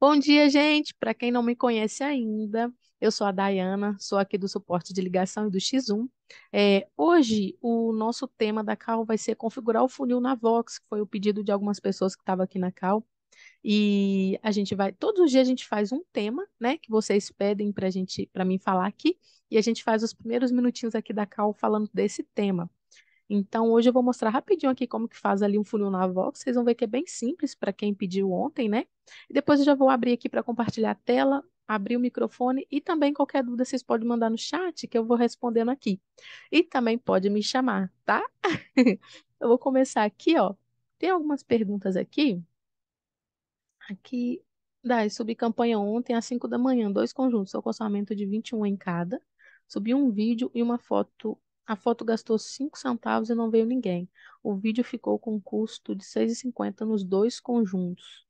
Bom dia, gente. Para quem não me conhece ainda, eu sou a Dayana, sou aqui do suporte de ligação e do X1. É, hoje, o nosso tema da Cal vai ser configurar o funil na Vox, que foi o pedido de algumas pessoas que estavam aqui na Cal. E a gente vai, todos os dias a gente faz um tema, né, que vocês pedem para gente, para mim falar aqui, e a gente faz os primeiros minutinhos aqui da Cal falando desse tema. Então, hoje eu vou mostrar rapidinho aqui como que faz ali um funil na Vox. Vocês vão ver que é bem simples para quem pediu ontem, né? depois eu já vou abrir aqui para compartilhar a tela, abrir o microfone e também qualquer dúvida vocês podem mandar no chat que eu vou respondendo aqui. E também pode me chamar, tá? eu vou começar aqui, ó. Tem algumas perguntas aqui. Aqui, daí, subi campanha ontem às 5 da manhã, dois conjuntos, só com orçamento de 21 em cada. Subi um vídeo e uma foto a foto gastou 5 centavos e não veio ninguém. O vídeo ficou com um custo de 6,50 nos dois conjuntos.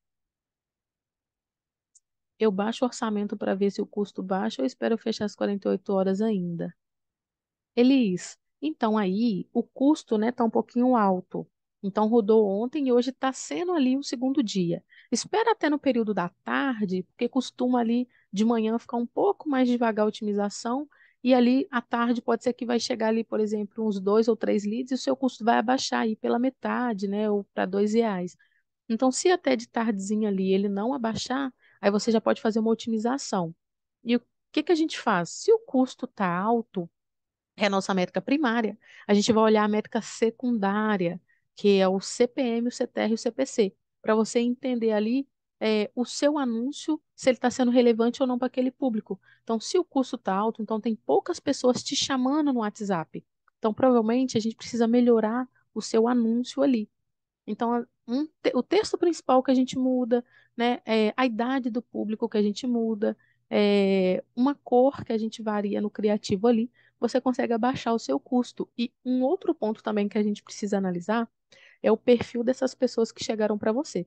Eu baixo o orçamento para ver se o custo baixa ou espero fechar as 48 horas ainda? Elis, então aí o custo né, tá um pouquinho alto. Então rodou ontem e hoje está sendo ali o segundo dia. Espera até no período da tarde, porque costuma ali de manhã ficar um pouco mais devagar a otimização e ali à tarde pode ser que vai chegar ali, por exemplo, uns dois ou três leads e o seu custo vai abaixar aí pela metade, né, ou para dois reais. Então, se até de tardezinha ali ele não abaixar, Aí você já pode fazer uma otimização. E o que, que a gente faz? Se o custo está alto, é a nossa métrica primária, a gente vai olhar a métrica secundária, que é o CPM, o CTR e o CPC, para você entender ali é, o seu anúncio, se ele está sendo relevante ou não para aquele público. Então, se o custo está alto, então tem poucas pessoas te chamando no WhatsApp. Então, provavelmente, a gente precisa melhorar o seu anúncio ali. Então, um, o texto principal que a gente muda, né? É, a idade do público que a gente muda, é, uma cor que a gente varia no criativo ali, você consegue abaixar o seu custo. E um outro ponto também que a gente precisa analisar é o perfil dessas pessoas que chegaram para você.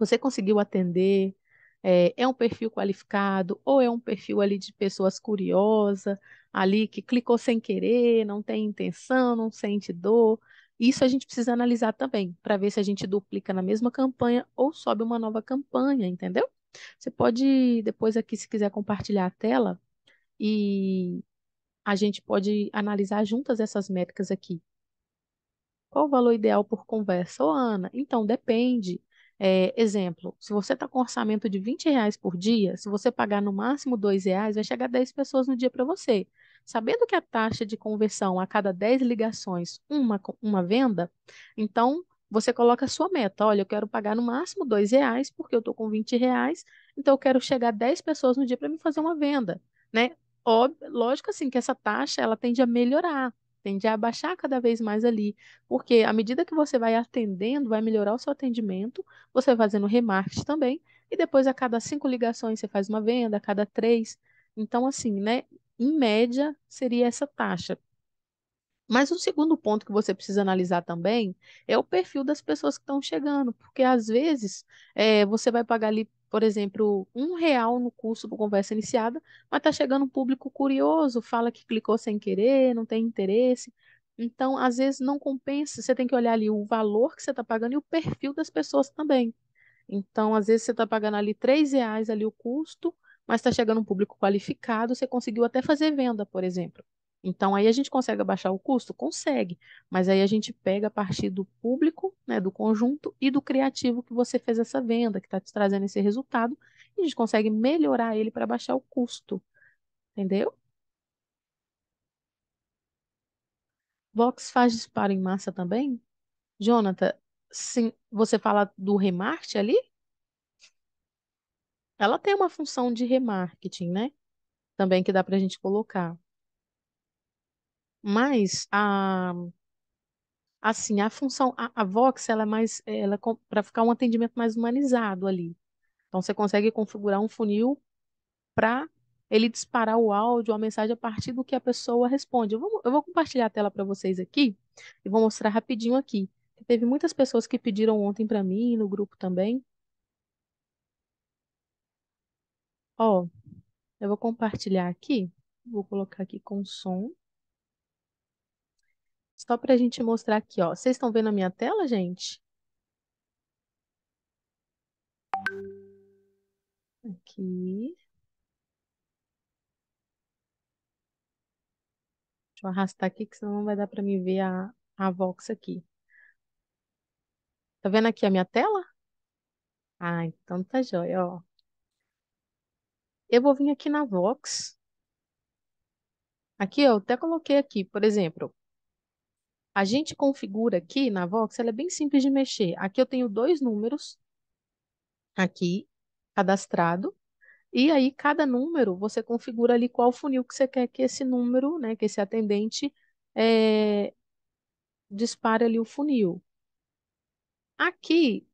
Você conseguiu atender? É, é, um perfil qualificado ou é um perfil ali de pessoas curiosas, ali que clicou sem querer, não tem intenção, não sente dor. Isso a gente precisa analisar também, para ver se a gente duplica na mesma campanha ou sobe uma nova campanha, entendeu? Você pode, depois aqui, se quiser compartilhar a tela, e a gente pode analisar juntas essas métricas aqui. Qual o valor ideal por conversa? Ô, oh, Ana, então depende. É, exemplo, se você está com um orçamento de 20 reais por dia, se você pagar no máximo 2 reais, vai chegar 10 pessoas no dia para você sabendo que a taxa de conversão a cada 10 ligações, uma, uma venda, então você coloca a sua meta. Olha, eu quero pagar no máximo dois reais, porque eu estou com 20 reais, então eu quero chegar a 10 pessoas no dia para me fazer uma venda. Né? Óbvio, lógico assim que essa taxa ela tende a melhorar, tende a baixar cada vez mais ali, porque à medida que você vai atendendo, vai melhorar o seu atendimento, você vai fazendo remarketing também, e depois a cada cinco ligações você faz uma venda, a cada três. Então, assim, né? em média, seria essa taxa. Mas um segundo ponto que você precisa analisar também é o perfil das pessoas que estão chegando, porque às vezes é, você vai pagar ali, por exemplo, um real no curso do Conversa Iniciada, mas está chegando um público curioso, fala que clicou sem querer, não tem interesse. Então, às vezes não compensa, você tem que olhar ali o valor que você está pagando e o perfil das pessoas também. Então, às vezes você está pagando ali três reais ali o custo, mas está chegando um público qualificado, você conseguiu até fazer venda, por exemplo. Então, aí a gente consegue abaixar o custo? Consegue, mas aí a gente pega a partir do público, né, do conjunto e do criativo que você fez essa venda, que está te trazendo esse resultado, e a gente consegue melhorar ele para baixar o custo. Entendeu? Vox faz disparo em massa também? Jonathan, sim, você fala do remarketing ali? Ela tem uma função de remarketing, né? Também que dá para a gente colocar. Mas a assim, a função a, a Vox, ela é mais é, ela é para ficar um atendimento mais humanizado ali. Então você consegue configurar um funil para ele disparar o áudio, a mensagem a partir do que a pessoa responde. Eu vou, eu vou compartilhar a tela para vocês aqui e vou mostrar rapidinho aqui. Teve muitas pessoas que pediram ontem para mim, no grupo também, Ó, eu vou compartilhar aqui, vou colocar aqui com som. Só para a gente mostrar aqui, ó. Vocês estão vendo a minha tela, gente? Aqui. Deixa eu arrastar aqui, que senão não vai dar para me ver a, a Vox aqui. Tá vendo aqui a minha tela? Ah, então tá joia, ó. Eu vou vir aqui na Vox. Aqui, eu até coloquei aqui, por exemplo, a gente configura aqui na Vox, ela é bem simples de mexer. Aqui eu tenho dois números aqui cadastrado. E aí, cada número, você configura ali qual funil que você quer que esse número, né, que esse atendente é, dispare ali o funil. Aqui,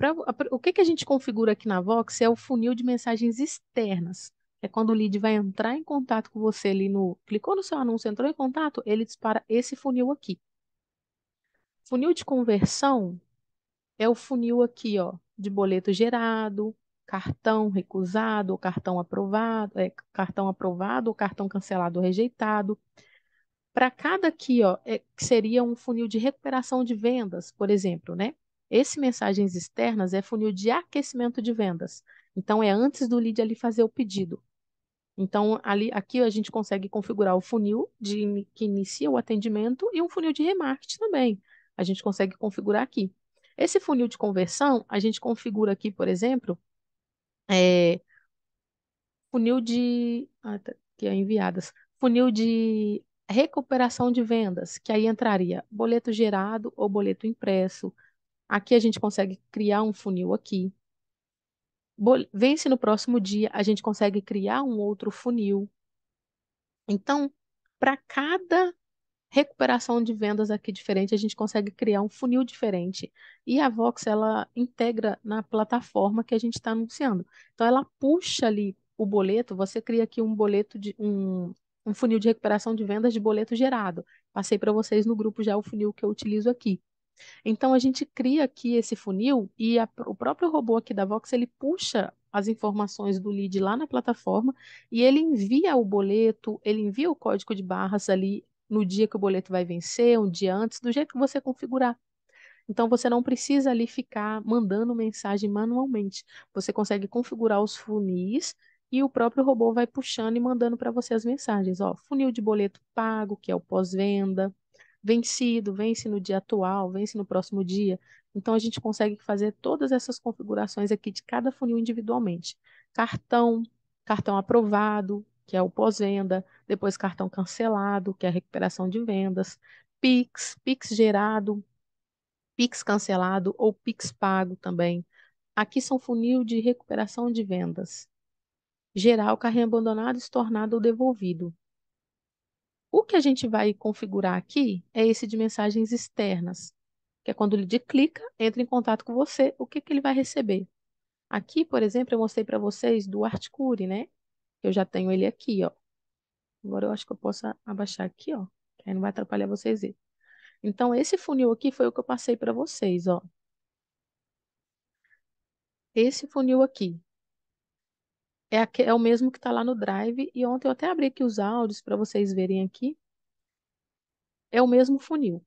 Pra, o que, que a gente configura aqui na Vox é o funil de mensagens externas. É quando o lead vai entrar em contato com você ali no. Clicou no seu anúncio, entrou em contato, ele dispara esse funil aqui. Funil de conversão é o funil aqui, ó, de boleto gerado, cartão recusado, ou cartão aprovado, é, cartão aprovado, ou cartão cancelado ou rejeitado. Para cada aqui, ó, é, seria um funil de recuperação de vendas, por exemplo, né? Esse mensagens externas é funil de aquecimento de vendas. Então, é antes do lead ali fazer o pedido. Então, ali, aqui a gente consegue configurar o funil de, que inicia o atendimento e um funil de remarketing também. A gente consegue configurar aqui. Esse funil de conversão, a gente configura aqui, por exemplo, é, funil de. Ah, tá, é enviadas. Funil de recuperação de vendas, que aí entraria boleto gerado ou boleto impresso, Aqui a gente consegue criar um funil aqui. Vence no próximo dia, a gente consegue criar um outro funil. Então, para cada recuperação de vendas aqui diferente, a gente consegue criar um funil diferente. E a Vox, ela integra na plataforma que a gente está anunciando. Então, ela puxa ali o boleto, você cria aqui um boleto de um, um funil de recuperação de vendas de boleto gerado. Passei para vocês no grupo já o funil que eu utilizo aqui. Então a gente cria aqui esse funil e a, o próprio robô aqui da Vox ele puxa as informações do lead lá na plataforma e ele envia o boleto, ele envia o código de barras ali no dia que o boleto vai vencer, um dia antes, do jeito que você configurar. Então você não precisa ali ficar mandando mensagem manualmente. Você consegue configurar os funis e o próprio robô vai puxando e mandando para você as mensagens. Ó, funil de boleto pago, que é o pós-venda, vencido, vence no dia atual, vence no próximo dia. Então a gente consegue fazer todas essas configurações aqui de cada funil individualmente. Cartão, cartão aprovado, que é o pós-venda, depois cartão cancelado, que é a recuperação de vendas, Pix, Pix gerado, Pix cancelado ou Pix pago também. Aqui são funil de recuperação de vendas. Geral, carrinho abandonado, estornado ou devolvido. O que a gente vai configurar aqui é esse de mensagens externas, que é quando ele clica, entra em contato com você, o que, que ele vai receber. Aqui, por exemplo, eu mostrei para vocês do Articure, né? Eu já tenho ele aqui, ó. Agora eu acho que eu posso abaixar aqui, ó. Que aí não vai atrapalhar vocês verem. Então, esse funil aqui foi o que eu passei para vocês, ó. Esse funil aqui é, aqui, é o mesmo que está lá no Drive. E ontem eu até abri aqui os áudios para vocês verem aqui. É o mesmo funil.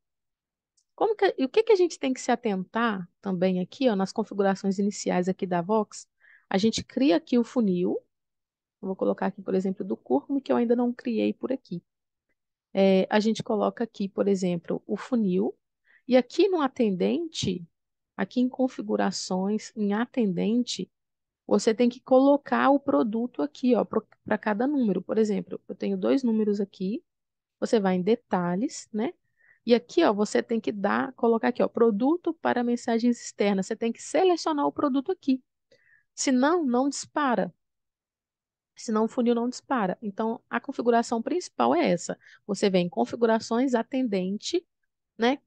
Como que, o que, que a gente tem que se atentar também aqui, ó, nas configurações iniciais aqui da Vox? A gente cria aqui o funil. Eu vou colocar aqui, por exemplo, do cúrcume, que eu ainda não criei por aqui. É, a gente coloca aqui, por exemplo, o funil. E aqui no atendente, aqui em configurações, em atendente, você tem que colocar o produto aqui, ó, para cada número. Por exemplo, eu tenho dois números aqui, você vai em detalhes, né? E aqui, ó, você tem que dar, colocar aqui, ó, produto para mensagens externas. Você tem que selecionar o produto aqui. Senão, não dispara. Senão o funil não dispara. Então, a configuração principal é essa. Você vem em configurações, atendente, né?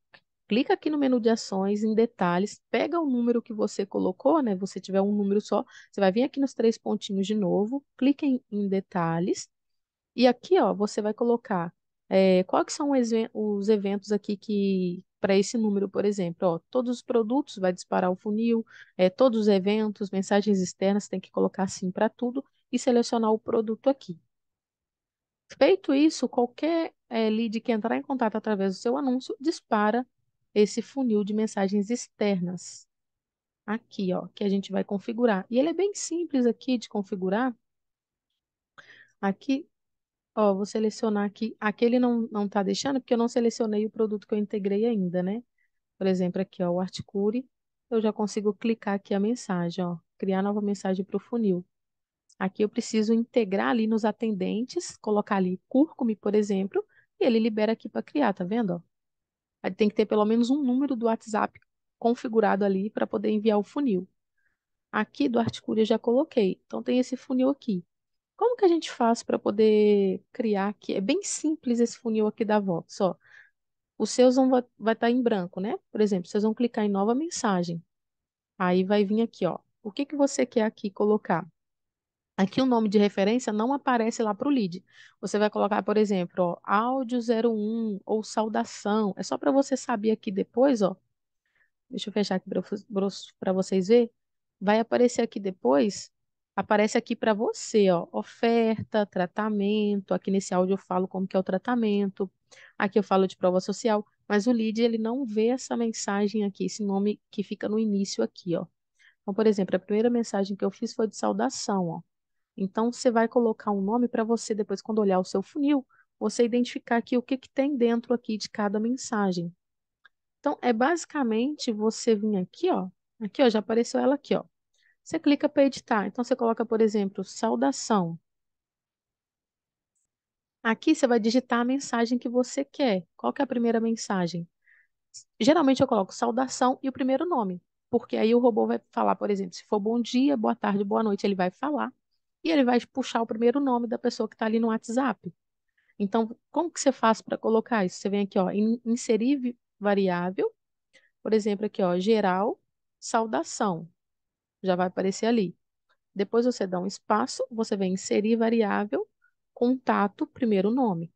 clica aqui no menu de ações, em detalhes, pega o número que você colocou, né? Você tiver um número só, você vai vir aqui nos três pontinhos de novo, clica em, em detalhes, e aqui, ó, você vai colocar é, quais são os eventos aqui que para esse número, por exemplo, ó, todos os produtos vai disparar o funil, é, todos os eventos, mensagens externas, tem que colocar sim para tudo e selecionar o produto aqui. Feito isso, qualquer é, lead que entrar em contato através do seu anúncio dispara esse funil de mensagens externas. Aqui, ó, que a gente vai configurar. E ele é bem simples aqui de configurar. Aqui, ó, vou selecionar aqui. Aqui ele não, não tá deixando, porque eu não selecionei o produto que eu integrei ainda, né? Por exemplo, aqui, ó, o Articure. Eu já consigo clicar aqui a mensagem, ó. Criar nova mensagem para o funil. Aqui eu preciso integrar ali nos atendentes, colocar ali cúrcume, por exemplo, e ele libera aqui para criar, tá vendo? Ó? tem que ter pelo menos um número do WhatsApp configurado ali para poder enviar o funil. Aqui do Articule eu já coloquei, então tem esse funil aqui. Como que a gente faz para poder criar aqui? É bem simples esse funil aqui da Vox, ó. Os seus vão, vai estar tá em branco, né? Por exemplo, vocês vão clicar em nova mensagem. Aí vai vir aqui, ó. O que, que você quer aqui colocar? Aqui o nome de referência não aparece lá para o lead. Você vai colocar, por exemplo, ó, áudio 01 ou saudação. É só para você saber aqui depois, ó. Deixa eu fechar aqui para vocês ver. Vai aparecer aqui depois. Aparece aqui para você, ó, oferta, tratamento. Aqui nesse áudio eu falo como que é o tratamento. Aqui eu falo de prova social, mas o lead ele não vê essa mensagem aqui, esse nome que fica no início aqui, ó. Então, por exemplo, a primeira mensagem que eu fiz foi de saudação, ó. Então, você vai colocar um nome para você, depois, quando olhar o seu funil, você identificar aqui o que, que tem dentro aqui de cada mensagem. Então, é basicamente você vir aqui, ó. Aqui, ó, já apareceu ela aqui, ó. Você clica para editar. Então, você coloca, por exemplo, saudação. Aqui, você vai digitar a mensagem que você quer. Qual que é a primeira mensagem? Geralmente, eu coloco saudação e o primeiro nome. Porque aí o robô vai falar, por exemplo, se for bom dia, boa tarde, boa noite, ele vai falar e ele vai puxar o primeiro nome da pessoa que está ali no WhatsApp. Então, como que você faz para colocar isso? Você vem aqui, ó, inserir variável, por exemplo, aqui, ó, geral, saudação, já vai aparecer ali. Depois você dá um espaço, você vem inserir variável, contato, primeiro nome.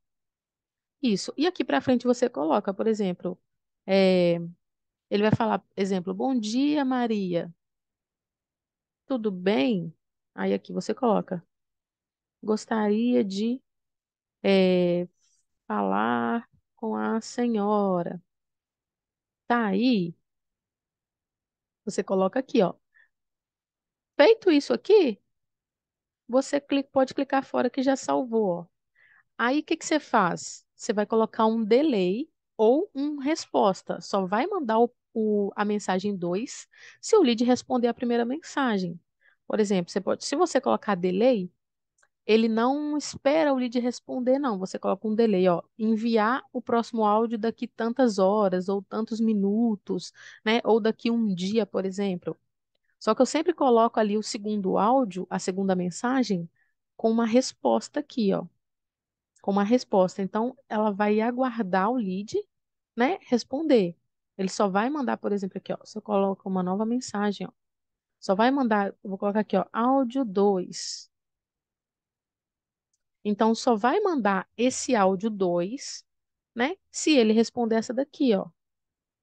Isso. E aqui para frente você coloca, por exemplo, é... ele vai falar, exemplo, bom dia, Maria. Tudo bem? Aí aqui você coloca. Gostaria de é, falar com a senhora. Tá aí? Você coloca aqui, ó. Feito isso aqui, você pode clicar fora que já salvou, ó. Aí o que, que você faz? Você vai colocar um delay ou um resposta. Só vai mandar o, o, a mensagem 2 se o lead responder a primeira mensagem. Por exemplo, você pode, se você colocar delay, ele não espera o lead responder, não. Você coloca um delay, ó, enviar o próximo áudio daqui tantas horas ou tantos minutos, né? Ou daqui um dia, por exemplo. Só que eu sempre coloco ali o segundo áudio, a segunda mensagem, com uma resposta aqui, ó. Com uma resposta. Então, ela vai aguardar o lead, né? Responder. Ele só vai mandar, por exemplo, aqui, ó. Se eu coloco uma nova mensagem, ó. Só vai mandar, vou colocar aqui, ó, áudio 2. Então, só vai mandar esse áudio 2, né? Se ele responder essa daqui, ó.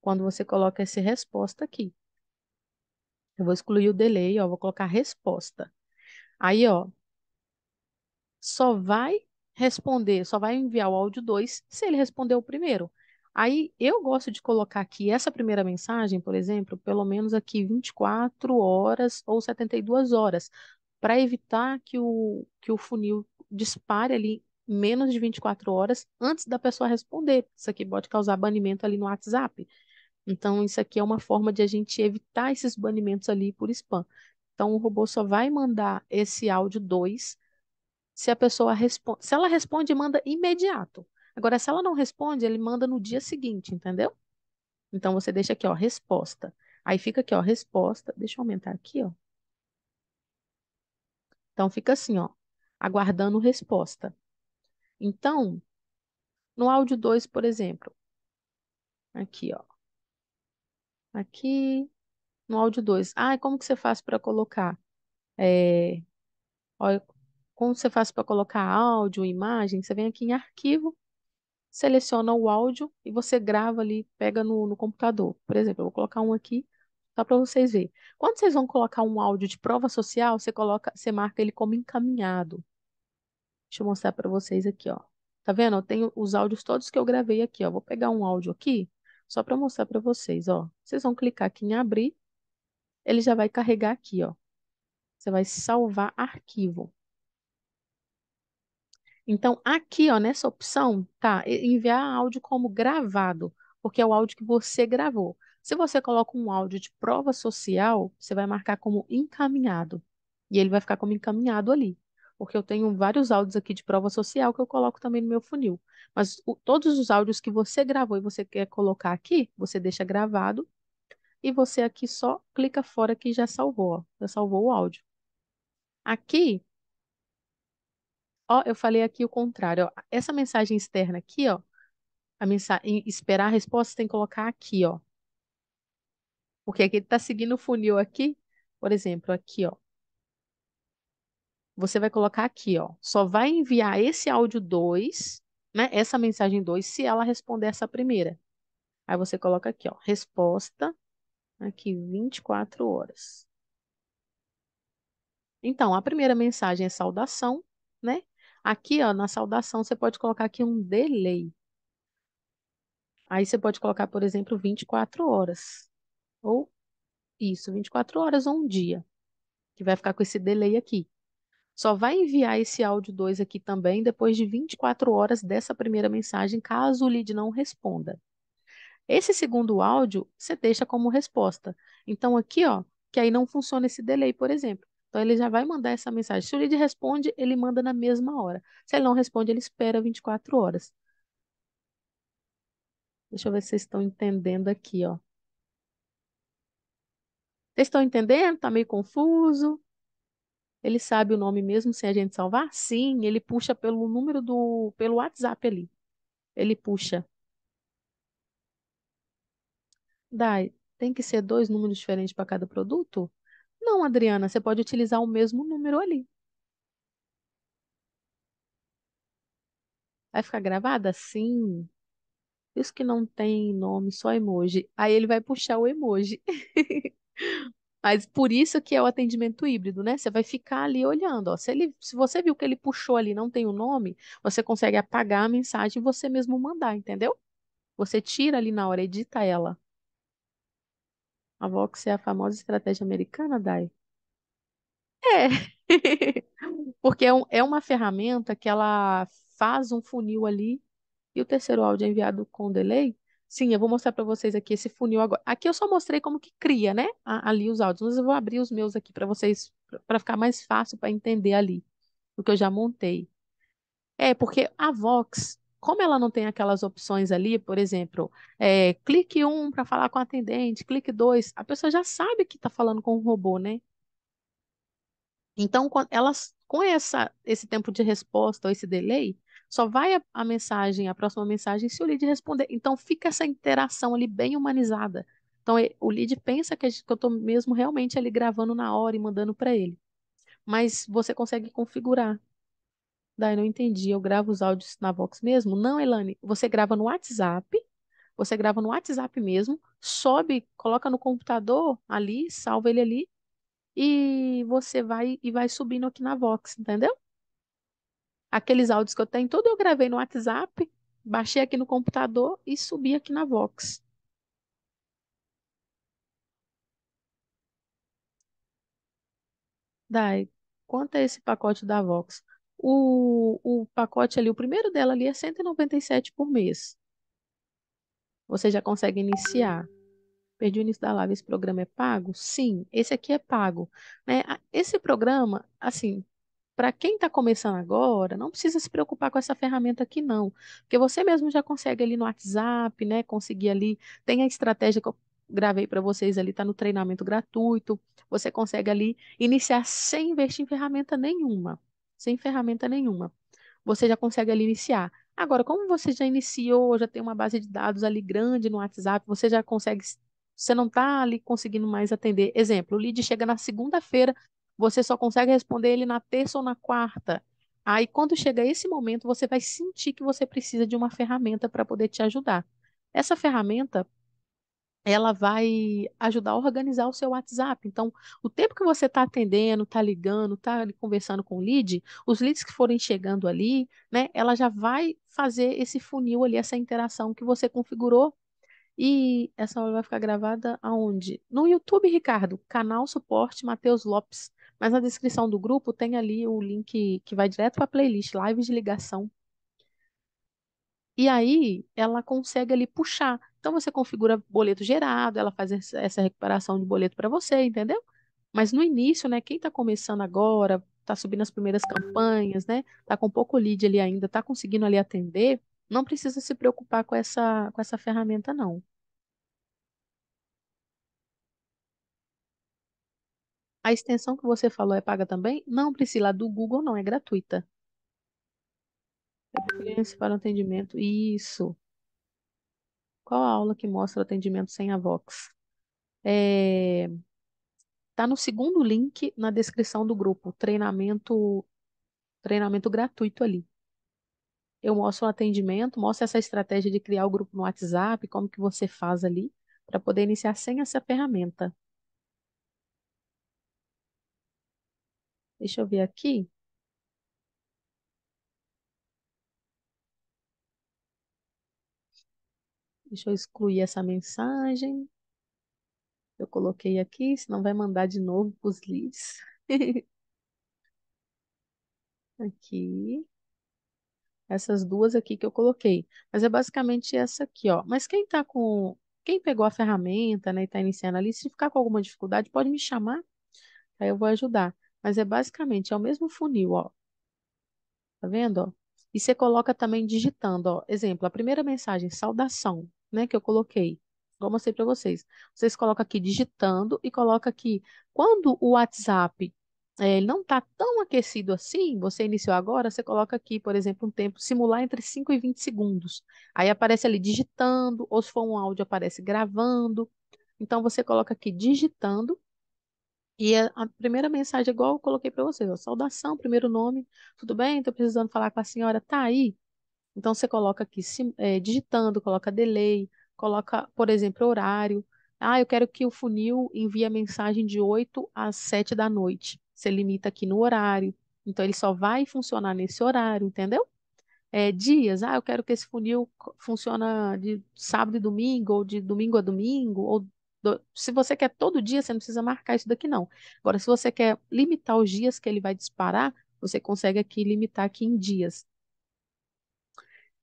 Quando você coloca essa resposta aqui. Eu vou excluir o delay, ó, vou colocar resposta. Aí, ó, só vai responder, só vai enviar o áudio 2 se ele responder o primeiro. Aí eu gosto de colocar aqui essa primeira mensagem, por exemplo, pelo menos aqui 24 horas ou 72 horas, para evitar que o, que o funil dispare ali menos de 24 horas antes da pessoa responder. Isso aqui pode causar banimento ali no WhatsApp. Então, isso aqui é uma forma de a gente evitar esses banimentos ali por spam. Então, o robô só vai mandar esse áudio 2 se a pessoa responde. Se ela responde, manda imediato. Agora, se ela não responde, ele manda no dia seguinte, entendeu? Então, você deixa aqui, ó, resposta. Aí fica aqui, ó, resposta. Deixa eu aumentar aqui, ó. Então, fica assim, ó, aguardando resposta. Então, no áudio 2, por exemplo, aqui, ó. Aqui, no áudio 2. Ah, como que você faz para colocar? É... Olha, como você faz para colocar áudio, imagem? Você vem aqui em arquivo, seleciona o áudio e você grava ali, pega no, no computador. Por exemplo, eu vou colocar um aqui só para vocês verem. Quando vocês vão colocar um áudio de prova social, você coloca, você marca ele como encaminhado. Deixa eu mostrar para vocês aqui, ó. Tá vendo? Eu tenho os áudios todos que eu gravei aqui, ó. Vou pegar um áudio aqui só para mostrar para vocês, ó. Vocês vão clicar aqui em abrir, ele já vai carregar aqui, ó. Você vai salvar arquivo. Então, aqui, ó, nessa opção, tá enviar áudio como gravado, porque é o áudio que você gravou. Se você coloca um áudio de prova social, você vai marcar como encaminhado. E ele vai ficar como encaminhado ali. Porque eu tenho vários áudios aqui de prova social que eu coloco também no meu funil. Mas o, todos os áudios que você gravou e você quer colocar aqui, você deixa gravado. E você aqui só clica fora que já salvou, ó, já salvou o áudio. Aqui, Ó, eu falei aqui o contrário. Ó. Essa mensagem externa aqui, ó, a mensagem esperar a resposta, você tem que colocar aqui, ó. Porque aqui ele está seguindo o funil aqui, por exemplo, aqui, ó. Você vai colocar aqui, ó. Só vai enviar esse áudio 2, né? Essa mensagem 2, se ela responder essa primeira. Aí você coloca aqui, ó, resposta aqui 24 horas. Então, a primeira mensagem é saudação, né? Aqui, ó, na saudação, você pode colocar aqui um delay. Aí você pode colocar, por exemplo, 24 horas. Ou isso, 24 horas ou um dia. Que vai ficar com esse delay aqui. Só vai enviar esse áudio 2 aqui também depois de 24 horas dessa primeira mensagem, caso o lead não responda. Esse segundo áudio você deixa como resposta. Então aqui, ó, que aí não funciona esse delay, por exemplo. Então ele já vai mandar essa mensagem. Se o lead responde, ele manda na mesma hora. Se ele não responde, ele espera 24 horas. Deixa eu ver se vocês estão entendendo aqui, ó. Vocês estão entendendo? Tá meio confuso? Ele sabe o nome mesmo sem a gente salvar? Sim, ele puxa pelo número do pelo WhatsApp ali. Ele puxa. Dai, tem que ser dois números diferentes para cada produto? Não, Adriana, você pode utilizar o mesmo número ali. Vai ficar gravada? Sim. Isso que não tem nome, só emoji. Aí ele vai puxar o emoji. Mas por isso que é o atendimento híbrido, né? Você vai ficar ali olhando. Ó. Se, ele, se você viu que ele puxou ali não tem o um nome, você consegue apagar a mensagem e você mesmo mandar, entendeu? Você tira ali na hora, edita ela. A Vox é a famosa estratégia americana, Dai? É. Porque é, um- é uma ferramenta que ela faz um funil ali e o terceiro áudio é enviado com delay. Sim, eu vou mostrar para vocês aqui esse funil agora. Aqui eu só mostrei como que cria, né? a- ali os áudios, mas eu vou abrir os meus aqui para vocês, para ficar mais fácil para entender ali o que eu já montei. É, porque a Vox, como ela não tem aquelas opções ali, por exemplo, é, clique um para falar com o atendente, clique dois, a pessoa já sabe que está falando com o robô, né? Então, elas, com essa, esse tempo de resposta ou esse delay, só vai a, a mensagem, a próxima mensagem, se o lead responder. Então, fica essa interação ali bem humanizada. Então, é, o lead pensa que eu estou mesmo realmente ali gravando na hora e mandando para ele. Mas você consegue configurar Daí não entendi, eu gravo os áudios na Vox mesmo? Não, Elane, você grava no WhatsApp, você grava no WhatsApp mesmo, sobe, coloca no computador ali, salva ele ali, e você vai e vai subindo aqui na Vox, entendeu? Aqueles áudios que eu tenho, todo eu gravei no WhatsApp, baixei aqui no computador e subi aqui na Vox. Daí, quanto é esse pacote da Vox? o, o pacote ali, o primeiro dela ali é 197 por mês. Você já consegue iniciar. Perdi o início da live, esse programa é pago? Sim, esse aqui é pago. Né? Esse programa, assim, para quem está começando agora, não precisa se preocupar com essa ferramenta aqui, não. Porque você mesmo já consegue ali no WhatsApp, né? Conseguir ali, tem a estratégia que eu gravei para vocês ali, está no treinamento gratuito. Você consegue ali iniciar sem investir em ferramenta nenhuma sem ferramenta nenhuma. Você já consegue ali iniciar. Agora, como você já iniciou, já tem uma base de dados ali grande no WhatsApp, você já consegue, você não está ali conseguindo mais atender. Exemplo, o lead chega na segunda-feira, você só consegue responder ele na terça ou na quarta. Aí, quando chega esse momento, você vai sentir que você precisa de uma ferramenta para poder te ajudar. Essa ferramenta ela vai ajudar a organizar o seu WhatsApp. Então, o tempo que você está atendendo, está ligando, está conversando com o lead, os leads que forem chegando ali, né, ela já vai fazer esse funil ali, essa interação que você configurou. E essa aula vai ficar gravada aonde? No YouTube, Ricardo, canal Suporte Matheus Lopes. Mas na descrição do grupo tem ali o link que vai direto para a playlist Lives de Ligação. E aí ela consegue ali puxar então você configura boleto gerado, ela faz essa recuperação de boleto para você, entendeu? Mas no início, né, quem está começando agora, está subindo as primeiras campanhas, né, está com pouco lead ali ainda, está conseguindo ali atender, não precisa se preocupar com essa, com essa ferramenta, não. A extensão que você falou é paga também? Não, Priscila, do Google não, é gratuita. Preferência para o atendimento. Isso. Qual a aula que mostra o atendimento sem a Vox? É... Tá no segundo link na descrição do grupo, treinamento treinamento gratuito ali. Eu mostro o atendimento, mostro essa estratégia de criar o grupo no WhatsApp, como que você faz ali para poder iniciar sem essa ferramenta. Deixa eu ver aqui. Deixa eu excluir essa mensagem. Eu coloquei aqui, senão vai mandar de novo para os leads. aqui. Essas duas aqui que eu coloquei. Mas é basicamente essa aqui, ó. Mas quem tá com. Quem pegou a ferramenta, né, e tá iniciando ali, se ficar com alguma dificuldade, pode me chamar, aí eu vou ajudar. Mas é basicamente, é o mesmo funil, ó. Tá vendo, ó? E você coloca também digitando, ó. Exemplo, a primeira mensagem, saudação né, que eu coloquei, igual mostrei para vocês. Vocês colocam aqui digitando e coloca aqui quando o WhatsApp é, não está tão aquecido assim, você iniciou agora, você coloca aqui, por exemplo, um tempo, simular entre 5 e 20 segundos. Aí aparece ali digitando, ou se for um áudio, aparece gravando. Então, você coloca aqui digitando, e a, a primeira mensagem, igual eu coloquei para vocês, ó, saudação, primeiro nome, tudo bem? Estou precisando falar com a senhora, tá aí? Então, você coloca aqui é, digitando, coloca delay, coloca, por exemplo, horário. Ah, eu quero que o funil envie a mensagem de 8 às 7 da noite. Você limita aqui no horário. Então, ele só vai funcionar nesse horário, entendeu? É, dias, ah, eu quero que esse funil funcione de sábado e domingo, ou de domingo a domingo, ou do... se você quer todo dia, você não precisa marcar isso daqui, não. Agora, se você quer limitar os dias que ele vai disparar, você consegue aqui limitar aqui em dias.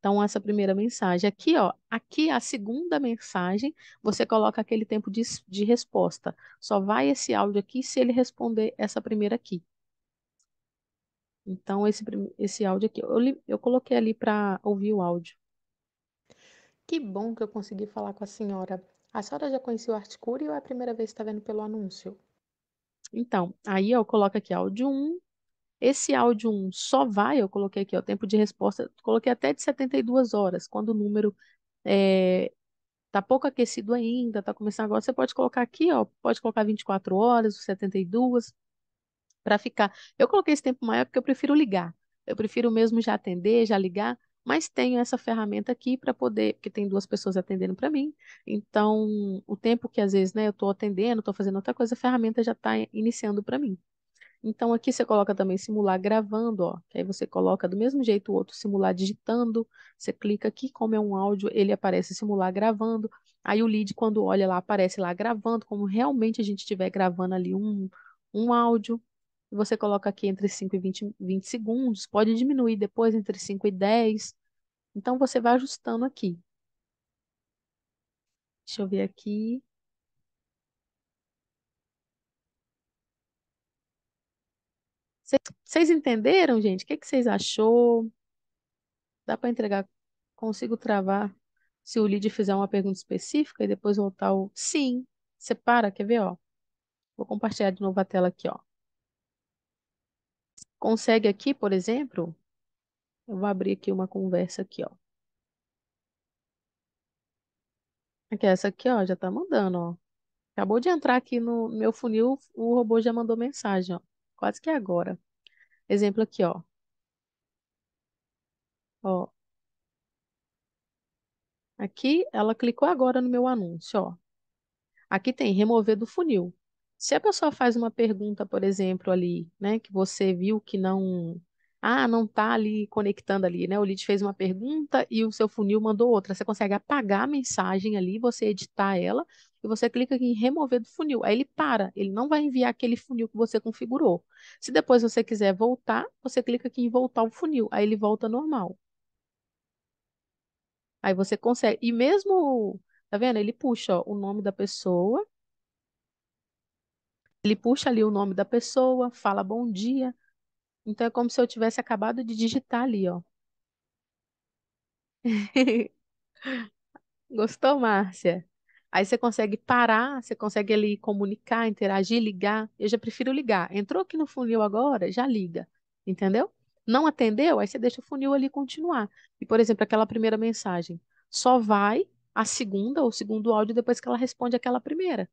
Então, essa primeira mensagem. Aqui, ó, aqui a segunda mensagem, você coloca aquele tempo de, de resposta. Só vai esse áudio aqui se ele responder essa primeira aqui. Então, esse, esse áudio aqui, eu, eu coloquei ali para ouvir o áudio. Que bom que eu consegui falar com a senhora. A senhora já conhecia o Articure ou é a primeira vez que está vendo pelo anúncio? Então, aí eu coloco aqui áudio 1, esse áudio 1 só vai, eu coloquei aqui, o tempo de resposta, coloquei até de 72 horas, quando o número está eh, é, pouco aquecido ainda, está começando agora, você pode colocar aqui, ó, pode colocar 24 horas, 72, para ficar. Eu coloquei esse tempo maior porque eu prefiro ligar, eu prefiro mesmo já atender, já ligar, mas tenho essa ferramenta aqui para poder, porque tem duas pessoas atendendo para mim, então o tempo que às vezes né, eu estou atendendo, estou fazendo outra coisa, a ferramenta já está iniciando para mim. Então aqui você coloca também simular gravando, ó. Aí você coloca do mesmo jeito o outro simular digitando. Você clica aqui, como é um áudio, ele aparece simular gravando. Aí o lead quando olha lá aparece lá gravando, como realmente a gente estiver gravando ali um um áudio. Você coloca aqui entre 5 e 20, 20 segundos, pode diminuir depois entre 5 e 10. Então você vai ajustando aqui. Deixa eu ver aqui. Vocês entenderam, gente? O que, vocês achou? Dá para entregar? Consigo travar se o lead fizer uma pergunta específica e depois voltar o sim. Separa, quer ver? Ó. Vou compartilhar de novo a tela aqui. Ó. Consegue aqui, por exemplo, eu vou abrir aqui uma conversa aqui, ó. Aqui, essa aqui, ó, já tá mandando, ó. Acabou de entrar aqui no meu funil, o robô já mandou mensagem, ó. Quase que agora. Exemplo aqui, ó. Ó. Aqui, ela clicou agora no meu anúncio, ó. Aqui tem remover do funil. Se a pessoa faz uma pergunta, por exemplo, ali, né, que você viu que não ah, não está ali conectando ali, né? O lead fez uma pergunta e o seu funil mandou outra. Você consegue apagar a mensagem ali, você editar ela e você clica aqui em remover do funil. Aí ele para, ele não vai enviar aquele funil que você configurou. Se depois você quiser voltar, você clica aqui em voltar o funil, aí ele volta normal. Aí você consegue, e mesmo, tá vendo? Ele puxa ó, o nome da pessoa, ele puxa ali o nome da pessoa, fala bom dia, então é como se eu tivesse acabado de digitar ali, ó. Gostou, Márcia? Aí você consegue parar, você consegue ali comunicar, interagir, ligar. Eu já prefiro ligar. Entrou aqui no funil agora, já liga, entendeu? Não atendeu, aí você deixa o funil ali continuar. E, por exemplo, aquela primeira mensagem só vai a segunda ou segundo áudio depois que ela responde aquela primeira.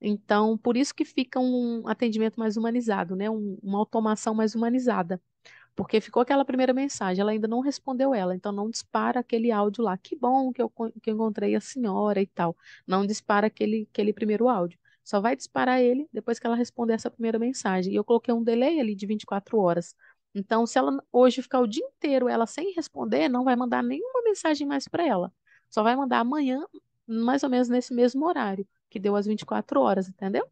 Então, por isso que fica um atendimento mais humanizado, né? Um, uma automação mais humanizada. Porque ficou aquela primeira mensagem, ela ainda não respondeu ela, então não dispara aquele áudio lá. Que bom que eu, que eu encontrei a senhora e tal. Não dispara aquele, aquele primeiro áudio. Só vai disparar ele depois que ela responder essa primeira mensagem. E eu coloquei um delay ali de 24 horas. Então, se ela hoje ficar o dia inteiro ela sem responder, não vai mandar nenhuma mensagem mais para ela. Só vai mandar amanhã, mais ou menos nesse mesmo horário, que deu as 24 horas, entendeu?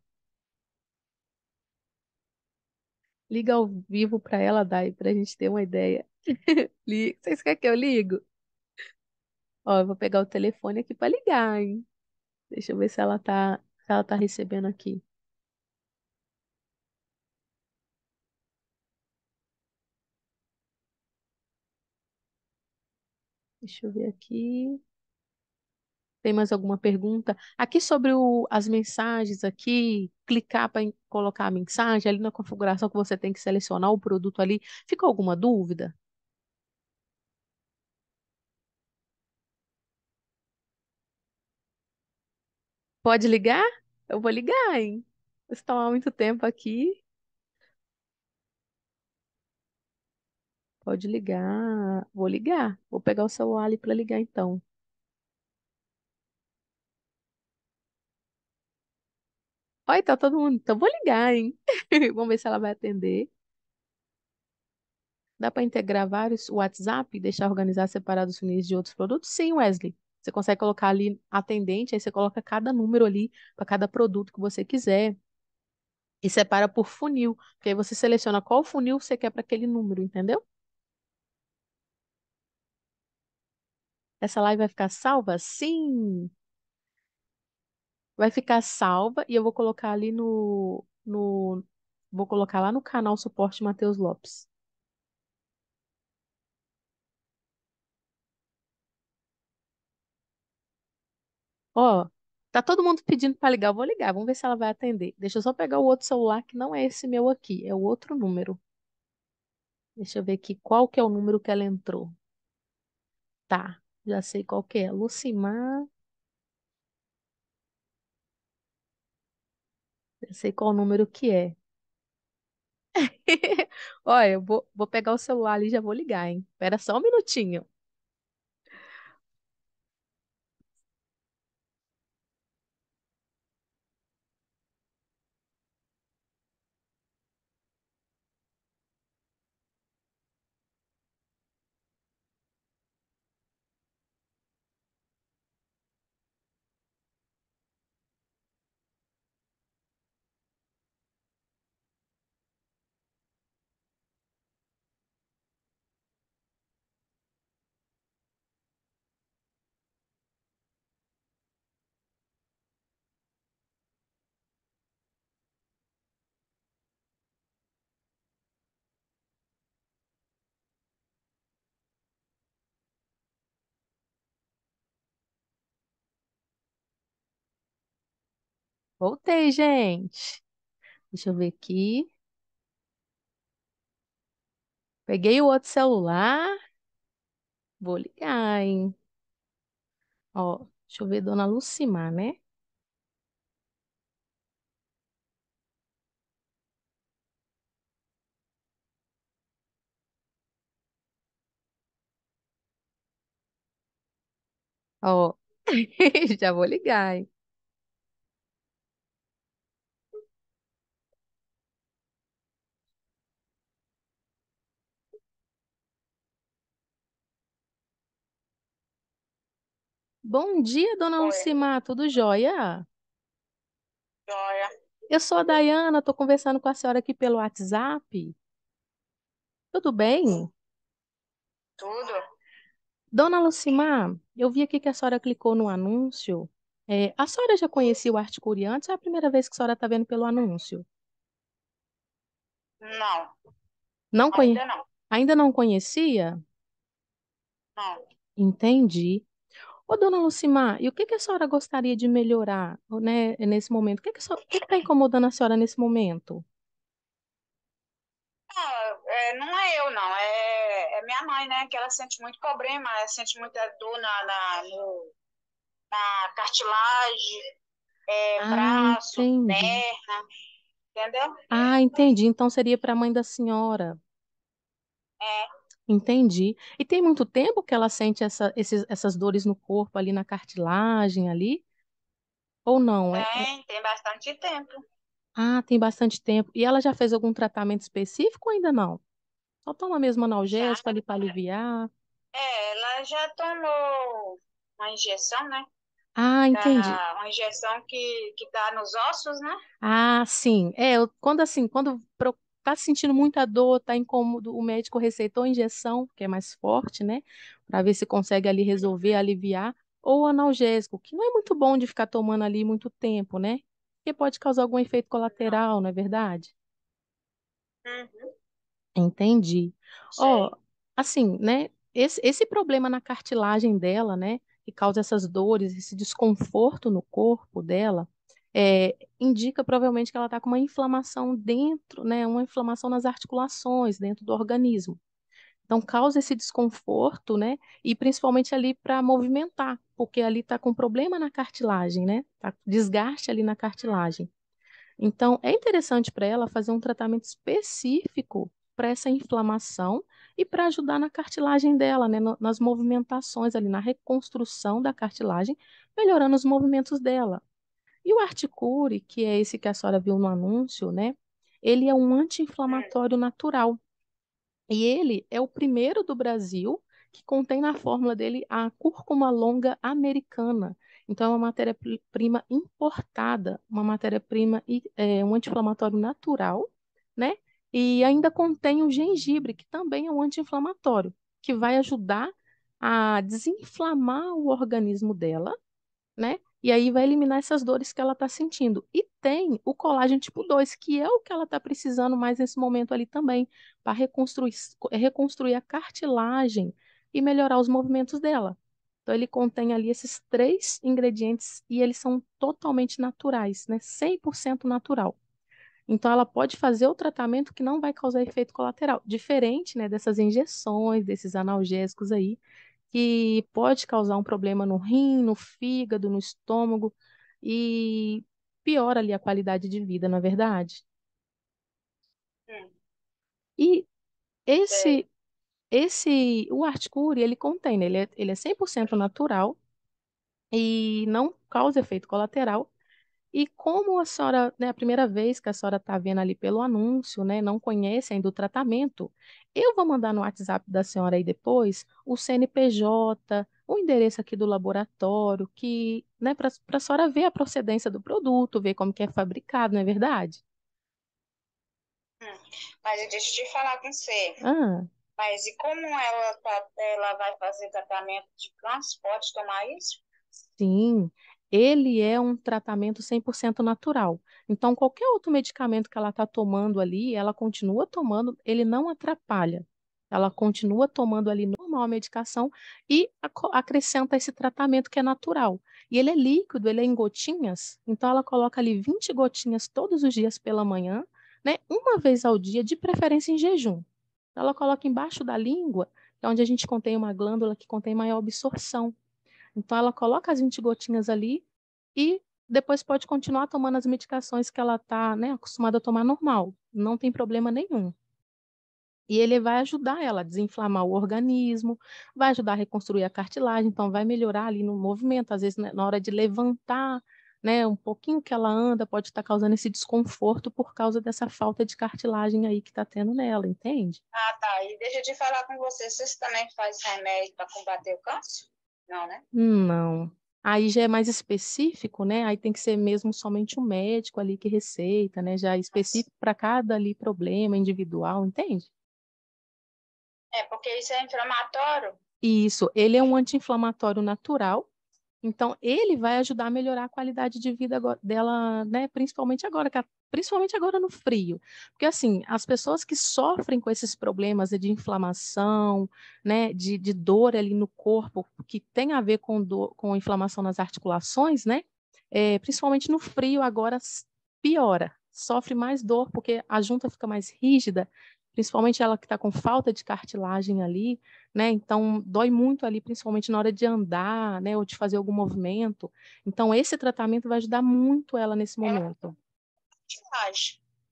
Liga ao vivo para ela, Dai, para a gente ter uma ideia. Vocês querem que eu ligo? Ó, eu vou pegar o telefone aqui para ligar, hein? Deixa eu ver se ela tá, se ela tá recebendo aqui. Deixa eu ver aqui. Tem mais alguma pergunta? Aqui sobre o, as mensagens aqui, clicar para colocar a mensagem, ali na configuração que você tem que selecionar o produto ali, ficou alguma dúvida? Pode ligar? Eu vou ligar, hein? Estou há muito tempo aqui. Pode ligar. Vou ligar. Vou pegar o celular ali para ligar então. Oi, tá todo mundo. Então vou ligar, hein? Vamos ver se ela vai atender. Dá para integrar vários WhatsApp e deixar organizar separados os funis de outros produtos? Sim, Wesley. Você consegue colocar ali atendente, aí você coloca cada número ali para cada produto que você quiser. E separa por funil, porque aí você seleciona qual funil você quer para aquele número, entendeu? Essa live vai ficar salva? Sim! vai ficar salva e eu vou colocar ali no, no vou colocar lá no canal suporte Matheus Lopes. Ó, tá todo mundo pedindo para ligar, eu vou ligar, vamos ver se ela vai atender. Deixa eu só pegar o outro celular que não é esse meu aqui, é o outro número. Deixa eu ver aqui qual que é o número que ela entrou. Tá, já sei qual que é. Lucimar Eu sei qual número que é. Olha, eu vou, vou pegar o celular ali e já vou ligar, hein? Espera só um minutinho. Voltei, gente. Deixa eu ver aqui. Peguei o outro celular. Vou ligar, hein? Ó, deixa eu ver Dona Lucimar, né? Ó, já vou ligar, hein? Bom dia, dona Oi, Lucimar, tudo jóia? Jóia. Eu sou a Dayana, estou conversando com a senhora aqui pelo WhatsApp. Tudo bem? Tudo? Dona Lucimar, eu vi aqui que a senhora clicou no anúncio. É, a senhora já conhecia o Articuri antes ou é a primeira vez que a senhora está vendo pelo anúncio? Não, Não conhe... ainda não. Ainda não conhecia? Não. Entendi. Ô, dona Lucimar, e o que que a senhora gostaria de melhorar, né, nesse momento? O que que que que está incomodando a senhora nesse momento? Não, ah, é, não é eu, não. É, é minha mãe, né? Que ela sente muito problema, ela sente muita dor na, na, no- na cartilagem, é, Ah, braço, entendi. perna, entendeu? Ah, entendi. Então seria para a mãe da senhora. É. Entendi. E tem muito tempo que ela sente essa, esses, essas dores no corpo, ali na cartilagem, ali? Ou não? É, é- Tem, tem bastante tempo. Ah, tem bastante tempo. E ela já fez algum tratamento específico ou ainda não? Só toma mesmo Já, analgésico ali para aliviar? é, ela já tomou uma injeção, né? Ah, entendi. uma injeção que, que dá nos ossos, né? Ah, sim. É, eu- quando assim, quando Tá sentindo muita dor, tá incômodo, o médico receitou injeção, que é mais forte, né? Para ver se consegue ali resolver, aliviar, ou analgésico, que não é muito bom de ficar tomando ali muito tempo, né? Porque pode causar algum efeito colateral, não é verdade? Uhum. Entendi. Ó, oh, assim, né? Esse, esse problema na cartilagem dela, né? Que causa essas dores, esse desconforto no corpo dela, é, indica provavelmente que ela está com uma inflamação dentro, né, uma inflamação nas articulações, dentro do organismo. Então, causa esse desconforto, né, e principalmente ali para movimentar, porque ali está com problema na cartilagem, né, tá desgaste ali na cartilagem. Então, é interessante para ela fazer um tratamento específico para essa inflamação e para ajudar na cartilagem dela, né, nas movimentações ali, na reconstrução da cartilagem, melhorando os movimentos dela. E o Articure, que é esse que a senhora viu no anúncio, né? Ele é um anti-inflamatório natural. E ele é o primeiro do Brasil que contém na fórmula dele a cúrcuma longa americana. Então, é uma matéria-prima importada, uma matéria-prima, é, um anti-inflamatório natural, né? E ainda contém o gengibre, que também é um anti-inflamatório, que vai ajudar a desinflamar o organismo dela, né? E aí vai eliminar essas dores que ela está sentindo. E tem o colágeno tipo 2, que é o que ela está precisando mais nesse momento ali também, para reconstruir, reconstruir a cartilagem e melhorar os movimentos dela. Então, ele contém ali esses três ingredientes e eles são totalmente naturais, né? 100% natural. Então, ela pode fazer o tratamento que não vai causar efeito colateral, diferente né, dessas injeções, desses analgésicos aí, que pode causar um problema no rim, no fígado, no estômago e piora ali a qualidade de vida, na é verdade. Hum. E esse é. esse o Articure, ele contém, né? ele é, ele é 100% natural e não causa efeito colateral e como a senhora, né, a primeira vez que a senhora está vendo ali pelo anúncio, né, não conhece ainda o tratamento, eu vou mandar no WhatsApp da senhora aí depois o CNPJ, o endereço aqui do laboratório, que, né, para a senhora ver a procedência do produto, ver como que é fabricado, não é verdade? Hum, mas eu deixo de falar com você. Ah. Mas e como ela, tá, ela vai fazer tratamento de transporte, tomar isso? Sim, ele é um tratamento 100% natural. Então, qualquer outro medicamento que ela está tomando ali, ela continua tomando, ele não atrapalha. Ela continua tomando ali normal a medicação e acrescenta esse tratamento que é natural. E ele é líquido, ele é em gotinhas, então ela coloca ali 20 gotinhas todos os dias pela manhã, né? Uma vez ao dia, de preferência em jejum. Ela coloca embaixo da língua, que é onde a gente contém uma glândula que contém maior absorção. Então ela coloca as 20 gotinhas ali e depois pode continuar tomando as medicações que ela está né, acostumada a tomar normal, não tem problema nenhum. E ele vai ajudar ela a desinflamar o organismo, vai ajudar a reconstruir a cartilagem, então vai melhorar ali no movimento, às vezes né, na hora de levantar, né, um pouquinho que ela anda pode estar tá causando esse desconforto por causa dessa falta de cartilagem aí que está tendo nela, entende? Ah, tá. E deixa eu te falar com você, você também faz remédio para combater o câncer? Não, né? Não. Aí já é mais específico, né? Aí tem que ser mesmo somente o um médico ali que receita, né? Já é específico para cada ali problema individual, entende? É, porque isso é inflamatório. Isso, ele é um anti-inflamatório natural, então, ele vai ajudar a melhorar a qualidade de vida dela, né? Principalmente agora, principalmente agora no frio. Porque, assim, as pessoas que sofrem com esses problemas de inflamação, né? De, de dor ali no corpo, que tem a ver com, dor, com inflamação nas articulações, né? É, principalmente no frio, agora piora, sofre mais dor, porque a junta fica mais rígida principalmente ela que está com falta de cartilagem ali, né? Então dói muito ali, principalmente na hora de andar, né? Ou de fazer algum movimento. Então esse tratamento vai ajudar muito ela nesse momento.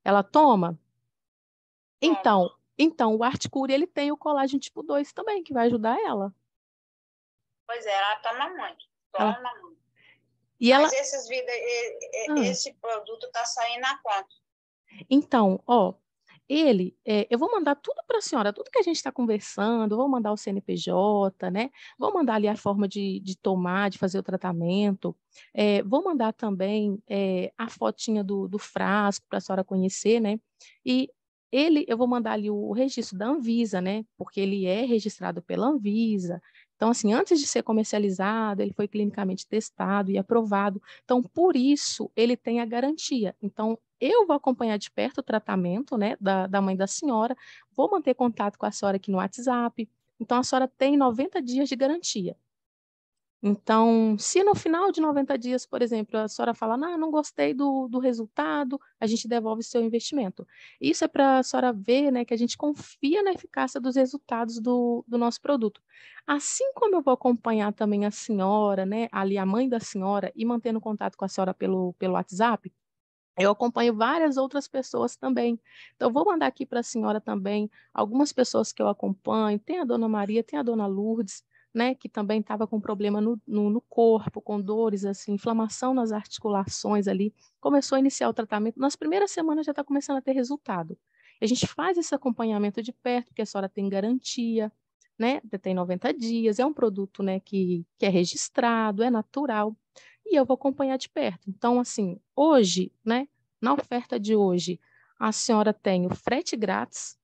Ela toma. Então, então o Articure ele tem o colágeno tipo 2 também que vai ajudar ela. Pois é, ela toma muito. Toma ela... muito. E Mas ela... esses ah. esse produto tá saindo a quanto? Então, ó, ele, é, eu vou mandar tudo para a senhora, tudo que a gente está conversando, vou mandar o CNPJ, né? Vou mandar ali a forma de, de tomar, de fazer o tratamento, é, vou mandar também é, a fotinha do, do frasco para a senhora conhecer, né? E ele, eu vou mandar ali o registro da Anvisa, né? Porque ele é registrado pela Anvisa, então, assim, antes de ser comercializado, ele foi clinicamente testado e aprovado. Então, por isso, ele tem a garantia. Então, eu vou acompanhar de perto o tratamento né, da, da mãe da senhora, vou manter contato com a senhora aqui no WhatsApp. Então, a senhora tem 90 dias de garantia. Então, se no final de 90 dias, por exemplo, a senhora fala, ah, não gostei do, do resultado, a gente devolve seu investimento. Isso é para a senhora ver né, que a gente confia na eficácia dos resultados do, do nosso produto. Assim como eu vou acompanhar também a senhora, né, ali a mãe da senhora, e mantendo contato com a senhora pelo, pelo WhatsApp, eu acompanho várias outras pessoas também. Então, vou mandar aqui para a senhora também algumas pessoas que eu acompanho. Tem a dona Maria, tem a dona Lourdes, né, que também estava com problema no, no, no, corpo, com dores, assim, inflamação nas articulações ali, começou a iniciar o tratamento. Nas primeiras semanas já está começando a ter resultado. A gente faz esse acompanhamento de perto, porque a senhora tem garantia, né, tem 90 dias, é um produto, né, que, que é registrado, é natural, e eu vou acompanhar de perto. Então, assim, hoje, né, na oferta de hoje, a senhora tem o frete grátis,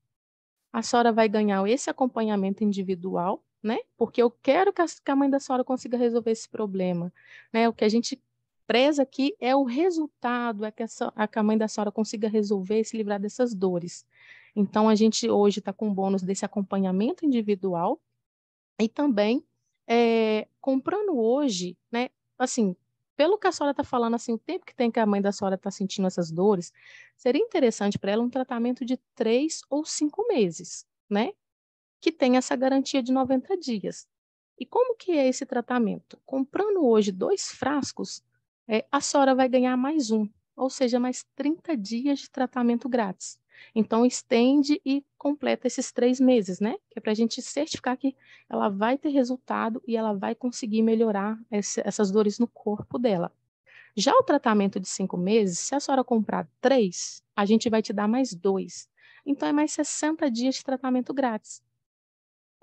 a senhora vai ganhar esse acompanhamento individual, né? Porque eu quero que a mãe da senhora consiga resolver esse problema, né? O que a gente preza aqui é o resultado, é que a, mãe da senhora consiga resolver e se livrar dessas dores. Então, a gente hoje está com bônus desse acompanhamento individual e também é, comprando hoje, né? Assim, pelo que a senhora está falando, assim, o tempo que tem que a mãe da senhora está sentindo essas dores, seria interessante para ela um tratamento de três ou cinco meses, né? que tem essa garantia de 90 dias. E como que é esse tratamento? Comprando hoje dois frascos, é, a senhora vai ganhar mais um, ou seja, mais 30 dias de tratamento grátis. Então, estende e completa esses três meses, né? Que é para a gente certificar que ela vai ter resultado e ela vai conseguir melhorar esse, essas dores no corpo dela. Já o tratamento de cinco meses, se a senhora comprar três, a gente vai te dar mais dois. Então, é mais 60 dias de tratamento grátis.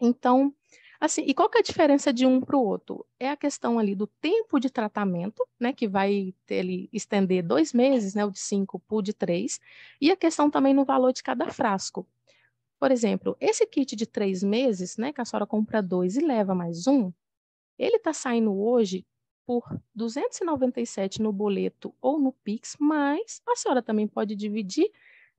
Então, assim, e qual que é a diferença de um para o outro? É a questão ali do tempo de tratamento, né, que vai ele estender dois meses, né, o de cinco para o de três, e a questão também no valor de cada frasco. Por exemplo, esse kit de três meses, né, que a senhora compra dois e leva mais um, ele está saindo hoje por 297 no boleto ou no Pix, mas a senhora também pode dividir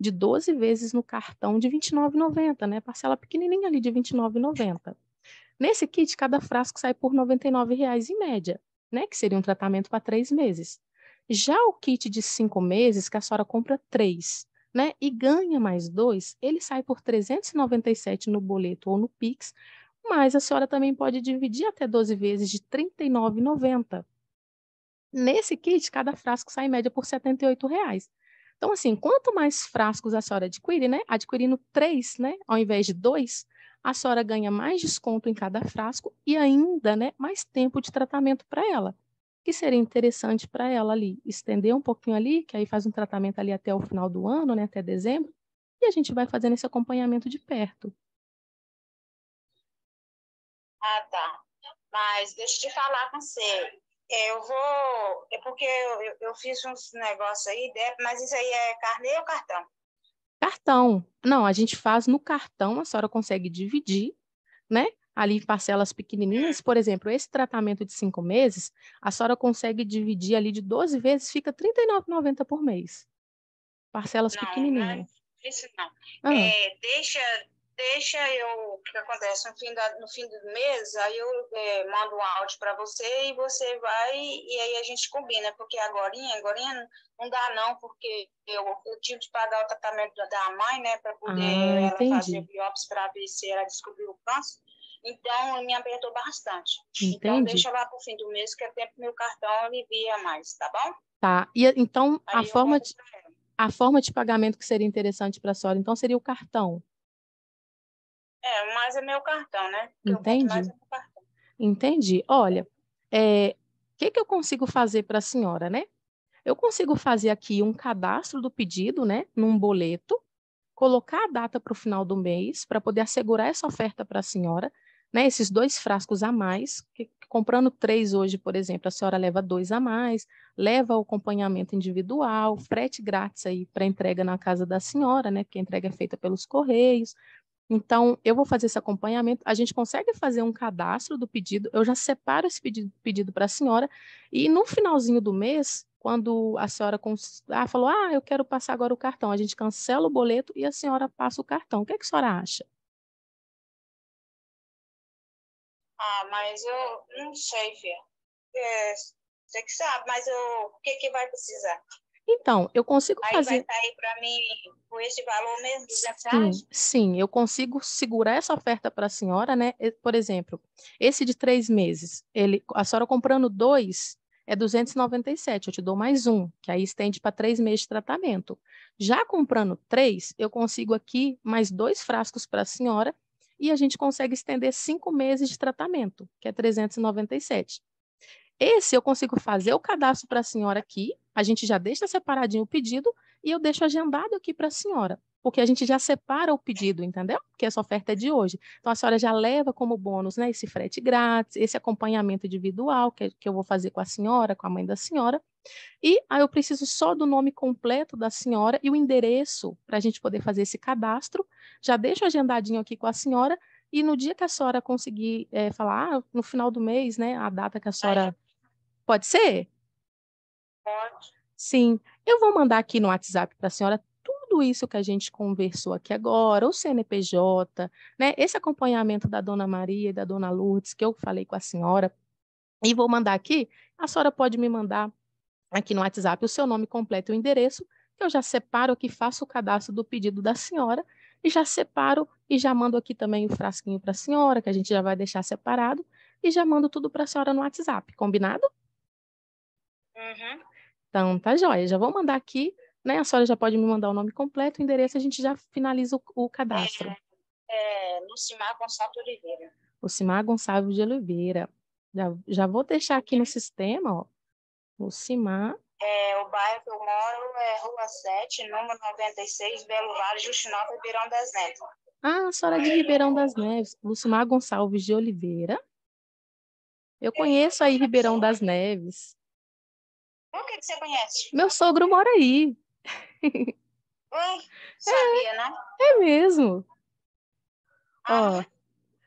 de 12 vezes no cartão de R$ 29,90, né? Parcela pequenininha ali de R$ 29,90. Nesse kit, cada frasco sai por R$ 99,00 em média, né? Que seria um tratamento para três meses. Já o kit de cinco meses, que a senhora compra três, né? E ganha mais dois, ele sai por 397,00 no boleto ou no Pix, mas a senhora também pode dividir até 12 vezes de R$ 39,90. Nesse kit, cada frasco sai em média por R$ 78,00. Então, assim, quanto mais frascos a senhora adquire, né? Adquirindo três, né? Ao invés de dois, a senhora ganha mais desconto em cada frasco e ainda, né? Mais tempo de tratamento para ela. Que seria interessante para ela ali estender um pouquinho ali, que aí faz um tratamento ali até o final do ano, né? Até dezembro. E a gente vai fazendo esse acompanhamento de perto. Ah, tá. Mas deixa eu te falar com você. É, eu vou. É porque eu, eu, eu fiz uns negócios aí, né, mas isso aí é carnê ou cartão? Cartão. Não, a gente faz no cartão, a senhora consegue dividir, né? Ali em parcelas pequenininhas, por exemplo, esse tratamento de cinco meses, a senhora consegue dividir ali de 12 vezes, fica R$ 39,90 por mês. Parcelas não, é pequenininhas. Não, isso não. Ah. É, deixa deixa eu, o que acontece, no fim, da, no fim do mês, aí eu é, mando um áudio para você e você vai, e aí a gente combina, porque agora, agora não dá não, porque eu, eu tive de pagar o tratamento da mãe, né, para poder ah, ela entendi. fazer biópsia para ver se ela descobriu o câncer, então me apertou bastante. Então, entendi. Então deixa lá para o fim do mês, que é tempo meu cartão alivia mais, tá bom? Tá, e então aí a forma de... A forma de pagamento que seria interessante para a senhora, então, seria o cartão. É, o mais é meu cartão, né? Entendi. É cartão. Entendi. Olha, é, que, que eu consigo fazer para a senhora, né? Eu consigo fazer aqui um cadastro do pedido, né, num boleto, colocar a data para o final do mês, para poder assegurar essa oferta para a senhora, né, esses dois frascos a mais, que, comprando três hoje, por exemplo, a senhora leva dois a mais, leva o acompanhamento individual, frete grátis aí para entrega na casa da senhora, né, porque a entrega é feita pelos correios, então, eu vou fazer esse acompanhamento. A gente consegue fazer um cadastro do pedido, eu já separo esse pedido, pedido para a senhora, e no finalzinho do mês, quando a senhora ah, falou, ah, eu quero passar agora o cartão, a gente cancela o boleto e a senhora passa o cartão. O que, é que a senhora acha? Ah, mas eu não sei, filha. É, você que sabe, mas eu, o que, que vai precisar? Então, eu consigo aí fazer. Vai sair para mim com esse valor mesmo? Tá? Sim, sim, eu consigo segurar essa oferta para a senhora, né? Por exemplo, esse de três meses, ele, a senhora comprando dois é 297, eu te dou mais um, que aí estende para três meses de tratamento. Já comprando três, eu consigo aqui mais dois frascos para a senhora e a gente consegue estender cinco meses de tratamento, que é 397. Esse eu consigo fazer o cadastro para a senhora aqui, a gente já deixa separadinho o pedido e eu deixo agendado aqui para a senhora, porque a gente já separa o pedido, entendeu? Porque essa oferta é de hoje. Então a senhora já leva como bônus né, esse frete grátis, esse acompanhamento individual que, que eu vou fazer com a senhora, com a mãe da senhora. E aí eu preciso só do nome completo da senhora e o endereço para a gente poder fazer esse cadastro. Já deixo agendadinho aqui com a senhora. E no dia que a senhora conseguir é, falar, ah, no final do mês, né, a data que a senhora Pode ser? Pode. Sim. Eu vou mandar aqui no WhatsApp para a senhora tudo isso que a gente conversou aqui agora, o CNPJ, né, esse acompanhamento da dona Maria e da dona Lourdes, que eu falei com a senhora, e vou mandar aqui, a senhora pode me mandar aqui no WhatsApp o seu nome completo e o endereço, que eu já separo aqui, faço o cadastro do pedido da senhora, e já separo e já mando aqui também o frasquinho para a senhora, que a gente já vai deixar separado, e já mando tudo para a senhora no WhatsApp, combinado? Uhum. Então, tá jóia. Já vou mandar aqui, né? A senhora já pode me mandar o nome completo, o endereço, a gente já finaliza o, o cadastro. É, é, Lucimar Gonçalves de Oliveira. Lucimar Gonçalves de Oliveira. Já, já vou deixar aqui no sistema, ó. Lucimar. É, o bairro que eu moro é Rua 7, número 96, Belo Vale, Justinópolis, Ribeirão das Neves. Ah, a senhora é de Ribeirão das Neves. Lucimar Gonçalves de Oliveira. Eu é. conheço aí Ribeirão das Neves. Por que, que você conhece? Meu sogro mora aí. Ui, é. sabia, é, né? É mesmo. Ah. Ó,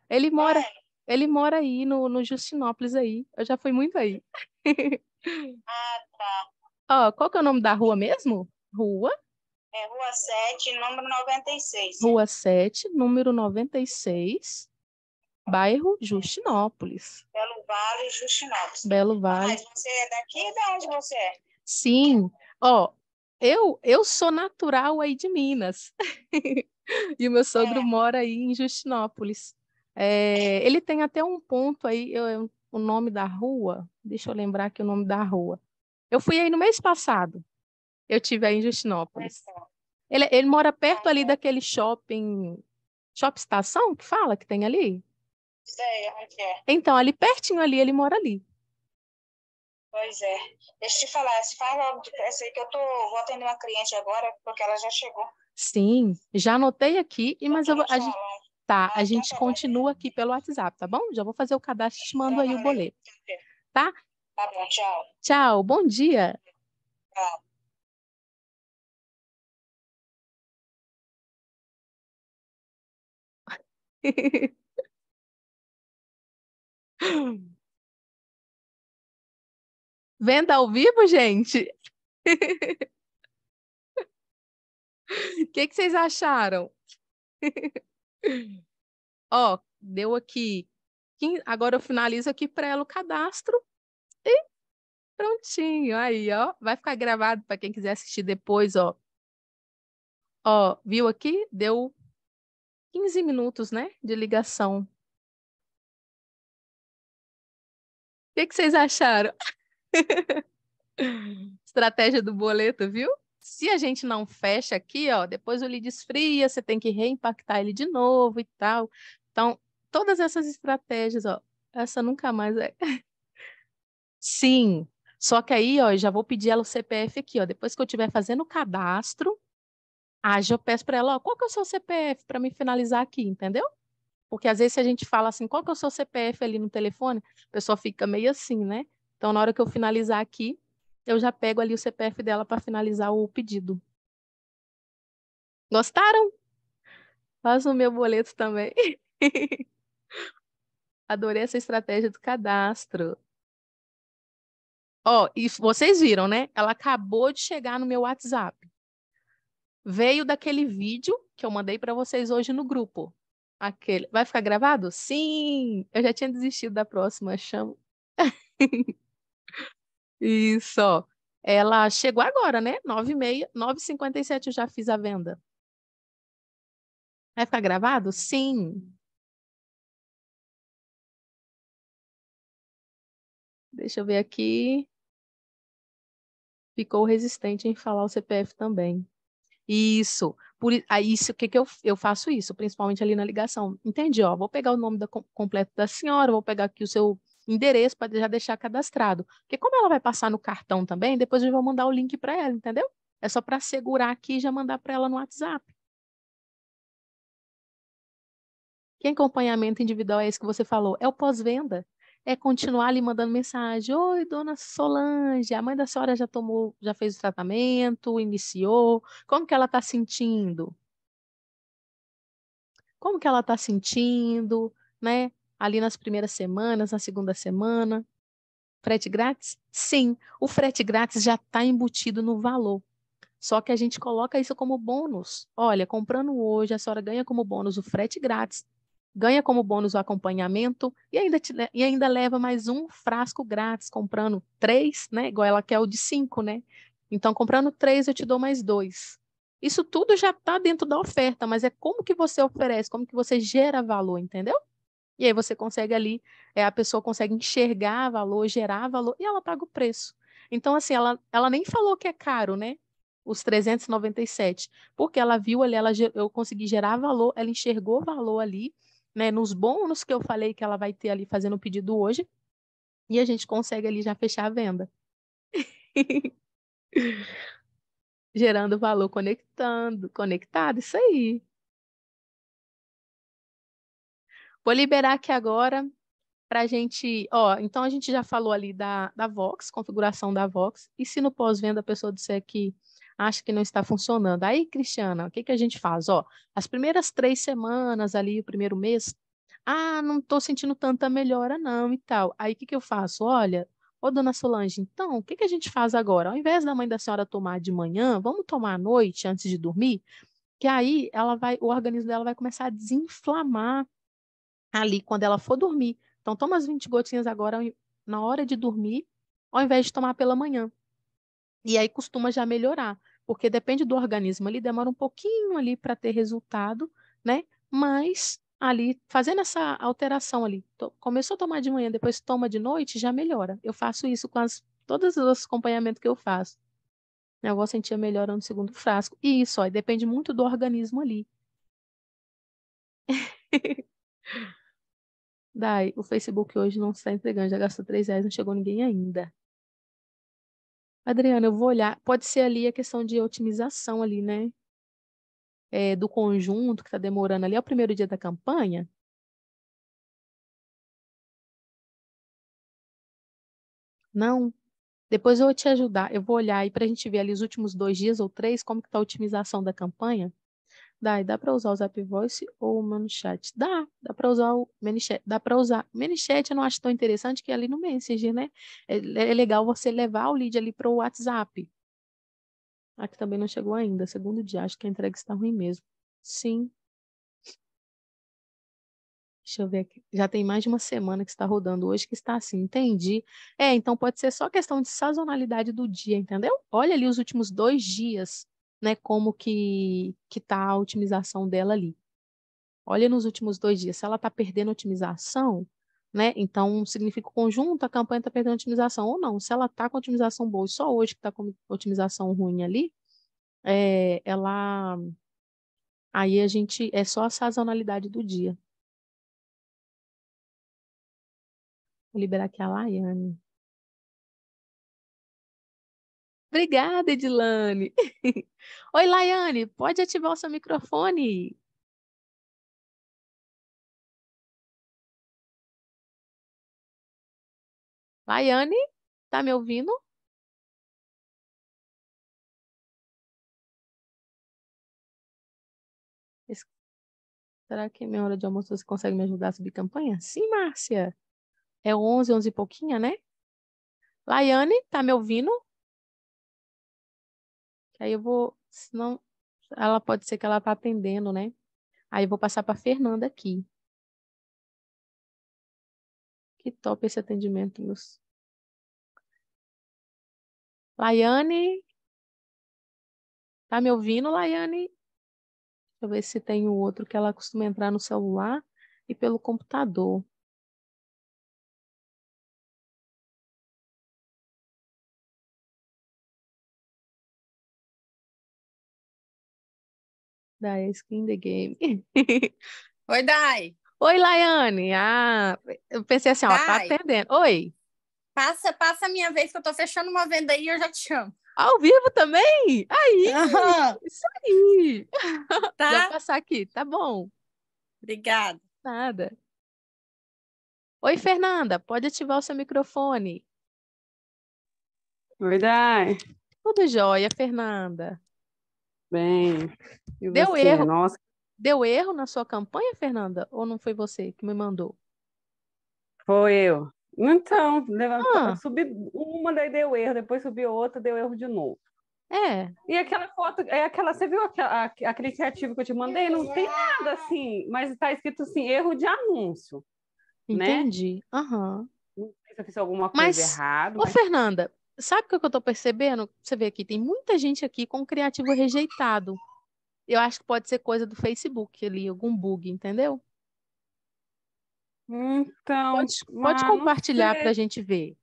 ele mora, é. ele mora aí no, no Justinópolis aí. Eu já fui muito aí. ah, tá. Ó, qual que é o nome da rua mesmo? Rua? É Rua 7, número 96. Rua 7, número 96 bairro Justinópolis. Belo Vale, Justinópolis. Belo ah, Vale. Mas você é daqui de onde você é? Sim. Ó, eu, eu sou natural aí de Minas. e o meu sogro é. mora aí em Justinópolis. É, ele tem até um ponto aí, eu, o nome da rua, deixa eu lembrar aqui o nome da rua. Eu fui aí no mês passado. Eu tive aí em Justinópolis. Ele, ele mora perto ah, ali é? daquele shopping, shopping estação que fala que tem ali? Sei, onde é, é. Então, ali pertinho ali, ele mora ali. Pois é. Deixa eu te falar, se fala logo depressa aí que eu tô, vou atender uma cliente agora, porque ela já chegou. Sim, já anotei aqui, e mas eu, a gente, tá, ah, a então gente tá continua aqui pelo WhatsApp, tá bom? Já vou fazer o cadastro e te mando aí o boleto, tá, tá? Tá bom, tchau. Tchau, bom dia. Tchau. Venda ao vivo, gente? O que, que vocês acharam? Ó, deu aqui. Agora eu finalizo aqui para ela o cadastro e prontinho. Aí, ó, vai ficar gravado para quem quiser assistir depois, ó. Ó, viu aqui? Deu 15 minutos, né, de ligação. que, que vocês acharam? Estratégia do boleto, viu? Se a gente não fecha aqui, ó, depois o lead esfria, você tem que reimpactar ele de novo e tal. Então, todas essas estratégias, ó, essa nunca mais é. Sim. Só que aí, ó, eu já vou pedir ela o CPF aqui, ó. Depois que eu estiver fazendo o cadastro, aí eu peço para ela, ó, qual que é o seu CPF para me finalizar aqui, entendeu? Porque às vezes se a gente fala assim, qual que é o seu CPF ali no telefone, a pessoa fica meio assim, né? Então, na hora que eu finalizar aqui, eu já pego ali o CPF dela para finalizar o pedido. Gostaram? Faz o meu boleto também. Adorei essa estratégia do cadastro. Ó, oh, e vocês viram, né? Ela acabou de chegar no meu WhatsApp. Veio daquele vídeo que eu mandei para vocês hoje no grupo. Aquele. Vai ficar gravado? Sim! Eu já tinha desistido da próxima, chamo. Isso, Ela chegou agora, né? 9h57 eu já fiz a venda. Vai ficar gravado? Sim. Deixa eu ver aqui. Ficou resistente em falar o CPF também. Isso. Por isso, o que, que eu, eu faço isso, principalmente ali na ligação. Entendi, ó, vou pegar o nome da, completo da senhora, vou pegar aqui o seu endereço para já deixar cadastrado. Porque como ela vai passar no cartão também, depois eu vou mandar o link para ela, entendeu? É só para segurar aqui e já mandar para ela no WhatsApp. Que acompanhamento individual é esse que você falou? É o pós-venda é continuar lhe mandando mensagem. Oi, dona Solange, a mãe da senhora já tomou, já fez o tratamento, iniciou. Como que ela está sentindo? Como que ela está sentindo, né? Ali nas primeiras semanas, na segunda semana. Frete grátis? Sim, o frete grátis já está embutido no valor. Só que a gente coloca isso como bônus. Olha, comprando hoje, a senhora ganha como bônus o frete grátis ganha como bônus o acompanhamento e ainda, te, e ainda leva mais um frasco grátis, comprando três, né? Igual ela quer o de cinco, né? Então, comprando três, eu te dou mais dois. Isso tudo já está dentro da oferta, mas é como que você oferece, como que você gera valor, entendeu? E aí você consegue ali, é, a pessoa consegue enxergar valor, gerar valor, e ela paga o preço. Então, assim, ela, ela nem falou que é caro, né? Os 397, porque ela viu ali, ela, eu consegui gerar valor, ela enxergou valor ali, né, nos bônus que eu falei que ela vai ter ali fazendo o pedido hoje, e a gente consegue ali já fechar a venda. Gerando valor, conectando, conectado, isso aí. Vou liberar aqui agora para a gente. Ó, então a gente já falou ali da, da Vox, configuração da Vox, e se no pós-venda a pessoa disser que acha que não está funcionando. Aí, Cristiana, o que, que a gente faz? Ó, as primeiras três semanas ali, o primeiro mês, ah, não estou sentindo tanta melhora não e tal. Aí, o que, que eu faço? Olha, ô dona Solange, então, o que, que a gente faz agora? Ao invés da mãe da senhora tomar de manhã, vamos tomar à noite antes de dormir? Que aí ela vai, o organismo dela vai começar a desinflamar ali quando ela for dormir. Então, toma as 20 gotinhas agora na hora de dormir, ao invés de tomar pela manhã. E aí costuma já melhorar, porque depende do organismo, Ali demora um pouquinho ali para ter resultado, né? Mas ali, fazendo essa alteração ali, to, começou a tomar de manhã, depois toma de noite, já melhora. Eu faço isso com as, todos os acompanhamentos que eu faço. vou sentir a melhora no segundo frasco. E isso, ó, depende muito do organismo ali. Dai, o Facebook hoje não está entregando, já gastou 3 reais, não chegou ninguém ainda. Adriana, eu vou olhar. Pode ser ali a questão de otimização ali, né? É, do conjunto que está demorando ali. É o primeiro dia da campanha? Não? Depois eu vou te ajudar. Eu vou olhar aí para a gente ver ali os últimos dois dias ou três como que está a otimização da campanha. Dai, dá para usar o Zapvoice ou o ManyChat? Dá, dá para usar o ManyChat. Dá para usar. ManyChat eu não acho tão interessante que é ali no Messenger, né? É, é legal você levar o lead ali para o WhatsApp. Aqui também não chegou ainda. Segundo dia, acho que a entrega está ruim mesmo. Sim. Deixa eu ver aqui. Já tem mais de uma semana que está rodando hoje que está assim. Entendi. É, então pode ser só questão de sazonalidade do dia, entendeu? Olha ali os últimos dois dias né, como que que tá a otimização dela ali. Olha nos últimos dois dias, se ela está perdendo otimização, né, então significa o conjunto, a campanha está perdendo otimização ou não. Se ela está com otimização boa e só hoje que está com otimização ruim ali, é, ela aí a gente é só a sazonalidade do dia. Vou liberar aqui a Laiane. Obrigada, Edilane. Oi, Laiane, pode ativar o seu microfone. Laiane, tá me ouvindo? Será que é minha hora de almoço você consegue me ajudar a subir campanha? Sim, Márcia. É 11, 11 e pouquinha, né? Laiane, tá me ouvindo? Aí eu vou, senão ela pode ser que ela tá atendendo né? Aí eu vou passar para Fernanda aqui. Que top esse atendimento, meus. Laiane? Tá me ouvindo, Laiane? Deixa eu ver se tem o outro que ela costuma entrar no celular e pelo computador. da Skin the Game. Oi, Dai. Oi, Laiane. Ah, eu pensei assim, Dai. ó, tá atendendo. Oi. Passa, passa a minha vez que eu tô fechando uma venda aí e eu já te chamo. Ao vivo também? Aí! Uhum. Isso aí! Tá. Vou passar aqui, tá bom. Obrigada. Nada. Oi, Fernanda, pode ativar o seu microfone. Oi, Dai. Tudo jóia, Fernanda bem. E Deu você? erro. Nossa. Deu erro na sua campanha, Fernanda? Ou não foi você que me mandou? Foi eu. Então, levantou, ah. subi uma, daí deu erro, depois subi outra, deu erro de novo. É. E aquela foto, é aquela, você viu aquela, aquele criativo que eu te mandei? Não tem nada assim, mas está escrito assim, erro de anúncio. Né? Entendi. Né? Uhum. Não sei se eu fiz alguma coisa mas, errada. Mas... Ô, Fernanda, sabe o que eu estou percebendo? Você vê aqui, tem muita gente aqui com criativo rejeitado. Eu acho que pode ser coisa do Facebook ali, algum bug, entendeu? Então. Pode, pode compartilhar para a gente ver.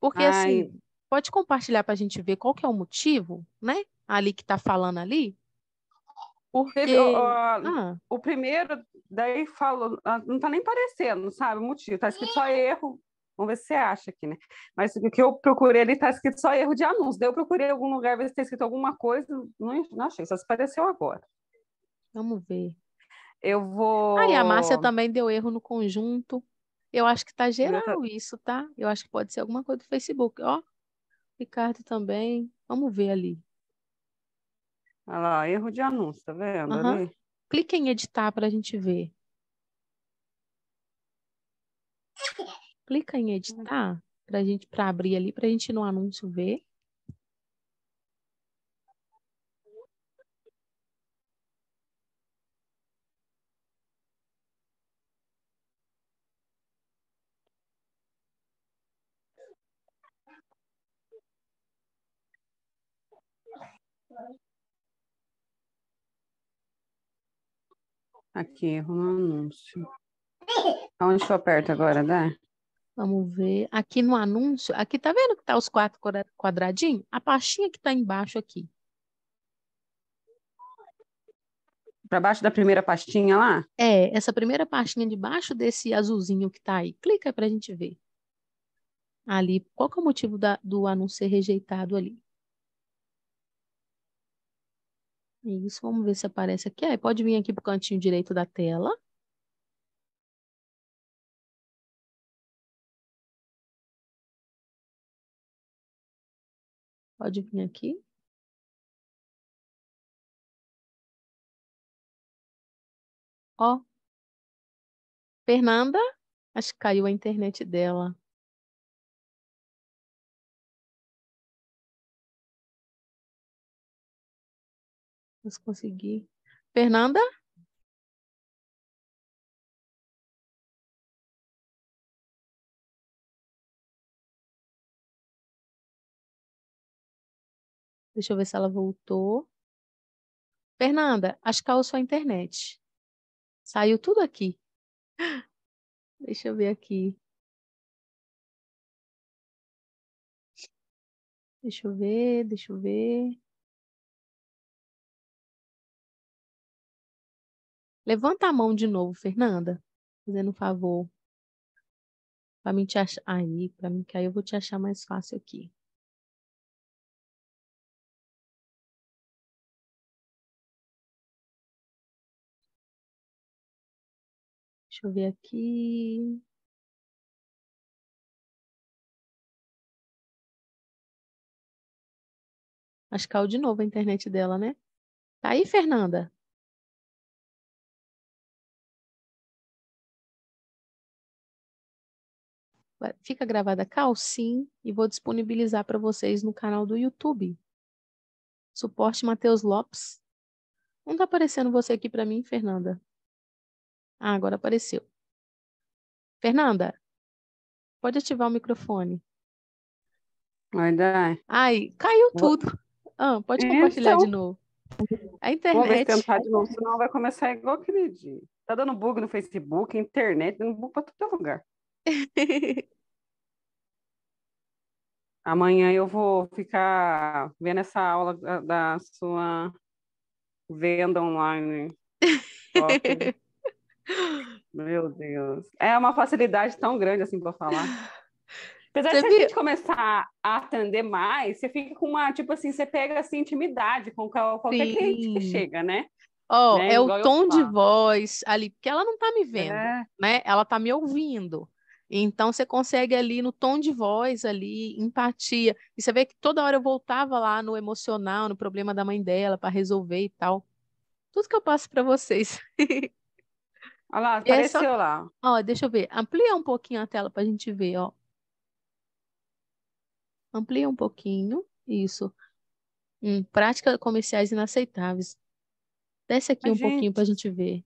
Porque Ai. assim, pode compartilhar para a gente ver qual que é o motivo, né? Ali que está falando ali. Porque. o, ah. o primeiro, daí falou, ah, não está nem parecendo, sabe? O motivo. Está escrito só erro, Vamos ver se você acha aqui, né? Mas o que eu procurei ali está escrito só erro de anúncio. Daí eu procurei algum lugar, ver se tem escrito alguma coisa. Não, não achei, só se apareceu agora. Vamos ver. Eu vou. Ah, e a Márcia também deu erro no conjunto. Eu acho que está geral isso, tá? Eu acho que pode ser alguma coisa do Facebook. Ó, Ricardo também. Vamos ver ali. Olha lá, erro de anúncio, tá vendo? Uhum. Ali? Clique em editar para a gente ver. Clica em editar para gente para abrir ali para a gente no anúncio ver. Aqui, no anúncio. Onde eu aperto agora, dá? Né? Vamos ver. Aqui no anúncio, aqui tá vendo que tá os quatro quadradinhos? A pastinha que tá embaixo aqui. Para baixo da primeira pastinha lá? É, essa primeira pastinha debaixo desse azulzinho que tá aí. Clica para a gente ver. Ali, qual que é o motivo da, do anúncio ser rejeitado ali? É isso, vamos ver se aparece aqui. É, pode vir aqui para o cantinho direito da tela. Pode vir aqui. Ó. Fernanda, acho que caiu a internet dela. Vamos conseguir. Fernanda? Deixa eu ver se ela voltou. Fernanda, acho que caiu sua internet. Saiu tudo aqui. Deixa eu ver aqui. Deixa eu ver, deixa eu ver. Levanta a mão de novo, Fernanda, fazendo um favor. Para mim te achar. Aí, para mim que aí eu vou te achar mais fácil aqui. Deixa eu ver aqui. Acho que caiu de novo a internet dela, né? Tá aí, Fernanda? Fica gravada a Sim, e vou disponibilizar para vocês no canal do YouTube. Suporte Matheus Lopes. Não está aparecendo você aqui para mim, Fernanda? Ah, agora apareceu. Fernanda, pode ativar o microfone. Vai dar. É. Ai, caiu tudo. Ah, pode compartilhar então, de novo. A internet. Vamos tentar de novo, senão vai começar igual aquele dia. Tá dando bug no Facebook, internet, dando bug para todo lugar. Amanhã eu vou ficar vendo essa aula da sua venda online. Meu Deus. É uma facilidade tão grande assim para falar. Apesar você de a gente começar a atender mais, você fica com uma, tipo assim, você pega assim, intimidade com qualquer Sim. cliente que chega, né? Oh, né? É Igual o tom de voz ali, porque ela não tá me é. vendo, é. né? Ela tá me ouvindo. Então você consegue ali no tom de voz ali, empatia. E você vê que toda hora eu voltava lá no emocional, no problema da mãe dela para resolver e tal. Tudo que eu passo para vocês. Olha lá, apareceu é lá. Ó, deixa eu ver. Amplia um pouquinho a tela para a gente ver, ó. Amplia um pouquinho. Isso. Hum, práticas comerciais inaceitáveis. Desce aqui Mas um gente... pouquinho para a gente ver.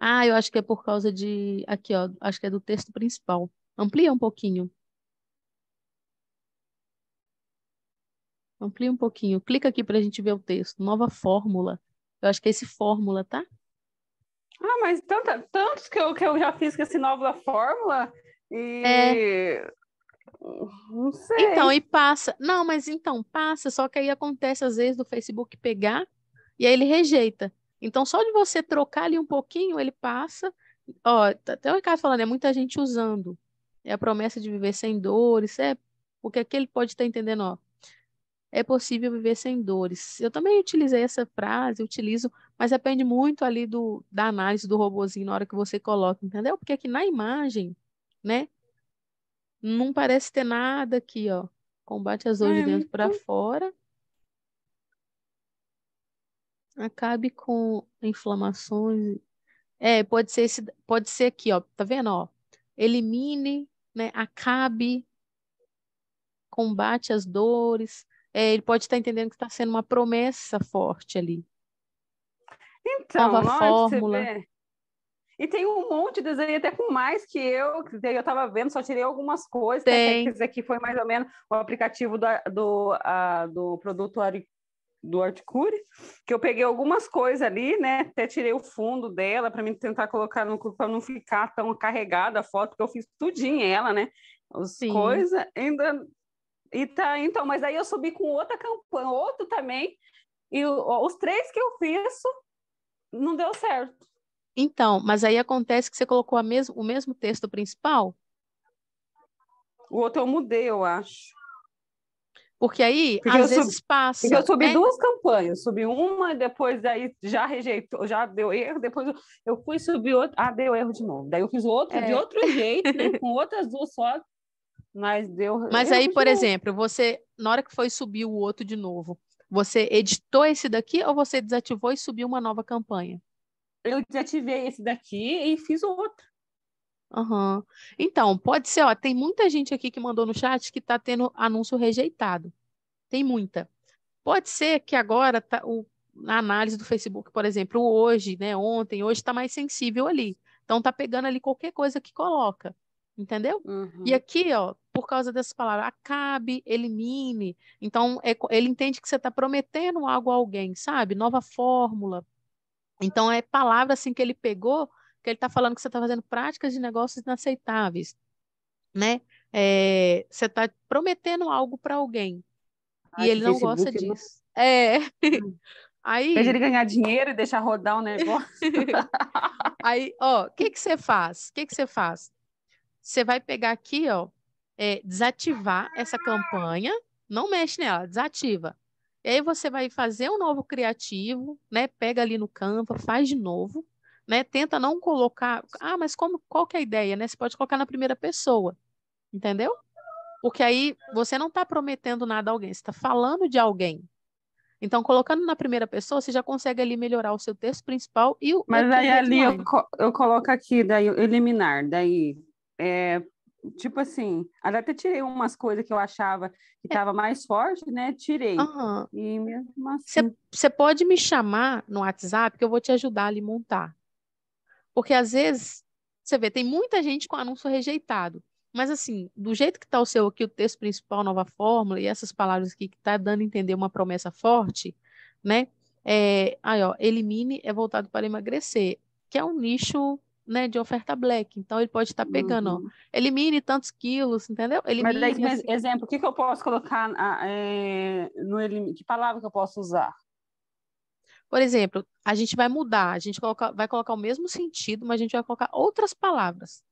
Ah, eu acho que é por causa de. Aqui, ó. Acho que é do texto principal. Amplia um pouquinho. Amplia um pouquinho. Clica aqui para a gente ver o texto. Nova fórmula. Eu acho que é esse fórmula, tá? Ah, mas tanta, tantos que eu, que eu já fiz com esse nova fórmula e... É... Não sei. Então, e passa. Não, mas então, passa. Só que aí acontece às vezes do Facebook pegar e aí ele rejeita. Então, só de você trocar ali um pouquinho, ele passa. Ó, tá até o Ricardo falando, é muita gente usando. É a promessa de viver sem dores, é porque aqui ele pode estar tá entendendo, ó, é possível viver sem dores. Eu também utilizei essa frase, utilizo, mas depende muito ali do, da análise do robozinho na hora que você coloca, entendeu? Porque aqui na imagem, né, não parece ter nada aqui, ó. Combate as dores é, de dentro para fora. Acabe com inflamações. É, pode ser esse, pode ser aqui, ó. Tá vendo, ó? Elimine, né? Acabe combate as dores, é, ele pode estar entendendo que está sendo uma promessa forte ali. Então, Nova fórmula. E tem um monte de desenho, até com mais que eu, que eu estava vendo, só tirei algumas coisas. Tem. Esse aqui foi mais ou menos o aplicativo do, do, do produto Ari, do Articure, que eu peguei algumas coisas ali, né? Até tirei o fundo dela para mim tentar colocar no para não ficar tão carregada a foto, porque eu fiz tudinho ela, né? As coisas ainda e tá, então, mas aí eu subi com outra campanha, outro também, e os três que eu fiz não deu certo. Então, mas aí acontece que você colocou mes o mesmo texto principal? O outro eu mudei, eu acho. Porque aí, porque às vezes passa. Porque eu subi né? duas campanhas. Subi uma, depois aí já rejeitou, já deu erro. Depois eu fui subir outra. Ah, deu erro de novo. Daí eu fiz outro é. de outro jeito, com outras duas fotos. Mas deu. Mas aí, por exemplo, você, na hora que foi subir o outro de novo, você editou esse daqui ou você desativou e subiu uma nova campanha? Eu desativei esse daqui e fiz outro. Uhum. Então, pode ser, ó, tem muita gente aqui que mandou no chat que está tendo anúncio rejeitado. Tem muita. Pode ser que agora tá, o, a análise do Facebook, por exemplo, hoje, né, ontem, hoje está mais sensível ali. Então tá pegando ali qualquer coisa que coloca, entendeu? Uhum. E aqui, ó, por causa dessa palavra, acabe, elimine. Então, é, ele entende que você está prometendo algo a alguém, sabe? Nova fórmula. Então, é palavra assim que ele pegou, que ele está falando que você está fazendo práticas de negócios inaceitáveis, né? É, você está prometendo algo para alguém ah, e ele não Facebook gosta é disso. Não... É. Hum. Aí... Veja ele ganhar dinheiro e deixar rodar o um negócio. Aí, ó, o que que você faz? O que que você faz? Você vai pegar aqui, ó, é, desativar essa campanha, não mexe nela, desativa. E aí você vai fazer um novo criativo, né? Pega ali no Canva, faz de novo, né? Tenta não colocar, ah, mas como qual que é a ideia, né? Você pode colocar na primeira pessoa. Entendeu? Porque aí você não está prometendo nada a alguém, você está falando de alguém. Então, colocando na primeira pessoa, você já consegue ali melhorar o seu texto principal e o. Mas aí ali eu, co eu, coloco aqui, daí eliminar, daí é, tipo assim, até tirei umas coisas que eu achava que estava é. mais forte, né? Tirei. Uhum. E mesmo assim. Você pode me chamar no WhatsApp que eu vou te ajudar ali montar. Porque às vezes, você vê, tem muita gente com anúncio rejeitado. Mas assim, do jeito que está o seu aqui, o texto principal, nova fórmula, e essas palavras aqui que está dando a entender uma promessa forte, né? É, aí, ó, elimine é voltado para emagrecer, que é um nicho né, de oferta black. Então ele pode estar tá pegando, uhum. ó, elimine tantos quilos, entendeu? Elimine, mas daí, mas, assim. exemplo, o que, que eu posso colocar é, no elimine? Que palavra que eu posso usar? Por exemplo, a gente vai mudar, a gente coloca, vai colocar o mesmo sentido, mas a gente vai colocar outras palavras.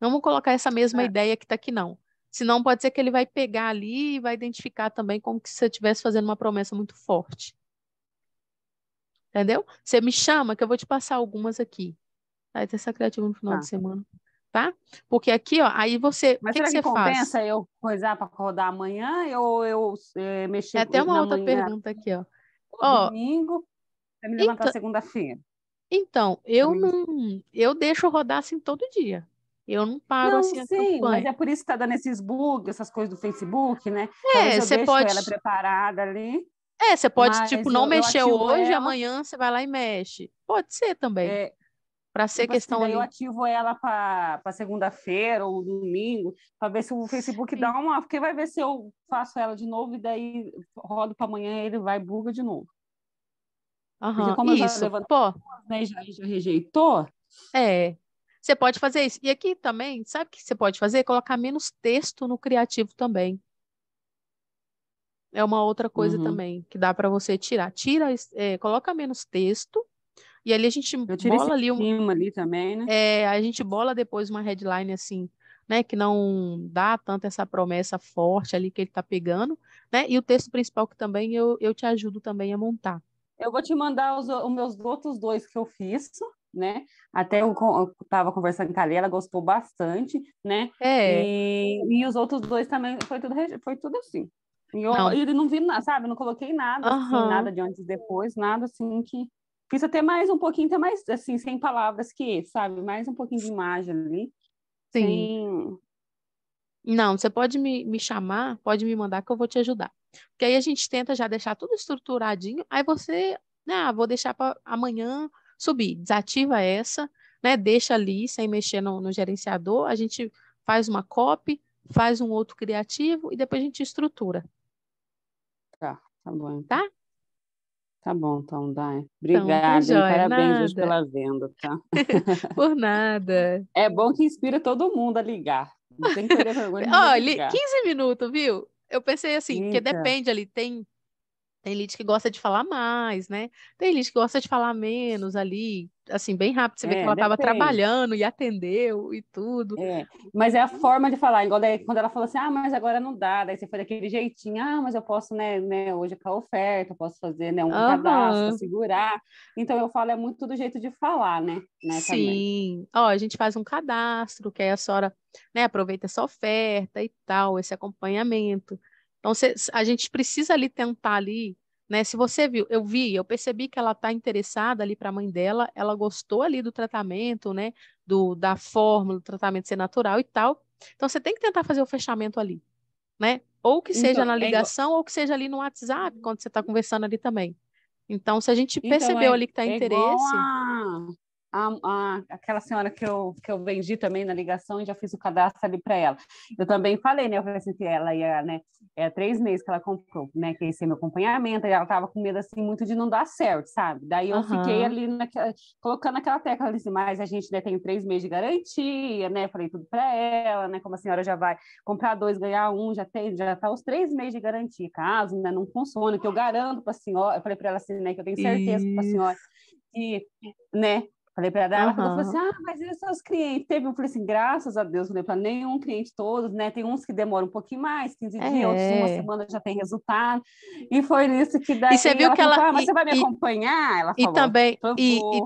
Não vamos colocar essa mesma é. ideia que está aqui, não. Senão pode ser que ele vai pegar ali e vai identificar também como que se você estivesse fazendo uma promessa muito forte. Entendeu? Você me chama que eu vou te passar algumas aqui. Aí ter essa criativa no final tá. de semana. Tá? Porque aqui, ó, aí você. Mas que será que, que compensa faz? eu coisar para rodar amanhã ou eu, eu é, mexer É até uma outra manhã. pergunta aqui, ó. ó domingo, vai me levantar então, segunda-feira. Então, eu domingo. não. Eu deixo rodar assim todo dia. Eu não paro não, assim. Sim, mas é por isso que está dando esses bugs, essas coisas do Facebook, né? É, você pode. ela preparada ali. É, você pode, tipo, não mexer hoje, ela... amanhã você vai lá e mexe. Pode ser também. É, para tipo ser tipo questão assim, ali. Eu ativo ela para segunda-feira ou domingo, para ver se o Facebook Sim. dá uma. Porque vai ver se eu faço ela de novo e daí rodo para amanhã ele vai buga de novo. Uhum, isso. já levanto, Pô. Né, já, já rejeitou. É. Você pode fazer isso. E aqui também, sabe o que você pode fazer? Colocar menos texto no criativo também é uma outra coisa uhum. também que dá para você tirar. Tira, é, coloca menos texto e ali a gente bola ali um ali também, né? É, a gente bola depois uma headline assim, né, que não dá tanto essa promessa forte ali que ele está pegando, né? E o texto principal que também eu, eu te ajudo também a montar. Eu vou te mandar os, os meus outros dois que eu fiz, né? Até eu estava conversando com a Lê, ela gostou bastante, né? É. E, e os outros dois também foi tudo, foi tudo assim. E eu não. eu não vi nada, sabe? não coloquei nada, uhum. assim, nada de antes e depois, nada assim que Fiz até mais um pouquinho, até mais, assim, sem palavras que, sabe? Mais um pouquinho de imagem ali. Sim. Sem... Não, você pode me, me chamar, pode me mandar que eu vou te ajudar. Porque aí a gente tenta já deixar tudo estruturadinho, aí você, né, ah, vou deixar para amanhã subir, desativa essa, né? Deixa ali sem mexer no, no gerenciador, a gente faz uma copy, faz um outro criativo e depois a gente estrutura. Tá, tá bom. Tá? Tá bom, então, Dai. Então, tá Obrigada, então, parabéns pela venda, tá? Por nada. É bom que inspira todo mundo a ligar. Não tem que ter vergonha Olha, 15 minutos, viu? Eu pensei assim, Eita. porque depende ali, tem tem elite que gosta de falar mais, né? Tem elite que gosta de falar menos ali, assim, bem rápido. Você vê que é, ela estava trabalhando e atendeu e tudo. É. Mas é a forma de falar, igual daí, quando ela falou assim, ah, mas agora não dá. Daí você foi daquele jeitinho, ah, mas eu posso, né, né hoje com a oferta, eu posso fazer né, um uhum. cadastro, segurar. Então eu falo, é muito do jeito de falar, né? né Sim. Também. Ó, a gente faz um cadastro, que aí a senhora né, aproveita essa oferta e tal, esse acompanhamento. Então, cê, a gente precisa ali tentar ali, né? Se você viu, eu vi, eu percebi que ela está interessada ali para a mãe dela, ela gostou ali do tratamento, né? Do, da fórmula, do tratamento ser natural e tal. Então, você tem que tentar fazer o fechamento ali, né? Ou que seja então, na ligação, é igual... ou que seja ali no WhatsApp, quando você está conversando ali também. Então, se a gente então, percebeu então, é, ali que está é interesse a, a, aquela senhora que eu, que eu vendi também na ligação e já fiz o cadastro ali para ela. Eu também falei, né? Eu falei assim, que ela ia, né? É três meses que ela comprou, né? Que esse é meu acompanhamento, e ela tava com medo, assim, muito de não dar certo, sabe? Daí eu uhum. fiquei ali naquela, colocando aquela tecla, assim, mas a gente, né, tem três meses de garantia, né? Falei tudo para ela, né? Como a senhora já vai comprar dois, ganhar um, já tem, já tá os três meses de garantia, caso, né? Não funcione, que eu garanto para a senhora, eu falei para ela assim, né? Que eu tenho certeza para a senhora que, né, Falei para ela, uhum. ela falou assim, ah, mas e os seus clientes? Teve, um falei assim, graças a Deus, não para nenhum cliente todos, né? Tem uns que demoram um pouquinho mais, 15 é. dias, outros uma semana já tem resultado. E foi nisso que daí e você viu ela que ela, falou, ah, mas e, você vai me e, acompanhar? Ela falou, e também, e, e,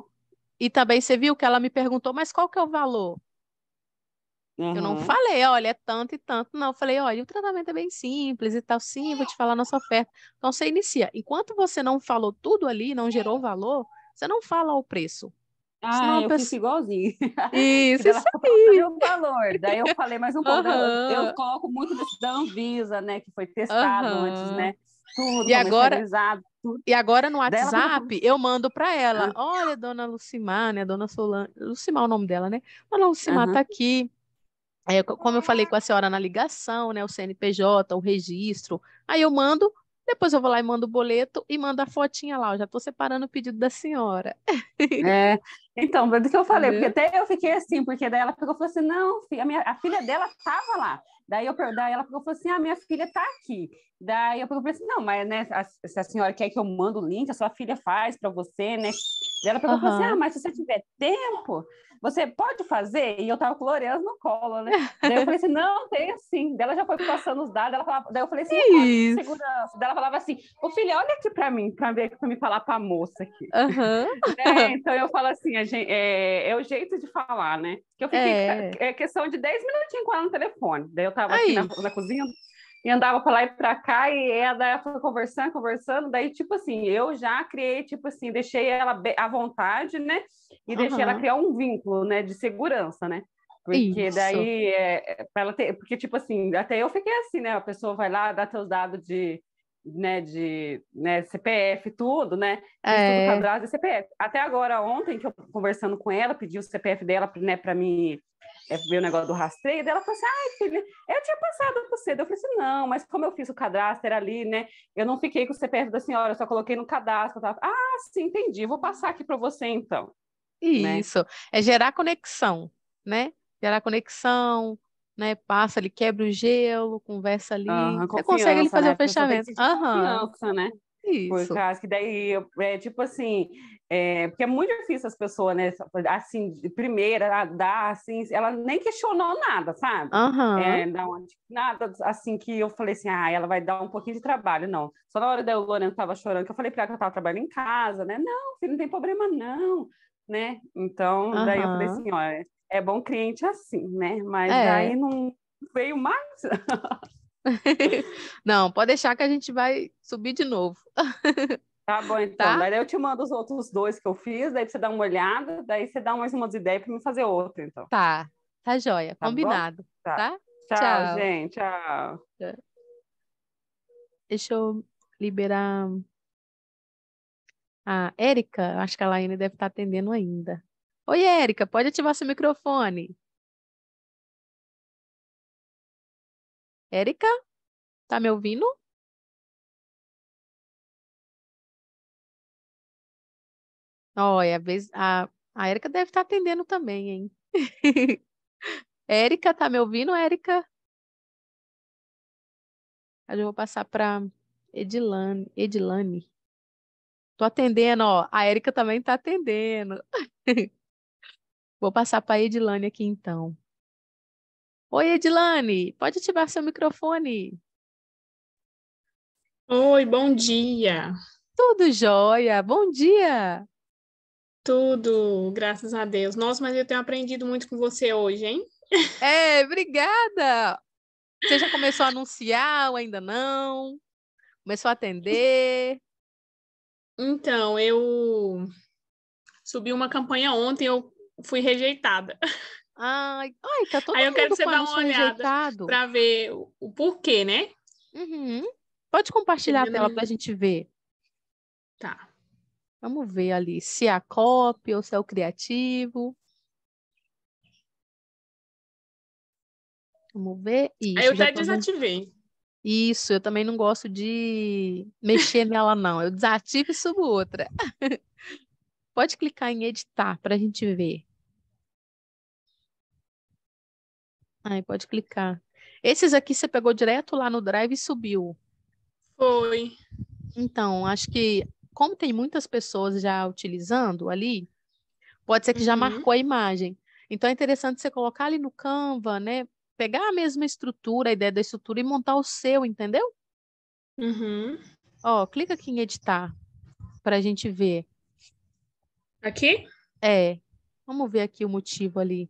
e, também você viu que ela me perguntou, mas qual que é o valor? Uhum. Eu não uhum. falei, olha, é tanto e tanto, não. Eu falei, olha, o tratamento é bem simples e tal, sim, vou te falar nossa oferta. Então você inicia. Enquanto você não falou tudo ali, não gerou valor, você não fala o preço. Ah, eu pessoa... igualzinho. Isso, isso aí. o valor. Daí eu falei, mais um pouco, eu, eu, coloco muito desse da Anvisa, né, que foi testado antes, né? Tudo, e agora, tudo. e agora no WhatsApp dela, eu mando para ela, olha, dona Lucimar, né, dona Solange, Lucimar é o nome dela, né? Dona Lucimar uhum. tá aqui, é, como eu falei com a senhora na ligação, né, o CNPJ, o registro, aí eu mando depois eu vou lá e mando o boleto e mando a fotinha lá, eu já estou separando o pedido da senhora. É, então, do que eu falei, porque né? até eu fiquei assim, porque daí ela pegou e falou assim, não, filha, a, minha, a filha dela estava lá. Daí, eu, daí ela pegou e falou assim, ah, minha filha está aqui. Daí eu falei assim, não, mas né, se a senhora quer que eu mando o link, a sua filha faz para você, né? ela perguntou uhum. assim: ah, mas se você tiver tempo, você pode fazer? E eu tava com o Lorenzo no colo, né? daí eu falei assim: não, tem assim Daí ela já foi passando os dados, ela falava, daí eu falei assim: Pode, segurança. Daí ela falava assim: ô filha, olha aqui pra mim, pra, ver, pra me falar pra moça aqui. Uhum. É, então eu falo assim: gente, é, é, o jeito de falar, né? Que eu fiquei, é. é, é questão de 10 minutinhos com ela no telefone. Daí eu tava Aí. aqui na, na cozinha e andava para lá e para cá, e ela foi conversando, conversando, daí, tipo assim, eu já criei, tipo assim, deixei ela à vontade, né? E uhum. deixei ela criar um vínculo, né, de segurança, né? Porque Isso. daí, é, é para ela ter, porque, tipo assim, até eu fiquei assim, né? A pessoa vai lá, dá teus dados de, né, de né, CPF, tudo, né? É. Tudo cadastro e CPF. Até agora, ontem, que eu conversando com ela, pedi o CPF dela, né, para mim é, ver o negócio do rastreio, dela falou assim: ai, filha, eu tinha passado por cedo. Eu falei assim: não, mas como eu fiz o cadastro ali, né? Eu não fiquei com o CPF da senhora, eu só coloquei no cadastro. Tava, ah, sim, entendi, vou passar aqui para você então. Né? Isso, né? é gerar conexão, né? Gerar conexão, né? Passa ali, quebra o gelo, conversa ali. Uhum, você consegue ele fazer né? o fechamento. Uhum. né? Isso. Por causa que daí, é tipo assim, é, porque é muito difícil as pessoas, né? Assim, de primeira, ah, dar, assim, ela nem questionou nada, sabe? Uhum. É, não, nada assim que eu falei assim, ah, ela vai dar um pouquinho de trabalho, não. Só na hora da Lorena tava chorando, que eu falei para ela que eu tava trabalhando em casa, né? Não, filho, não tem problema, não, né? Então, uhum. daí eu falei assim, olha, é, é bom cliente assim, né? Mas é. não veio mais. não, pode deixar que a gente vai subir de novo. Tá bom, então. Tá? Daí eu te mando os outros dois que eu fiz, daí você dá uma olhada, daí você dá mais umas ideias para me fazer outro, então. Tá, tá joia, tá combinado. Tá. tá? Tchau, tchau, gente, tchau. É. Deixa eu liberar a Érica, acho que a Laine deve estar tá atendendo ainda. Oi, Érica, pode ativar seu microfone. Érica, tá me ouvindo? Olha, a, vez, a, a Érica deve estar tá atendendo também, hein? Érica, tá me ouvindo, Érica? Eu vou passar para Edilane. Edilane. Tô atendendo, ó. A Érica também tá atendendo. vou passar para Edilane aqui então. Oi, Edilane, pode ativar seu microfone. Oi, bom dia. Tudo jóia. Bom dia. Tudo, graças a Deus. Nossa, mas eu tenho aprendido muito com você hoje, hein? É, obrigada! Você já começou a anunciar ou ainda não? Começou a atender? Então, eu subi uma campanha ontem, eu fui rejeitada. Ai, ai tá todo Aí eu quero que você dê uma olhada para ver o, porquê, né? Uhum. Pode compartilhar a tela para a gente ver. Tá. Vamos ver ali se é a cópia ou se é o criativo. Vamos ver. Isso, eu já, já desativei. Isso, eu também não gosto de mexer nela, não. Eu desativo e subo outra. Pode clicar em editar para a gente ver. Aí, pode clicar. Esses aqui você pegou direto lá no Drive e subiu. Foi. Então, acho que como tem muitas pessoas já utilizando ali, pode ser que já uhum. marcou a imagem. Então é interessante você colocar ali no Canva, né? Pegar a mesma estrutura, a ideia da estrutura e montar o seu, entendeu? Uhum. Ó, clica aqui em editar para a gente ver. Aqui? É. Vamos ver aqui o motivo ali.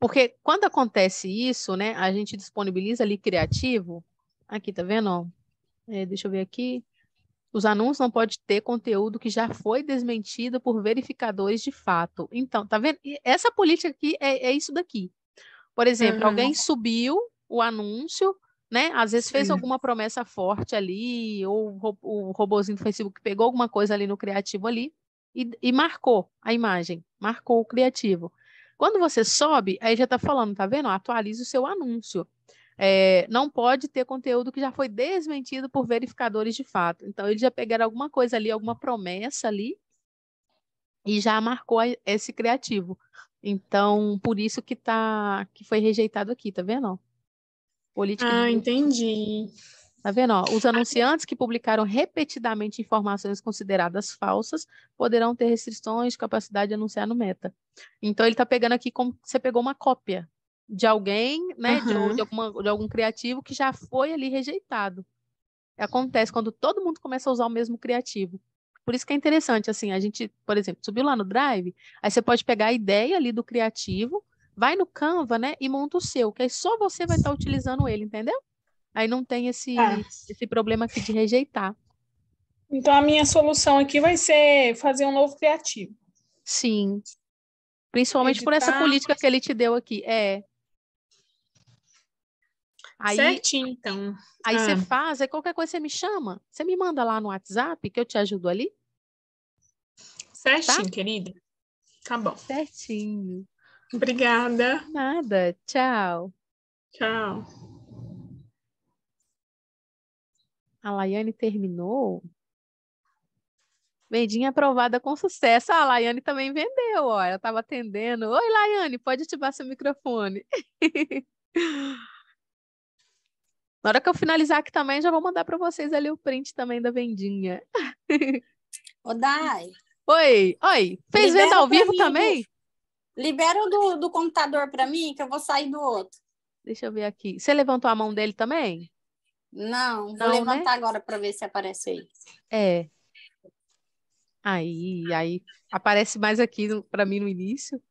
Porque quando acontece isso, né? A gente disponibiliza ali criativo. Aqui, tá vendo? Ó, é, deixa eu ver aqui. Os anúncios não podem ter conteúdo que já foi desmentido por verificadores de fato. Então, tá vendo? Essa política aqui é, é isso daqui. Por exemplo, uhum. alguém subiu o anúncio, né? Às vezes fez Sim. alguma promessa forte ali, ou o robôzinho do Facebook pegou alguma coisa ali no criativo ali e, e marcou a imagem, marcou o criativo. Quando você sobe, aí já está falando, tá vendo? Atualize o seu anúncio é, não pode ter conteúdo que já foi desmentido por verificadores de fato. Então, eles já pegaram alguma coisa ali, alguma promessa ali, e já marcou esse criativo. Então, por isso que tá que foi rejeitado aqui, tá vendo? Política ah, de... entendi. Tá vendo? Ó? Os anunciantes que publicaram repetidamente informações consideradas falsas poderão ter restrições de capacidade de anunciar no meta. Então, ele está pegando aqui como você pegou uma cópia de alguém, né, uhum. de, de, alguma, de algum criativo que já foi ali rejeitado. Acontece quando todo mundo começa a usar o mesmo criativo. Por isso que é interessante, assim, a gente, por exemplo, subiu lá no Drive, aí você pode pegar a ideia ali do criativo, vai no Canva, né, e monta o seu, que aí só você vai estar tá utilizando ele, entendeu? Aí não tem esse, ah. esse problema aqui de rejeitar. Então a minha solução aqui vai ser fazer um novo criativo. Sim. Principalmente Editar, por essa política que ele te deu aqui. É. Aí, Certinho, então. Aí ah. você faz, aí qualquer coisa você me chama, você me manda lá no WhatsApp que eu te ajudo ali. Certinho, tá? querida. Tá bom. Certinho. Obrigada. Nada. Tchau. Tchau. A Laiane terminou. Vendinha aprovada com sucesso. a Laiane também vendeu, ó. Ela estava atendendo. Oi, Laiane, pode ativar seu microfone. Na hora que eu finalizar aqui também, já vou mandar para vocês ali o print também da vendinha. Ô, Dai. Oi, oi. Fez venda ao vivo mim, também? Libera do, do computador para mim, que eu vou sair do outro. Deixa eu ver aqui. Você levantou a mão dele também? Não, vou né? levantar né? agora para ver se aparece aí. É. Aí, aí aparece mais aqui para mim no início.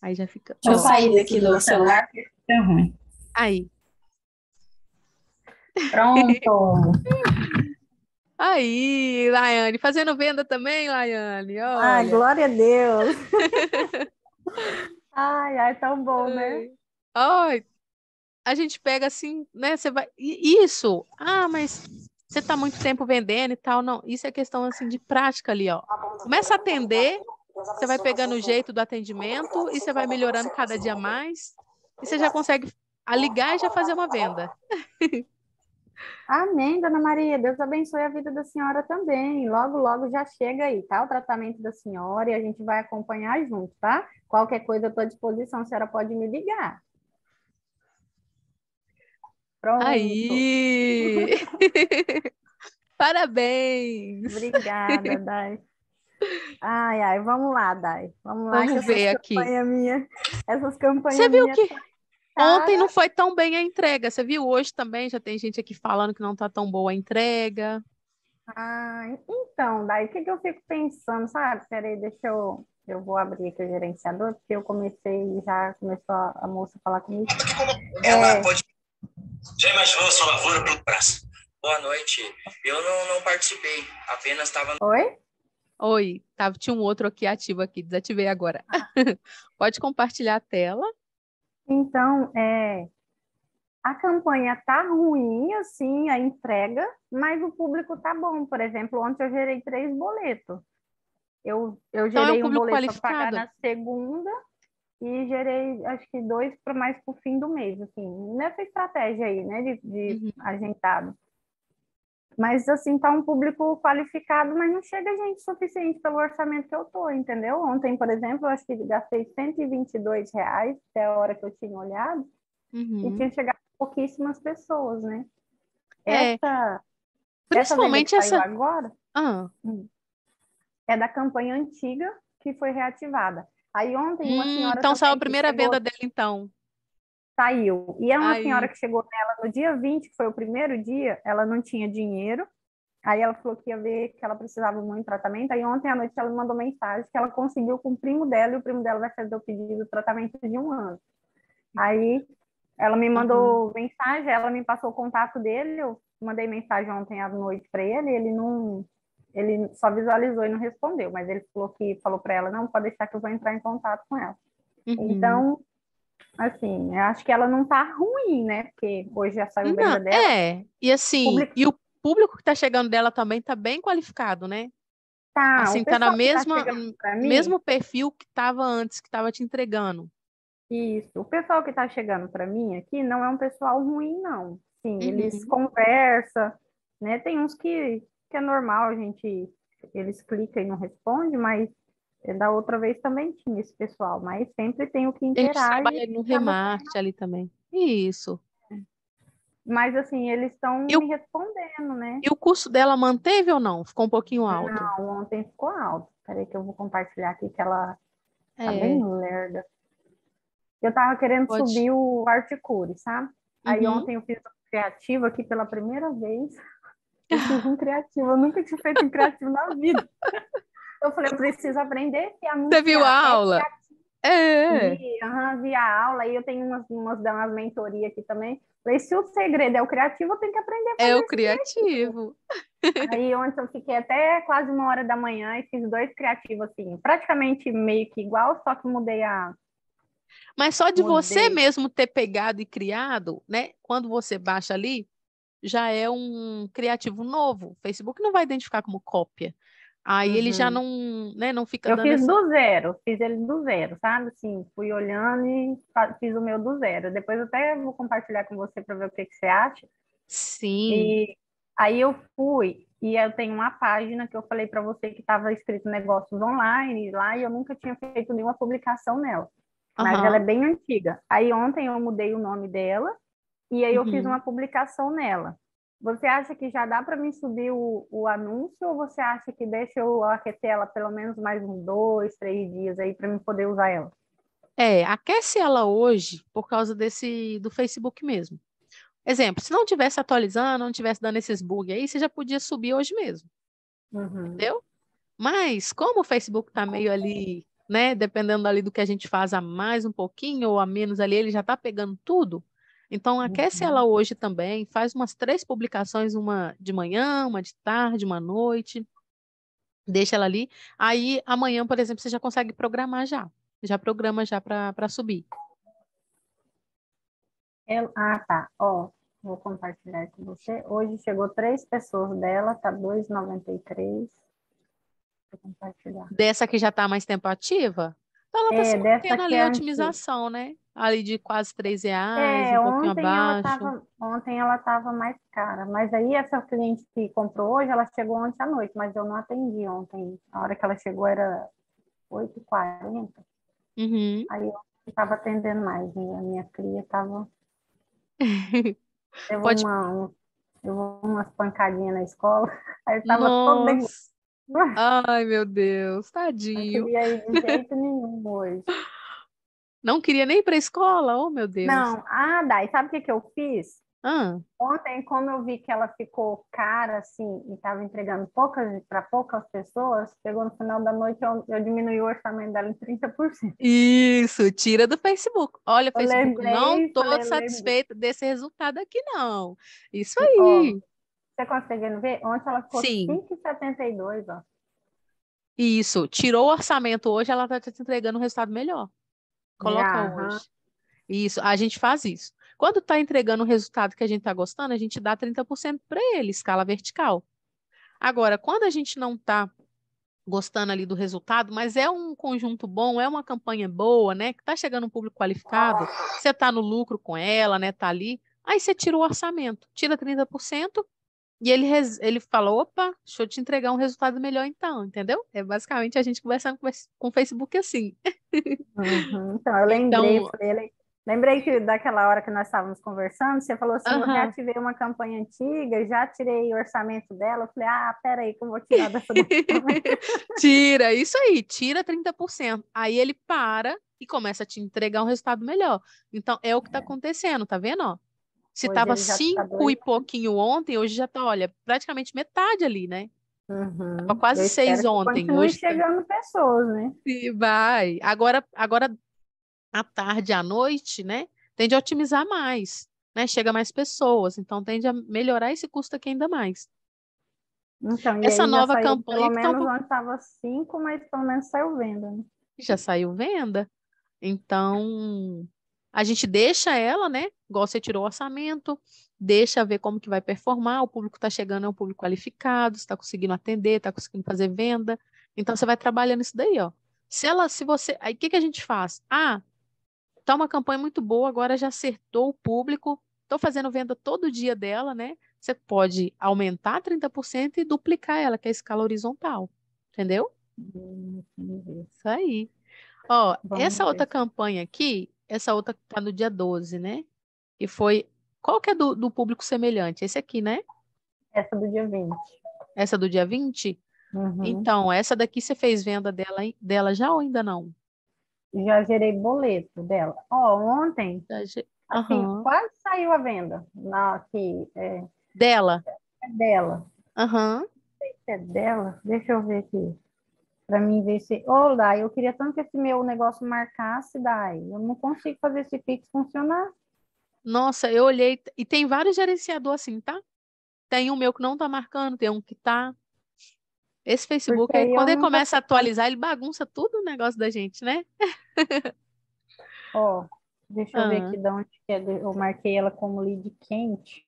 Aí já fica. Deixa eu sair daqui do celular, porque tá ruim. Aí. Pronto. Aí, Laiane, fazendo venda também, Laiane. Olha. Ai, glória a Deus. ai, ai, tão bom, né? Ai, a gente pega assim, né? Você vai isso. Ah, mas você está muito tempo vendendo e tal, não. Isso é questão assim de prática ali, ó. Começa a atender, você vai pegando o jeito do atendimento e você vai melhorando cada dia mais e você já consegue ligar e já fazer uma venda. Amém, dona Maria. Deus abençoe a vida da senhora também. Logo, logo já chega aí, tá? O tratamento da senhora e a gente vai acompanhar junto, tá? Qualquer coisa eu estou à disposição, a senhora pode me ligar. Pronto. Aí! Parabéns! Obrigada, Dai. Ai, ai, vamos lá, Dai. Vamos lá. Vamos ver aqui. Minha, essas campanhas Você viu minhas... que... Tá Ontem não foi tão bem a entrega, você viu? Hoje também já tem gente aqui falando que não tá tão boa a entrega. Ah, então, daí o que, que eu fico pensando, sabe? Peraí, deixa eu eu vou abrir aqui o gerenciador, porque eu comecei, já começou a, a moça a falar comigo. Ela é, é... pode... Já imaginou a sua lavoura pelo braço? Boa noite. Eu não, não participei, apenas estava... Oi? Oi, tava, tinha um outro aqui ativo aqui, desativei agora. Ah. pode compartilhar a tela. Então, é, a campanha tá ruim, assim, a entrega, mas o público tá bom. Por exemplo, ontem eu gerei três boletos. Eu, eu gerei então é um, um boleto para pagar na segunda e gerei, acho que dois para mais para o fim do mês, assim, nessa estratégia aí, né, de, de uhum. agendado. Mas, assim, tá um público qualificado, mas não chega gente suficiente pelo orçamento que eu tô, entendeu? Ontem, por exemplo, eu acho que gastei 122 reais, até a hora que eu tinha olhado, uhum. e tinha chegado pouquíssimas pessoas, né? É. Essa, Principalmente essa, essa... agora ah. Hum, é da campanha antiga que foi reativada. Aí ontem uma hum, senhora. então saiu a primeira venda dele, então saiu. E é uma Aí. senhora que chegou nela no dia 20, que foi o primeiro dia, ela não tinha dinheiro. Aí ela falou que ia ver que ela precisava muito de tratamento. Aí ontem à noite ela me mandou mensagem que ela conseguiu com o primo dela e o primo dela vai fazer o pedido de tratamento de um ano. Aí ela me mandou uhum. mensagem, ela me passou o contato dele. Eu mandei mensagem ontem à noite para ele. Ele não, ele só visualizou e não respondeu, mas ele falou que falou para ela não pode deixar que eu vou entrar em contato com ela. Uhum. Então Assim, eu acho que ela não tá ruim, né? Porque hoje já saiu não, dela. É, e assim, público... e o público que tá chegando dela também tá bem qualificado, né? Tá, assim, tá na tá mesma tá mim, mesmo perfil que tava antes, que tava te entregando. Isso. O pessoal que tá chegando para mim aqui não é um pessoal ruim, não. Sim, uhum. eles conversam, né? Tem uns que, que é normal, a gente eles clicam e não respondem, mas da outra vez também tinha esse pessoal, mas sempre tem o que interage. Eles no remate ali também. Isso. Mas assim, eles estão me respondendo, né? E o curso dela manteve ou não? Ficou um pouquinho alto? Não, ontem ficou alto. Peraí que eu vou compartilhar aqui que ela tá é. tá bem lerda. Eu tava querendo Pode. subir o Articure, sabe? Uhum. Aí ontem eu fiz um criativo aqui pela primeira vez. Eu fiz um criativo, eu nunca tinha feito um criativo na vida. Eu falei, eu preciso aprender se a Você viu a é aula? É. Vi, uhum, vi a aula e eu tenho umas, umas, umas mentoria aqui também. Falei, se o segredo é o criativo, eu tenho que aprender a É o criativo. criativo. Aí ontem eu fiquei até quase uma hora da manhã e fiz dois criativos, assim, praticamente meio que igual, só que mudei a. Mas só de mudei. você mesmo ter pegado e criado, né? Quando você baixa ali, já é um criativo novo. O Facebook não vai identificar como cópia. Aí uhum. ele já uhum. não, né, não fica. Eu fiz do zero, fiz ele do zero, sabe? Sim, fui olhando e fiz o meu do zero. Depois até vou compartilhar com você para ver o que, que, você acha. Sim. E aí eu fui e eu tenho uma página que eu falei para você que estava escrito negócios online lá e eu nunca tinha feito nenhuma publicação nela. Mas uhum. ela é bem antiga. Aí ontem eu mudei o nome dela e aí eu fiz uhum. uma publicação nela. Você acha que já dá para mim subir o, o, anúncio ou você acha que deixa eu aquecer ela pelo menos mais uns dois, três dias aí para mim poder usar ela? É, aquece ela hoje por causa desse do Facebook mesmo. Exemplo, se não tivesse atualizando, não tivesse dando esses bugs aí, você já podia subir hoje mesmo. Uhum. Entendeu? Mas como o Facebook tá meio ali, né, dependendo ali do que a gente faz a mais um pouquinho ou a menos ali, ele já tá pegando tudo. Então, aquece ela uhum. hoje também, faz umas três publicações, uma de manhã, uma de tarde, uma noite, deixa ela ali. Aí, amanhã, por exemplo, você já consegue programar já. Já programa já para subir. Eu, ah, tá. Ó, vou compartilhar com você. Hoje chegou três pessoas dela, tá 2,93. Vou compartilhar. Dessa que já tá mais tempo ativa? Então ela está é, ali a otimização, né? Ali de quase 3 reais, é, um pouquinho abaixo. Ela tava, ontem ela estava mais cara, mas aí essa cliente que comprou hoje, ela chegou ontem à noite, mas eu não atendi ontem. A hora que ela chegou era 8h40. Uhum. Aí eu estava atendendo mais, minha, né? minha cria estava... Pode... Uma, um, eu vou umas pancadinhas na escola, aí eu tava Nossa. toda Ai, meu Deus, tadinho. Não queria ir de jeito nenhum hoje. Não queria nem ir para a escola? Oh, meu Deus. Não, ah, dai sabe o que, que eu fiz? Ah. Ontem, como eu vi que ela ficou cara assim e estava entregando poucas para poucas pessoas, chegou no final da noite eu, eu, diminui o orçamento dela em 30%. Isso, tira do Facebook. Olha, eu Facebook, lembrei, não estou satisfeita lembrei. desse resultado aqui, não. Isso aí. Você conseguindo ver? Ontem ela ficou 5,72, ó. Isso, tirou o orçamento hoje, ela está te entregando um resultado melhor. Coloca uhum. hoje. Isso, a gente faz isso. Quando está entregando um resultado que a gente está gostando, a gente dá 30% para ele, escala vertical. Agora, quando a gente não está gostando ali do resultado, mas é um conjunto bom, é uma campanha boa, né? Que está chegando um público qualificado, você está no lucro com ela, né? Está ali. Aí você tira o orçamento, tira 30%, e ele, ele falou: opa, deixa eu te entregar um resultado melhor então, entendeu? É basicamente a gente conversando com, com o Facebook assim. Uhum. Então, eu lembrei, então... Falei, lembrei que daquela hora que nós estávamos conversando, você falou assim: uhum. eu reativei uma campanha antiga, já tirei o orçamento dela. Eu falei: ah, peraí, que eu vou tirar dessa. tira, isso aí, tira 30%. Aí ele para e começa a te entregar um resultado melhor. Então, é o que está é. acontecendo, tá vendo? Ó? Se estava tá cinco tá e pouquinho ontem, hoje já está, olha, praticamente metade ali, né? Uhum. Tava quase Eu seis ontem. Hoje tá chegando tá... pessoas, né? E vai. Agora, agora, à tarde, à noite, né? Tende a otimizar mais, né? Chega mais pessoas, então tende a melhorar esse custo aqui ainda mais. Então, essa nova saiu, campanha. Pelo tá menos tá... estava cinco, mas pelo menos saiu venda. Né? Já saiu venda. Então, a gente deixa ela, né? Igual você tirou o orçamento, deixa ver como que vai performar, o público está chegando, é um público qualificado, está conseguindo atender, está conseguindo fazer venda. Então você vai trabalhando isso daí, ó. Se ela, se você, aí o que que a gente faz? Ah, tá uma campanha muito boa, agora já acertou o público, estou fazendo venda todo dia dela, né? Você pode aumentar 30% e duplicar ela, que é a escala horizontal, entendeu? Hum, isso aí. Ó, Vamos essa ver. outra campanha aqui, essa outra que está no dia 12, né? E foi. Qual que é do, do, público semelhante? Esse aqui, né? Essa do dia 20. Essa do dia 20? Uhum. Então, essa daqui você fez venda dela, dela já ou ainda não? Já gerei boleto dela. Ó, oh, ontem. Ge... Assim, quase saiu a venda. Na, aqui, é... Dela? É dela. Aham. Uhum. É dela? Deixa eu ver aqui para mim ver se, ô oh, Dai, eu queria tanto que esse meu negócio marcasse, Dai, eu não consigo fazer esse Pix funcionar. Nossa, eu olhei, e tem vários gerenciadores assim, tá? Tem um meu que não tá marcando, tem um que tá. Esse Facebook, aí, quando ele começa a atualizar, ele bagunça tudo o negócio da gente, né? Ó, oh, deixa eu ah. ver aqui de onde que é. Eu marquei ela como lead quente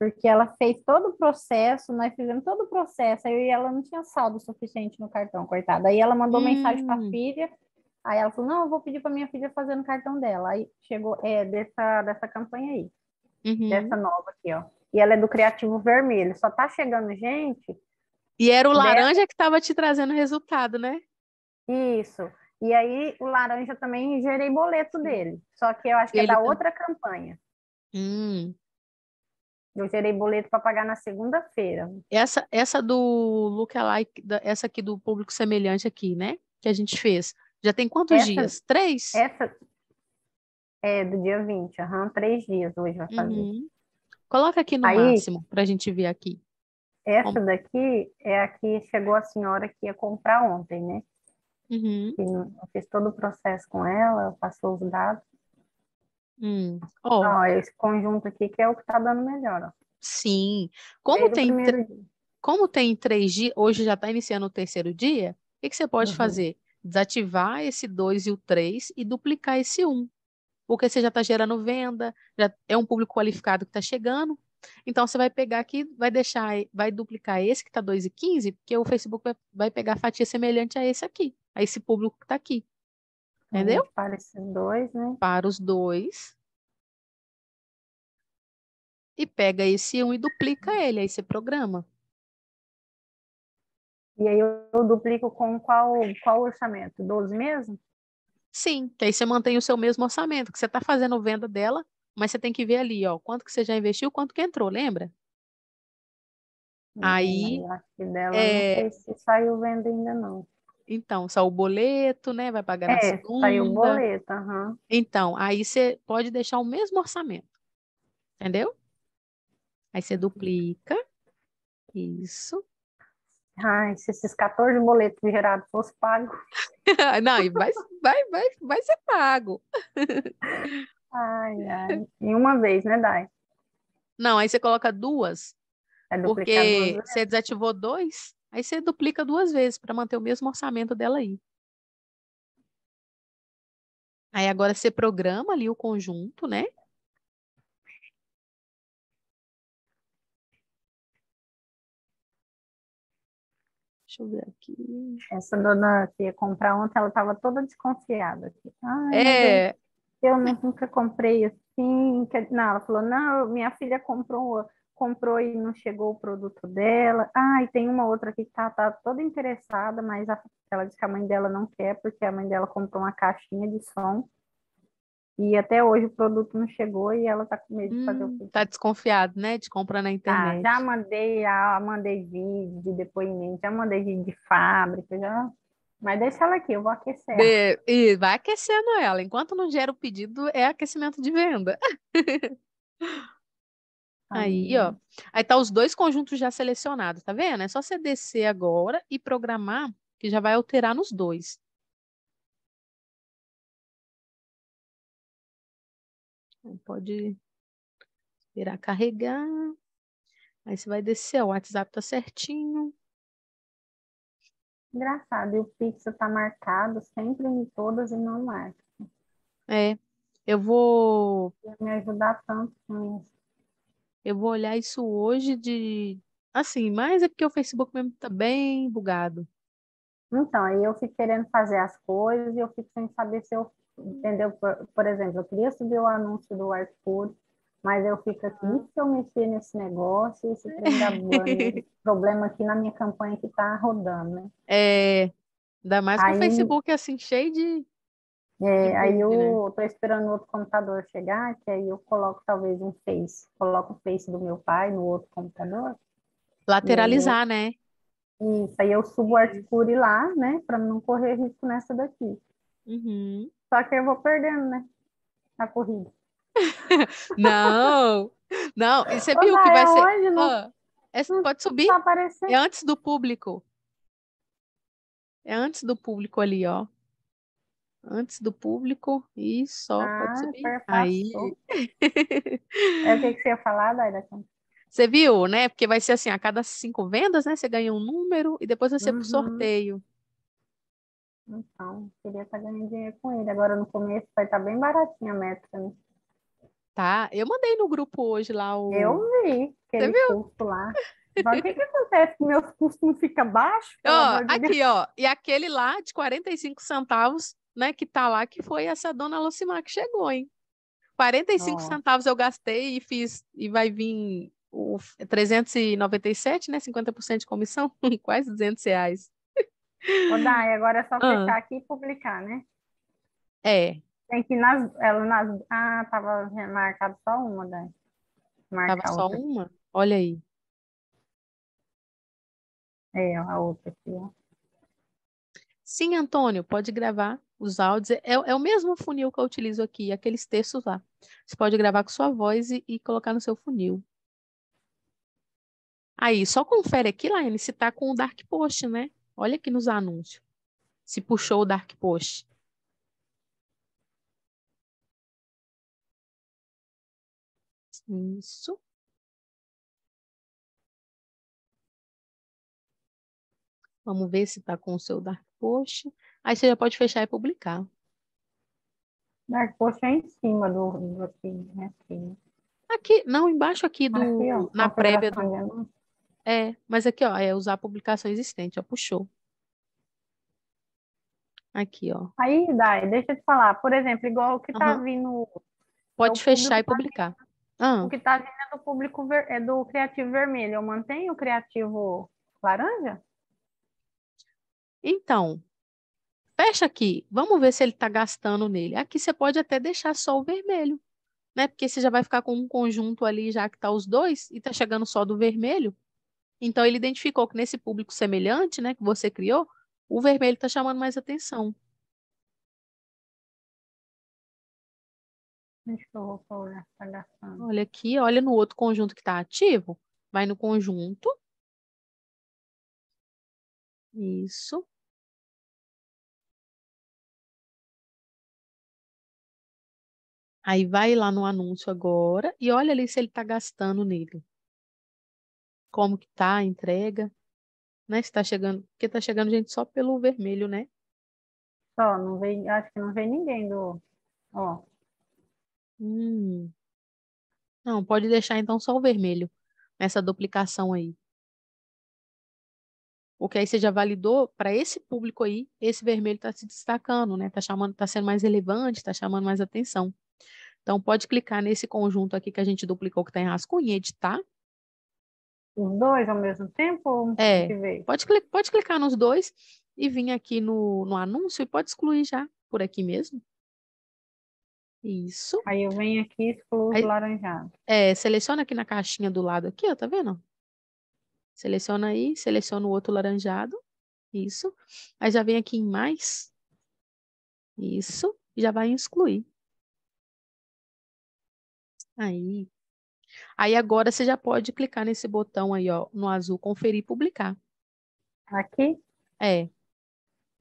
porque ela fez todo o processo, nós fizemos todo o processo, aí ela não tinha saldo suficiente no cartão, coitada. Aí ela mandou hum. mensagem para a filha, aí ela falou: "Não, eu vou pedir para minha filha fazer no cartão dela". Aí chegou é dessa dessa campanha aí. Uhum. Dessa nova aqui, ó. E ela é do Criativo Vermelho. Só tá chegando gente. E era o né? laranja dessa... que estava te trazendo resultado, né? Isso. E aí o laranja também gerei boleto dele. Só que eu acho que é Ele é da tá outra campanha. Hum. Eu gerei boleto para pagar na segunda-feira. Essa, essa do lookalike, essa aqui do público semelhante aqui, né? Que a gente fez. Já tem quantos essa, dias? Três? Essa é do dia 20, uhum, três dias hoje vai fazer. Uhum. Coloca aqui no Aí, máximo para a gente ver aqui. Essa Como? daqui é a que chegou a senhora que ia comprar ontem, né? Uhum. Eu fiz todo o processo com ela, passou os dados. Hum. Oh. Ó, esse conjunto aqui que é o que tá dando melhor, ó. Sim. Como Desde tem, tre... como tem três dias, hoje já está iniciando o terceiro dia, o que, que você pode uhum. fazer? Desativar esse 2 e o 3 e duplicar esse 1. Um, porque você já está gerando venda, já é um público qualificado que está chegando. Então você vai pegar aqui, vai deixar, vai duplicar esse que está 2 e 15, porque o Facebook vai, vai pegar a fatia semelhante a esse aqui, a esse público que está aqui. Então, Entendeu? Para esses dois, né? Para os dois. E pega esse um e duplica ele, aí você programa. E aí eu duplico com qual, qual orçamento? 12 mesmo? Sim, que aí você mantém o seu mesmo orçamento, que você está fazendo venda dela, mas você tem que ver ali, ó, quanto que você já investiu, quanto que entrou, lembra? Aí. Eu acho que dela é... não sei se saiu venda ainda, não. Então, só o boleto, né? Vai pagar é, na segunda. Saiu o boleto, uhum. Então, aí você pode deixar o mesmo orçamento. Entendeu? Aí você duplica. Isso. Ai, se esses 14 boletos gerados fossem pagos. Não, vai, vai, vai, vai ser pago. Ai, ai. em uma vez, né, Dai? Não, aí você coloca duas. É porque duas né? você desativou dois. Aí você duplica duas vezes para manter o mesmo orçamento dela aí. Aí agora você programa ali o conjunto, né? Deixa eu ver aqui. Essa dona que ia comprar ontem, ela estava toda desconfiada. Aqui. Ai, é. Eu nunca comprei assim. Não, ela falou, não, minha filha comprou comprou e não chegou o produto dela. Ah, e tem uma outra aqui que tá, tá toda interessada, mas a, ela diz que a mãe dela não quer, porque a mãe dela comprou uma caixinha de som. E até hoje o produto não chegou e ela tá com medo de fazer o produto. Hum, tá desconfiado, né? De comprar na internet. Ah, já mandei, já mandei vídeo de depoimento, já mandei vídeo de fábrica, já mas deixa ela aqui, eu vou aquecer. E, e vai aquecendo ela. Enquanto não gera o pedido, é aquecimento de venda. Aí, ó. É. Aí tá os dois conjuntos já selecionados, tá vendo? É só você descer agora e programar que já vai alterar nos dois. Pode esperar carregar. Aí você vai descer, ó, o WhatsApp tá certinho. Engraçado, e o Pix tá marcado sempre em todas e não marca. É, eu vou... Ia me ajudar tanto com isso. Eu vou olhar isso hoje de. Assim, mas é porque o Facebook mesmo tá bem bugado. Então, aí eu fico querendo fazer as coisas e eu fico sem saber se eu. Entendeu? Por, por exemplo, eu queria subir o anúncio do Food, mas eu fico aqui, ah. se eu mexer nesse negócio, esse trem problema aqui na minha campanha que tá rodando, né? É. Ainda mais com o Facebook assim, cheio de é, aí eu né? tô esperando outro computador chegar, que aí eu coloco talvez um Face. Coloco o Face do meu pai no outro computador. Lateralizar, e... né? Isso, aí eu subo o Articure lá, né? Para não correr risco nessa daqui. Uhum. Só que eu vou perdendo, né? A corrida. não! Não, e você viu que vai é ser. Onde, não... Essa pode subir? Tá é antes do público. É antes do público ali, ó antes do público e só ah, pode subir. Aí. é o que, que você ia falar, Daira? Você viu, né? Porque vai ser assim, a cada cinco vendas, né? Você ganha um número e depois vai ser uhum. por sorteio. Então, queria estar ganhando dinheiro com ele. Agora no começo vai estar tá bem baratinha a métrica, né? Tá, eu mandei no grupo hoje lá o. Eu vi aquele Você curso viu? lá. Mas o que, que acontece que meus custos não ficam baixos? Ó, oh, aqui, ó. E aquele lá de 45 centavos né, que tá lá, que foi essa dona Lucimar que chegou, hein? 45 oh. centavos eu gastei e fiz, e vai vir o 397, né? 50% de comissão, quase 200 reais. Ô, Dai, agora é só ah. fechar aqui e publicar, né? É. Tem que nas, ela nas. Ah, tava marcado só uma, Dai. Marca tava só uma? Olha aí. É, a outra aqui, ó. Sim, Antônio, pode gravar os áudios. É, é, o mesmo funil que eu utilizo aqui, aqueles textos lá. Você pode gravar com sua voz e, e colocar no seu funil. Aí, só confere aqui, Laiane, se está com o Dark Post, né? Olha aqui nos anúncios. Se puxou o Dark Post. Isso. Vamos ver se está com o seu Dark Post. Aí você já pode fechar e publicar. Mas, poxa, é em cima do, do aqui, né, aqui. Aqui, não, embaixo aqui do. Aqui, ó, na prévia do. Né? É, mas aqui, ó, é usar a publicação existente, ó, puxou. Aqui, ó. Aí, Dai, deixa eu te falar. Por exemplo, igual o que tá uhum. vindo. Pode é fechar e publicar. Ah. O que tá vindo é do público ver, é do criativo vermelho. Eu mantenho o criativo laranja? Então, Fecha aqui, vamos ver se ele está gastando nele. Aqui você pode até deixar só o vermelho, né? Porque você já vai ficar com um conjunto ali, já que está os dois, e está chegando só do vermelho. Então, ele identificou que nesse público semelhante, né, que você criou, o vermelho está chamando mais atenção. É tá olha aqui, olha no outro conjunto que está ativo. Vai no conjunto. Isso. Aí vai lá no anúncio agora e olha ali se ele está gastando nele. Como que tá a entrega? Né? Se tá chegando, porque está chegando gente só pelo vermelho, né? Só, não vem, acho que não vem ninguém do, ó. Hum. Não, pode deixar então só o vermelho nessa duplicação aí. Porque aí você já validou para esse público aí, esse vermelho está se destacando, né? Está chamando, está sendo mais relevante, está chamando mais atenção. Então, pode clicar nesse conjunto aqui que a gente duplicou, que está em rascunho, editar. Os dois ao mesmo tempo? É, pode, cli pode clicar nos dois e vir aqui no, no anúncio e pode excluir já por aqui mesmo. Isso. Aí eu venho aqui e excluo o laranjado. É, seleciona aqui na caixinha do lado aqui, ó, tá vendo? Seleciona aí, seleciona o outro laranjado. Isso. Aí já vem aqui em mais. Isso. E já vai em excluir. Aí. Aí agora você já pode clicar nesse botão aí, ó, no azul, conferir e publicar. Aqui? É.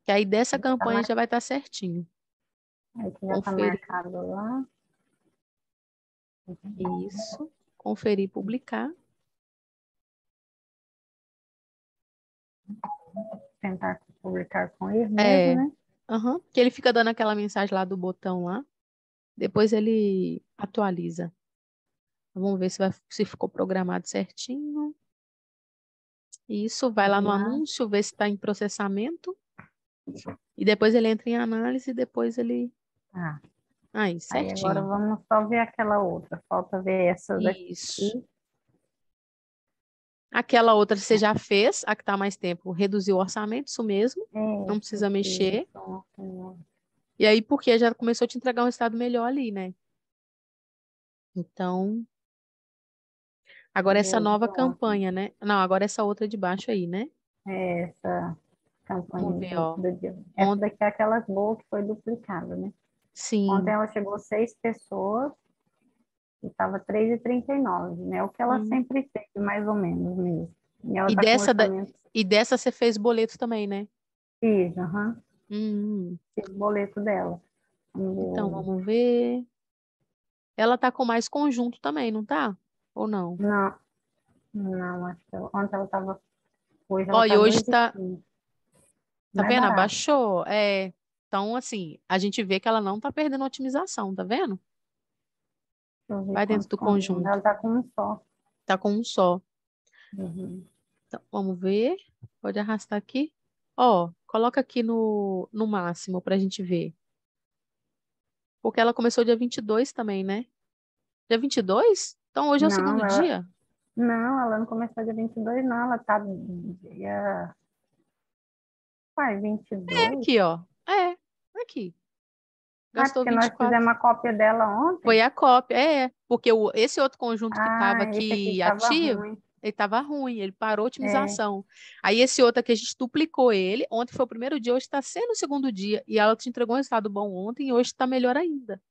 Que aí dessa Aqui tá campanha tá já vai estar tá certinho. Aqui já está marcado lá. Isso. Conferir e publicar. Tentar publicar com ele mesmo, é. né? Uhum. Que ele fica dando aquela mensagem lá do botão lá. Depois ele atualiza. Vamos ver se, vai, se ficou programado certinho. Isso, vai lá no anúncio, vê se está em processamento. E depois ele entra em análise e depois ele. Ah. Aí, certinho. Aí agora vamos só ver aquela outra. Falta ver essa daqui. Isso. Aquela outra você já fez, a que está mais tempo, reduziu o orçamento, isso mesmo. É, não precisa mexer. e aí, porque já começou a te entregar um estado melhor ali, né? Então, Agora essa nova campanha, né? Não, agora essa outra de baixo aí, né? É, essa campanha do dia. Essa daqui é aquelas boas que foi duplicada, né? Sim. Ontem ela chegou seis pessoas e estava 3,39, né? O que ela hum. sempre fez, mais ou menos mesmo. E, e tá dessa, da... e dessa você fez boleto também, né? Fiz, aham. Uhum. Hum. Fiz boleto dela. Então, hum. vamos ver. Ela tá com mais conjunto também, não tá? Ou não? Não. Não, acho que ela, ontem ela estava. Hoje Olha, tá hoje está. Tá vendo? Abaixou. É, então, assim, a gente vê que ela não está perdendo otimização, tá vendo? Vai dentro do conjunto. Ela está com um só. Está com um só. Uhum. Então, vamos ver. Pode arrastar aqui. Ó, coloca aqui no, no máximo para a gente ver. Porque ela começou dia 22 também, né? Dia 22? Então hoje é o não, segundo ela... dia? Não, ela não começou dia 22, não. Ela tá dia. Uai, 22. É aqui, ó. É, aqui. Ah, Gastou ah, porque 24. nós fizemos uma cópia dela ontem. Foi a cópia, é. é. Porque o, esse outro conjunto que estava ah, aqui, aqui ativo, ele estava ruim, ele parou a é. otimização. É. Aí esse outro aqui, a gente duplicou ele. Ontem foi o primeiro dia, hoje está sendo o segundo dia. E ela te entregou um resultado bom ontem e hoje está melhor ainda.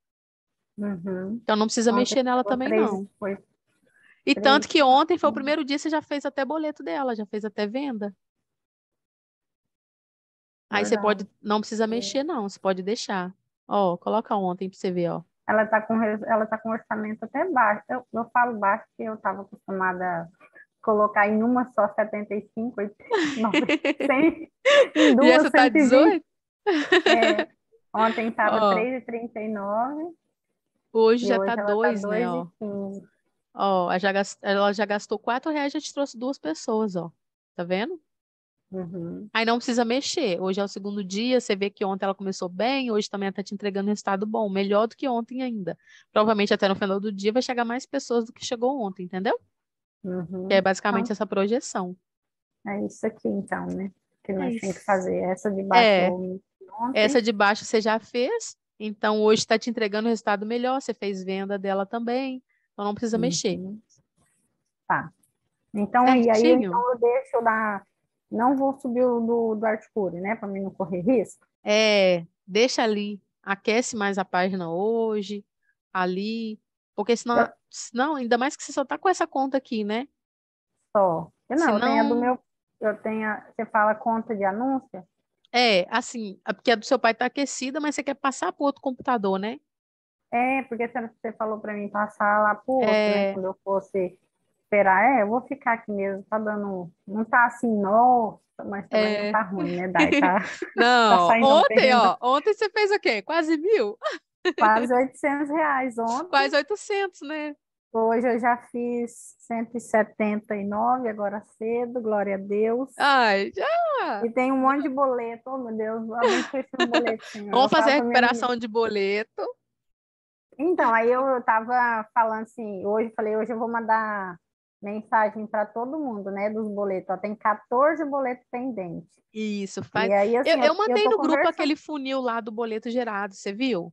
Uhum. Então não precisa ontem mexer nela também, três, não. Foi... E três, tanto que ontem foi o uhum. primeiro dia, você já fez até boleto dela, já fez até venda. Aí você pode, não precisa é. mexer, não, você pode deixar. Ó, coloca ontem para você ver, ó. Ela tá com, ela tá com orçamento até baixo. Eu, eu falo baixo porque eu estava acostumada colocar em uma só 75, 100, em duas tá e essa 120. tá 18? É, ontem estava oh. 3,39 Hoje e tá já dois, tá né, dois, né? Ó. ó ela, já gastou, ela já gastou quatro reais já te trouxe duas pessoas, ó. Tá vendo? Uhum. Aí não precisa mexer. Hoje é o segundo dia, você vê que ontem ela começou bem, hoje também está te entregando um resultado bom, melhor do que ontem ainda. Provavelmente até no final do dia vai chegar mais pessoas do que chegou ontem, entendeu? Uhum. Que é basicamente ah. essa projeção. É isso aqui, então, né? Que é nós é temos que fazer. Essa de é. baixo. É. Ontem. Essa de baixo você já fez, então, hoje está te entregando um resultado melhor, você fez venda dela também, então não precisa Sim. Uhum. mexer. Né? Tá. Então, Certinho. e aí então, eu deixo da. não vou subir o do, do Articure, né, para mim não correr risco? É, deixa ali, aquece mais a página hoje, ali, porque senão, eu... senão ainda mais que você só está com essa conta aqui, né? Só. Eu não, senão... eu tenho a do meu, eu tenho, a, você fala conta de anúncio? É, assim, porque a do seu pai está aquecida, mas você quer passar para outro computador, né? É, porque você falou para mim passar lá para outro, né? é... né? Quando eu fosse esperar, é, eu vou ficar aqui mesmo, tá dando. Não tá assim, nossa, mas também é... não tá ruim, né, Dai? Tá, não, tá ontem, ó, ontem você fez o quê? Quase mil? Quase 800 reais ontem. Quase 800, né? Hoje eu já fiz 179, agora cedo, glória a Deus. Ai, já! E tem um monte de boleto, oh meu Deus, um boletinho. Vamos fazer recuperação de boleto. Então, aí eu tava falando assim, hoje falei, hoje eu vou mandar mensagem para todo mundo, né, dos boletos. Ó, tem 14 boletos pendentes. Isso, faz. Aí, assim, eu, eu, eu mandei no grupo aquele funil lá do boleto gerado, você viu?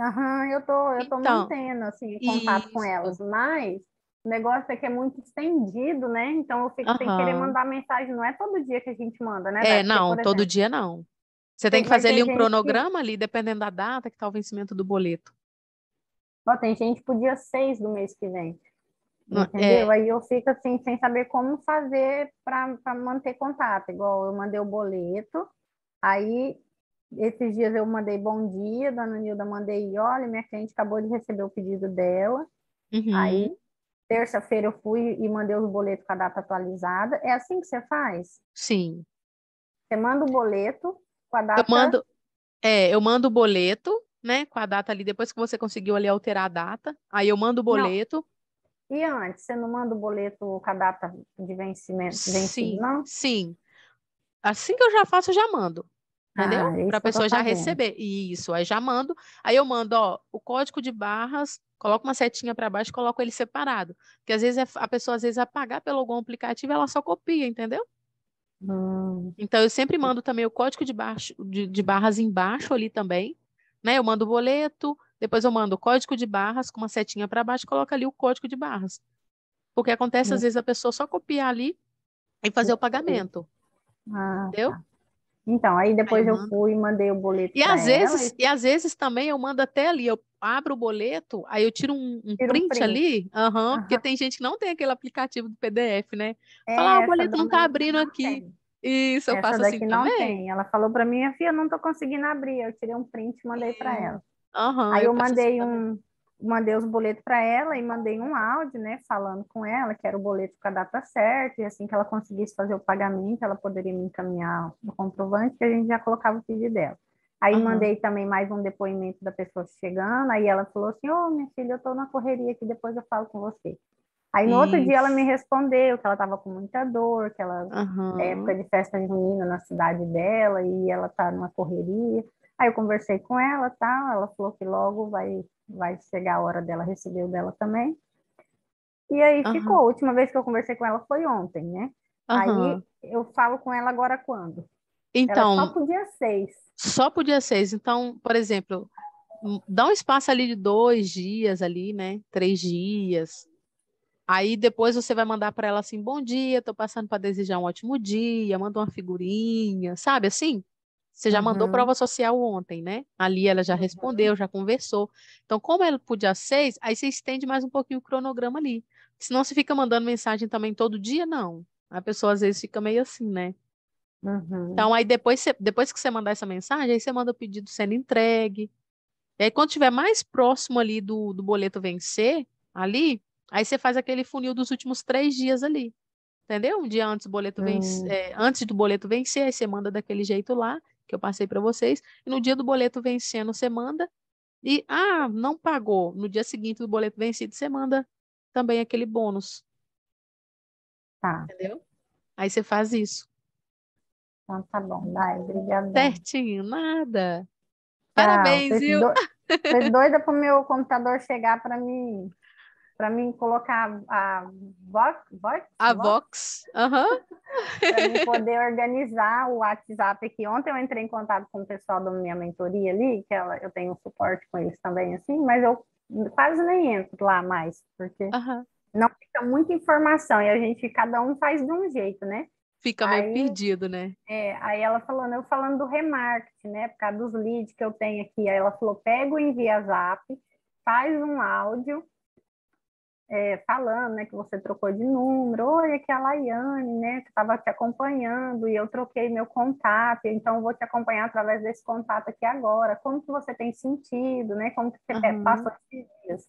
Aham, eu tô, eu tô então, mantendo, assim, contato isso. com elas, mas o negócio é que é muito estendido, né? Então eu fico uhum. sem querer mandar mensagem, não é todo dia que a gente manda, né? É, Porque, não, exemplo, todo dia não. Você tem que fazer ali um cronograma que... ali, dependendo da data que tá o vencimento do boleto. Ó, tem gente pro dia 6 do mês que vem. Entendeu? É... Aí eu fico assim, sem saber como fazer para manter contato. Igual eu mandei o boleto, aí esses dias eu mandei bom dia, dona Nilda, mandei, olha, minha cliente acabou de receber o pedido dela. Uhum. Aí, terça-feira eu fui e mandei os boletos com a data atualizada. É assim que você faz? Sim. Você manda o boleto com a data... Eu mando, é, eu mando o boleto, né, com a data ali, depois que você conseguiu ali alterar a data, aí eu mando o boleto... Não. E antes, você não manda o boleto com a data de vencimento, vencido, sim, não? Sim. Assim que eu já faço, eu já mando entendeu? Ah, para a pessoa já receber. Isso, aí já mando. Aí eu mando, ó, o código de barras, coloco uma setinha para baixo, coloco ele separado. Porque às vezes é a pessoa às vezes apagar pelo algum aplicativo, ela só copia, entendeu? Hum. Então eu sempre mando também o código de, baixo, de, de barras embaixo ali também, né? Eu mando o boleto, depois eu mando o código de barras com uma setinha para baixo, coloca ali o código de barras. Porque acontece às hum. vezes a pessoa só copiar ali e fazer o pagamento. Ah, entendeu? Tá. Então, aí depois aí eu fui e mandei o boleto. E às vezes, ela, e... e... às vezes também eu mando até ali, eu abro o boleto, aí eu tiro um, um, tiro print, um print, ali, uhum, uhum. porque tem gente que não tem aquele aplicativo do PDF, né? É, Fala, ah, o boleto não está abrindo não aqui. Tem. Isso, eu Essa faço assim daqui assim não também. tem. Ela falou para mim, minha filha, não estou conseguindo abrir. Eu tirei um print e mandei para é. ela. Uhum, aí eu, eu assim mandei assim um, também mandei os boletos para ela e mandei um áudio, né, falando com ela que era o boleto com a data certa e assim que ela conseguisse fazer o pagamento, ela poderia me encaminhar o comprovante que a gente já colocava o pedido dela. Aí uhum. mandei também mais um depoimento da pessoa chegando, aí ela falou assim: "Ô, oh, minha filha, eu estou na correria aqui, depois eu falo com você". Aí no Isso. outro dia ela me respondeu que ela estava com muita dor, que ela uhum. época de festa junina na cidade dela e ela tá numa correria. Aí eu conversei com ela, tal, tá? ela falou que logo vai vai chegar a hora dela receber o dela também. E aí uhum. ficou. A última vez que eu conversei com ela foi ontem, né? Uhum. Aí eu falo com ela agora quando? Então. Ela só dia seis. Só dia seis. Então, por exemplo, hum, dá um espaço ali de dois dias ali, né? Três dias. Aí depois você vai mandar para ela assim: bom dia, estou passando para desejar um ótimo dia, manda uma figurinha, sabe assim? Você já uhum. mandou prova social ontem, né? Ali ela já respondeu, já conversou. Então, como ela podia seis, aí você estende mais um pouquinho o cronograma ali. Senão você fica mandando mensagem também todo dia, não. A pessoa às vezes fica meio assim, né? Uhum. Então, aí depois, você, depois que você mandar essa mensagem, aí você manda o pedido sendo entregue. E aí, quando estiver mais próximo ali do, do boleto vencer, ali, aí você faz aquele funil dos últimos três dias ali. Entendeu? Um dia antes do boleto, uhum. vencer, é, antes do boleto vencer, aí você manda daquele jeito lá que eu passei para vocês, e no dia do boleto vencendo, você manda. E, ah, não pagou. No dia seguinte do boleto vencido, você manda também aquele bônus. Tá. Entendeu? Aí você faz isso. Então tá bom, Dai, obrigada. Certinho, nada. Tá, Parabéns, viu? Do... Tô doida pro meu computador chegar para mim para mim colocar a, Vox, Vox a Vox, Vox. Uhum. para mim poder organizar o WhatsApp aqui. Ontem eu entrei em contato com o pessoal da minha mentoria ali, que ela, eu tenho suporte com eles também, assim, mas eu quase nem entro lá mais, porque uhum. não fica muita informação e a gente, cada um faz de um jeito, né? Fica meio aí, perdido, né? É, aí ela falando, eu falando do remarketing, né? Por causa dos leads que eu tenho aqui. Aí ela falou, pega o envia zap, faz um áudio é, falando, né, que você trocou de número, oi, aqui é a Laiane, né, que estava te acompanhando e eu troquei meu contato, então vou te acompanhar através desse contato aqui agora, como que você tem sentido, né, como que você é, uhum. passou esses dias.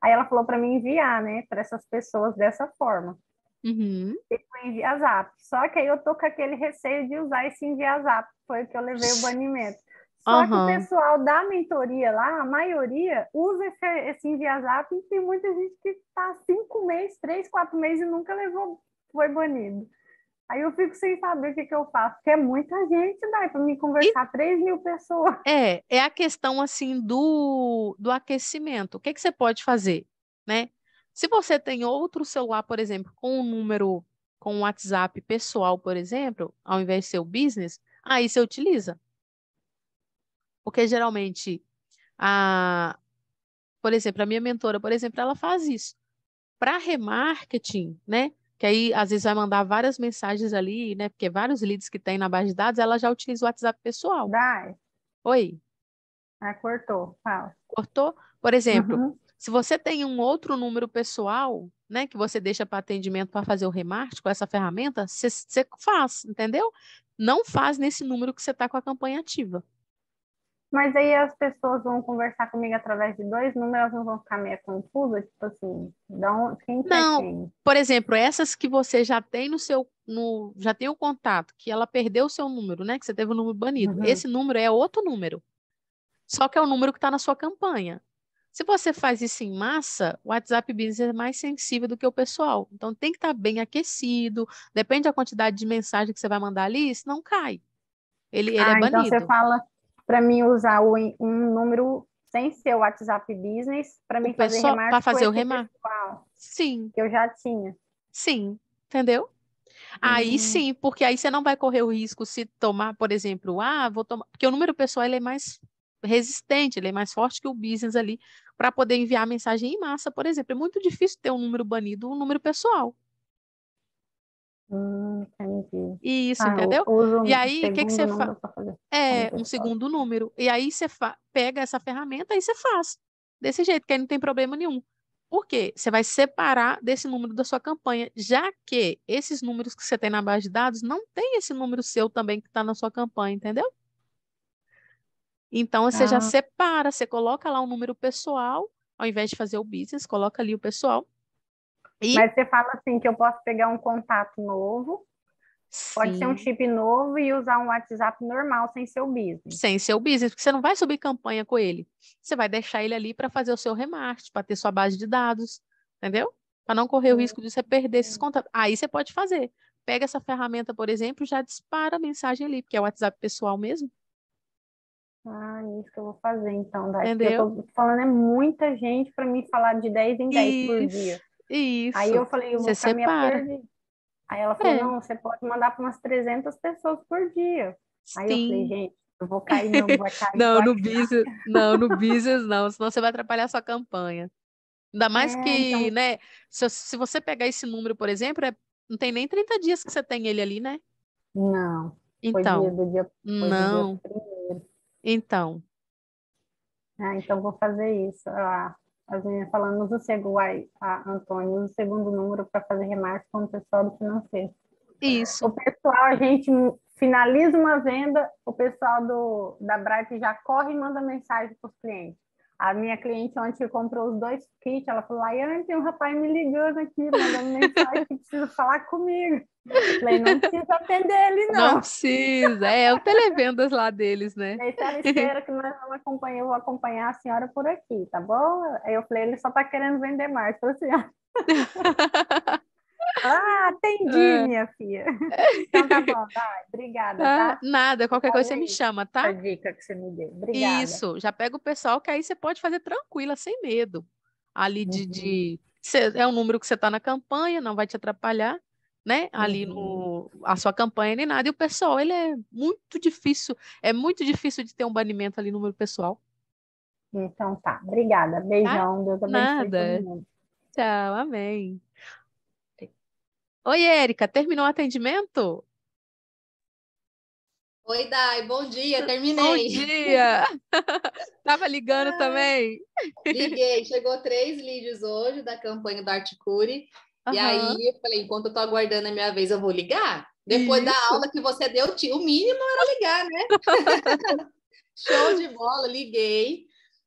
Aí ela falou para mim enviar, né, para essas pessoas dessa forma. Uhum. Eu enviar zap, só que aí eu tô com aquele receio de usar esse enviar zap, foi o que eu levei o banimento. Só uhum. que o pessoal da mentoria lá, a maioria, usa esse, esse enviesado e tem muita gente que está cinco meses, três, quatro meses e nunca levou, foi banido. Aí eu fico sem saber o que, que eu faço, porque é muita gente, dá para me conversar, três mil pessoas. É, é a questão, assim, do, do aquecimento. O que, que você pode fazer, né? Se você tem outro celular, por exemplo, com um número, com um WhatsApp pessoal, por exemplo, ao invés de ser o business, aí você utiliza. Porque geralmente, a, por exemplo, a minha mentora, por exemplo, ela faz isso. Para remarketing, né? Que aí às vezes vai mandar várias mensagens ali, né? Porque vários leads que tem na base de dados, ela já utiliza o WhatsApp pessoal. Dai. Oi. Ah, cortou. Fala. Cortou? Por exemplo, uhum. se você tem um outro número pessoal, né, que você deixa para atendimento para fazer o remarketing com essa ferramenta, você faz, entendeu? Não faz nesse número que você está com a campanha ativa. Mas aí as pessoas vão conversar comigo através de dois números, elas não vão ficar meio confusas, tipo assim, dão, quem não, quem? por exemplo, essas que você já tem no seu, no, já tem o contato, que ela perdeu o seu número, né? Que você teve o um número banido. Uhum. Esse número é outro número. Só que é o número que está na sua campanha. Se você faz isso em massa, o WhatsApp Business é mais sensível do que o pessoal. Então tem que estar tá bem aquecido, depende da quantidade de mensagem que você vai mandar ali, senão cai. Ele, ele é ah, é banido. Então você fala para mim usar o, um número sem ser o WhatsApp Business para mim fazer pessoal, Para fazer o remarketing. Sim. Que eu já tinha. Sim, entendeu? Aí uhum. sim, porque aí você não vai correr o risco se tomar, por exemplo, ah, vou tomar, porque o número pessoal ele é mais resistente, ele é mais forte que o business ali para poder enviar mensagem em massa, por exemplo. É muito difícil ter um número banido, um número pessoal. Hum, entendi. Isso, ah, entendeu? e aí, o que, que você faz? É, um segundo número. E aí você pega essa ferramenta e você faz. Desse jeito, que aí não tem problema nenhum. Por quê? Você vai separar desse número da sua campanha, já que esses números que você tem na base de dados não tem esse número seu também que está na sua campanha, entendeu? Então, você ah. já separa, você coloca lá o um número pessoal, ao invés de fazer o business, coloca ali o pessoal e... Mas você fala assim que eu posso pegar um contato novo, Sim. pode ser um chip novo e usar um WhatsApp normal sem seu business. Sem seu business, porque você não vai subir campanha com ele. Você vai deixar ele ali para fazer o seu remate, para ter sua base de dados, entendeu? Para não correr o risco de você perder esses contatos. Aí você pode fazer. Pega essa ferramenta, por exemplo, já dispara a mensagem ali, porque é o WhatsApp pessoal mesmo. Ah, é isso que eu vou fazer então, Entendeu? Eu tô falando é muita gente para mim falar de 10 em 10 isso. por dia. Isso. Aí eu falei, eu vou você ficar separa. Minha Aí ela falou, é. não, você pode mandar para umas 300 pessoas por dia. Sim. Aí eu falei, gente, eu vou cair, não, vai cair. não, no cair. business, não, no business não, senão você vai atrapalhar a sua campanha. Ainda mais é, que, então... né, se, se, você pegar esse número, por exemplo, é, não tem nem 30 dias que você tem ele ali, né? Não. Então. Dia dia, não. Então. Ah, então vou fazer isso. Ah, as meninas falando, usa o segundo, é a Antônio, usa o segundo número para fazer remarque com o pessoal do financeiro. Isso. O pessoal, a gente finaliza uma venda, o pessoal do, da Bright já corre e manda mensagem para os clientes. A minha cliente ontem comprou os dois kits, ela falou, Laiane, tem um rapaz me ligando aqui, mandando mensagem que precisa falar comigo. Falei, não precisa atender ele, não. Não precisa, é o televendas lá deles, né? Tá Essa que nós vamos acompanhar, eu vou acompanhar a senhora por aqui, tá bom? Aí eu falei, ele só tá querendo vender mais. assim, ah, ah atendi, é. minha filha. Então tá bom, tá? Obrigada, tá? Ah, nada, qualquer coisa você me chama, tá? A dica que você me deu, obrigada. Isso, já pega o pessoal que aí você pode fazer tranquila, sem medo. Ali de... Uhum. de... Cê, é um número que você está na campanha, não vai te atrapalhar né, ali no uhum. a sua campanha nem nada. E o pessoal, ele é muito difícil, é muito difícil de ter um banimento ali no meu pessoal. Então tá, obrigada, beijão, ah, Deus abençoe todo Tchau, amém. Oi, Érica, terminou o atendimento? Oi, Dai, bom dia, terminei. Bom dia! Tava ligando ah, também. Liguei, chegou três vídeos hoje da campanha do Articure Uhum. E aí eu falei, enquanto eu tô aguardando a minha vez, eu vou ligar. Depois Isso. da aula que você deu, o mínimo era ligar, né? Show de bola, liguei.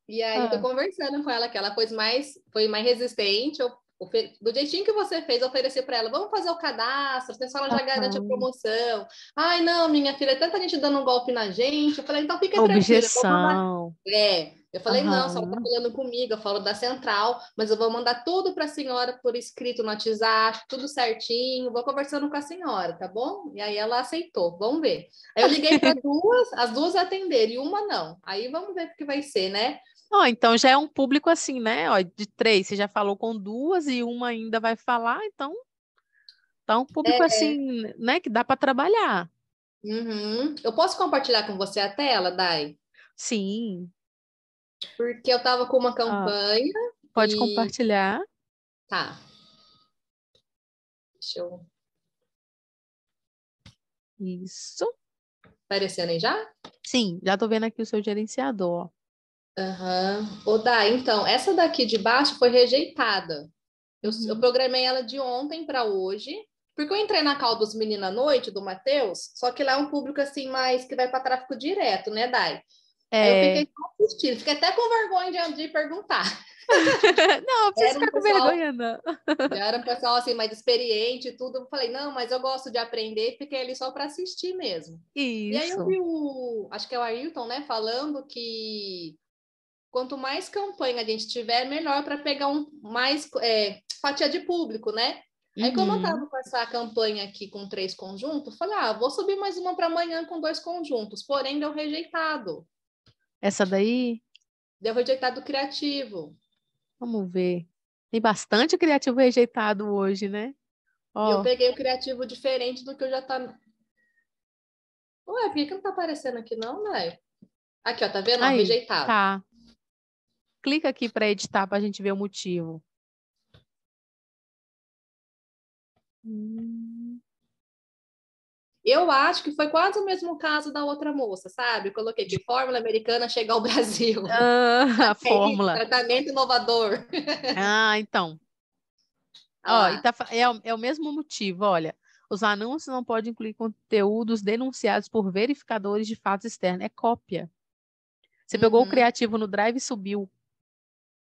E aí ah. tô conversando com ela que ela foi mais, foi mais resistente. Eu, do jeitinho que você fez, eu ofereci para ela, vamos fazer o cadastro, a ela já uhum. garante a promoção. Ai, não, minha filha, é tanta gente dando um golpe na gente. Eu falei, então fica Objeção. tranquila. Objeção. É, eu falei, uhum. não, só está falando comigo, eu falo da central, mas eu vou mandar tudo para a senhora por escrito no WhatsApp, tudo certinho, vou conversando com a senhora, tá bom? E aí ela aceitou, vamos ver. Aí eu liguei para duas, as duas atenderam e uma não. Aí vamos ver o que vai ser, né? Oh, então já é um público assim, né? Ó, de três, você já falou com duas e uma ainda vai falar, então tá um público é... assim, né? Que dá para trabalhar. Uhum. Eu posso compartilhar com você a tela, Dai? Sim. Porque eu tava com uma ah, campanha. Ah, pode e... compartilhar. Tá. Deixa eu. Isso. Aparecendo aí já? Sim, já tô vendo aqui o seu gerenciador. Aham. Uhum. Ô, Dá, então, essa daqui de baixo foi rejeitada. Eu, uhum. eu programei ela de ontem para hoje, porque eu entrei na cal dos Menina Noite, do Matheus, só que lá é um público assim, mais que vai para tráfico direto, né, Dai? É... Eu fiquei é. só assistindo, fiquei até com vergonha de, de perguntar. não, eu preciso um ficar tá com vergonha, não. Já era um pessoal assim, mais experiente e tudo. Eu falei, não, mas eu gosto de aprender, fiquei ali só para assistir mesmo. Isso. E aí eu vi o. Acho que é o Ailton, né, falando que quanto mais campanha a gente tiver, melhor para pegar um mais é, fatia de público, né? Aí, como eu estava uhum. com essa campanha aqui com três conjuntos, falei, ah, vou subir mais uma para amanhã com dois conjuntos, porém deu rejeitado. Essa daí? Deu rejeitado criativo. Vamos ver. Tem bastante criativo rejeitado hoje, né? Oh. Eu peguei o criativo diferente do que eu já tá. Ué, por que, que não tá aparecendo aqui, não, velho? Aqui, ó, tá vendo? Aí, rejeitado. Tá. Clica aqui para editar para a gente ver o motivo. Hum. Eu acho que foi quase o mesmo caso da outra moça, sabe? coloquei de fórmula americana chegar ao Brasil. Ah, a fórmula. isso, tratamento inovador. Ah, então. Ah. Ó, tá, é, é o mesmo motivo, olha. Os anúncios não podem incluir conteúdos denunciados por verificadores de fatos externos. É cópia. Você uhum. pegou o uhum. criativo no Drive e subiu.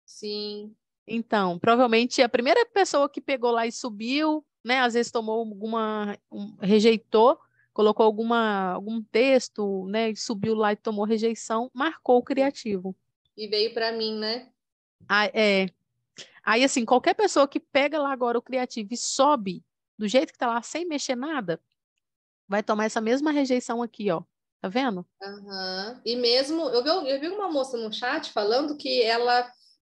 Sim. Então, provavelmente a primeira pessoa que pegou lá e subiu, né? Às vezes tomou alguma, um, rejeitou, colocou alguma, algum texto, né, subiu lá e tomou rejeição, marcou o criativo. E veio para mim, né? Ah, é. Aí, assim, qualquer pessoa que pega lá agora o criativo e sobe do jeito que tá lá, sem mexer nada, vai tomar essa mesma rejeição aqui, ó. Tá vendo? Uhum. E mesmo, eu vi, eu vi uma moça no chat falando que ela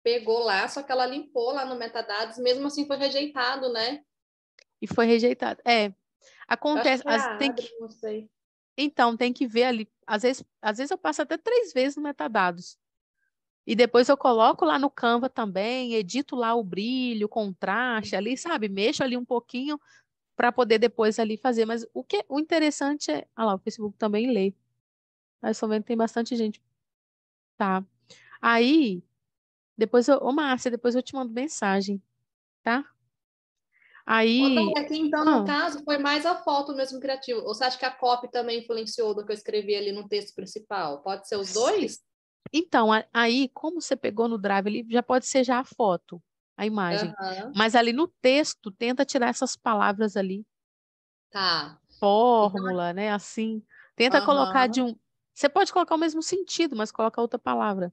pegou lá, só que ela limpou lá no metadados, mesmo assim foi rejeitado, né? E foi rejeitado. É, Acontece. As, é tem que... Então, tem que ver ali. Às vezes, às vezes eu passo até três vezes no metadados. E depois eu coloco lá no Canva também, edito lá o brilho, o contraste ali, uhum. sabe? Mexo ali um pouquinho para poder depois ali fazer. Mas o que o interessante é. Ah lá, o Facebook também lê. mas só vendo tem bastante gente. Tá. Aí, depois eu. Ô, Márcia, depois eu te mando mensagem, tá? Aí. Então, aqui, então no caso, foi mais a foto mesmo criativa. Ou você acha que a copy também influenciou do que eu escrevi ali no texto principal? Pode ser os dois? Então, aí, como você pegou no Drive, ele já pode ser já a foto, a imagem. Uhum. Mas ali no texto, tenta tirar essas palavras ali. Tá. Fórmula, então... né? Assim. Tenta uhum. colocar de um. Você pode colocar o mesmo sentido, mas coloca outra palavra.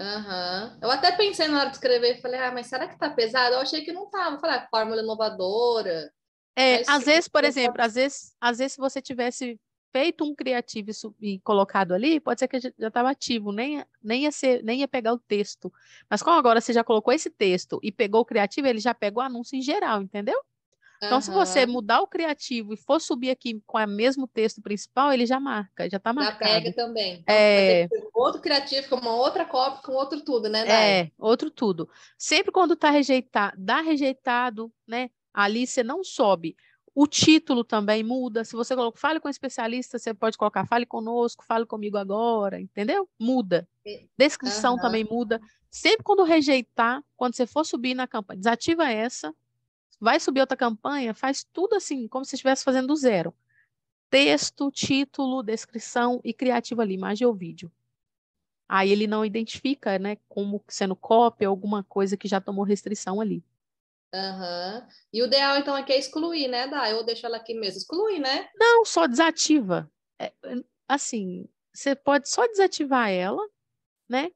Uhum. Eu até pensei na hora de escrever, falei, ah, mas será que tá pesado? Eu achei que não tava. Eu falei, ah, fórmula inovadora. É, às vezes, por exemplo, às vezes, às vezes se você tivesse feito um criativo e, e colocado ali, pode ser que já estava ativo, nem, nem, ia ser, nem ia pegar o texto. Mas como agora você já colocou esse texto e pegou o criativo, ele já pegou o anúncio em geral, entendeu? Então, uhum. se você mudar o criativo e for subir aqui com o mesmo texto principal, ele já marca, já está marcado. Já pega também. É... Então, outro criativo, com uma outra cópia, com outro tudo, né? É, Dai? É, outro tudo. Sempre quando tá rejeitado, dá rejeitado, né? Ali você não sobe. O título também muda. Se você coloca fale com um especialista, você pode colocar fale conosco, fale comigo agora, entendeu? Muda. Descrição uhum. também muda. Sempre quando rejeitar, quando você for subir na campanha, desativa essa vai subir outra campanha, faz tudo assim, como se estivesse fazendo do zero. Texto, título, descrição e criativa ali, imagem ou vídeo. Aí ele não identifica, né, como sendo cópia, alguma coisa que já tomou restrição ali. Uhum. E o ideal, então, aqui é, é excluir, né, Dá? Eu deixo ela aqui mesmo. Excluir, né? Não, só desativa. É, assim, você pode só desativar ela, né?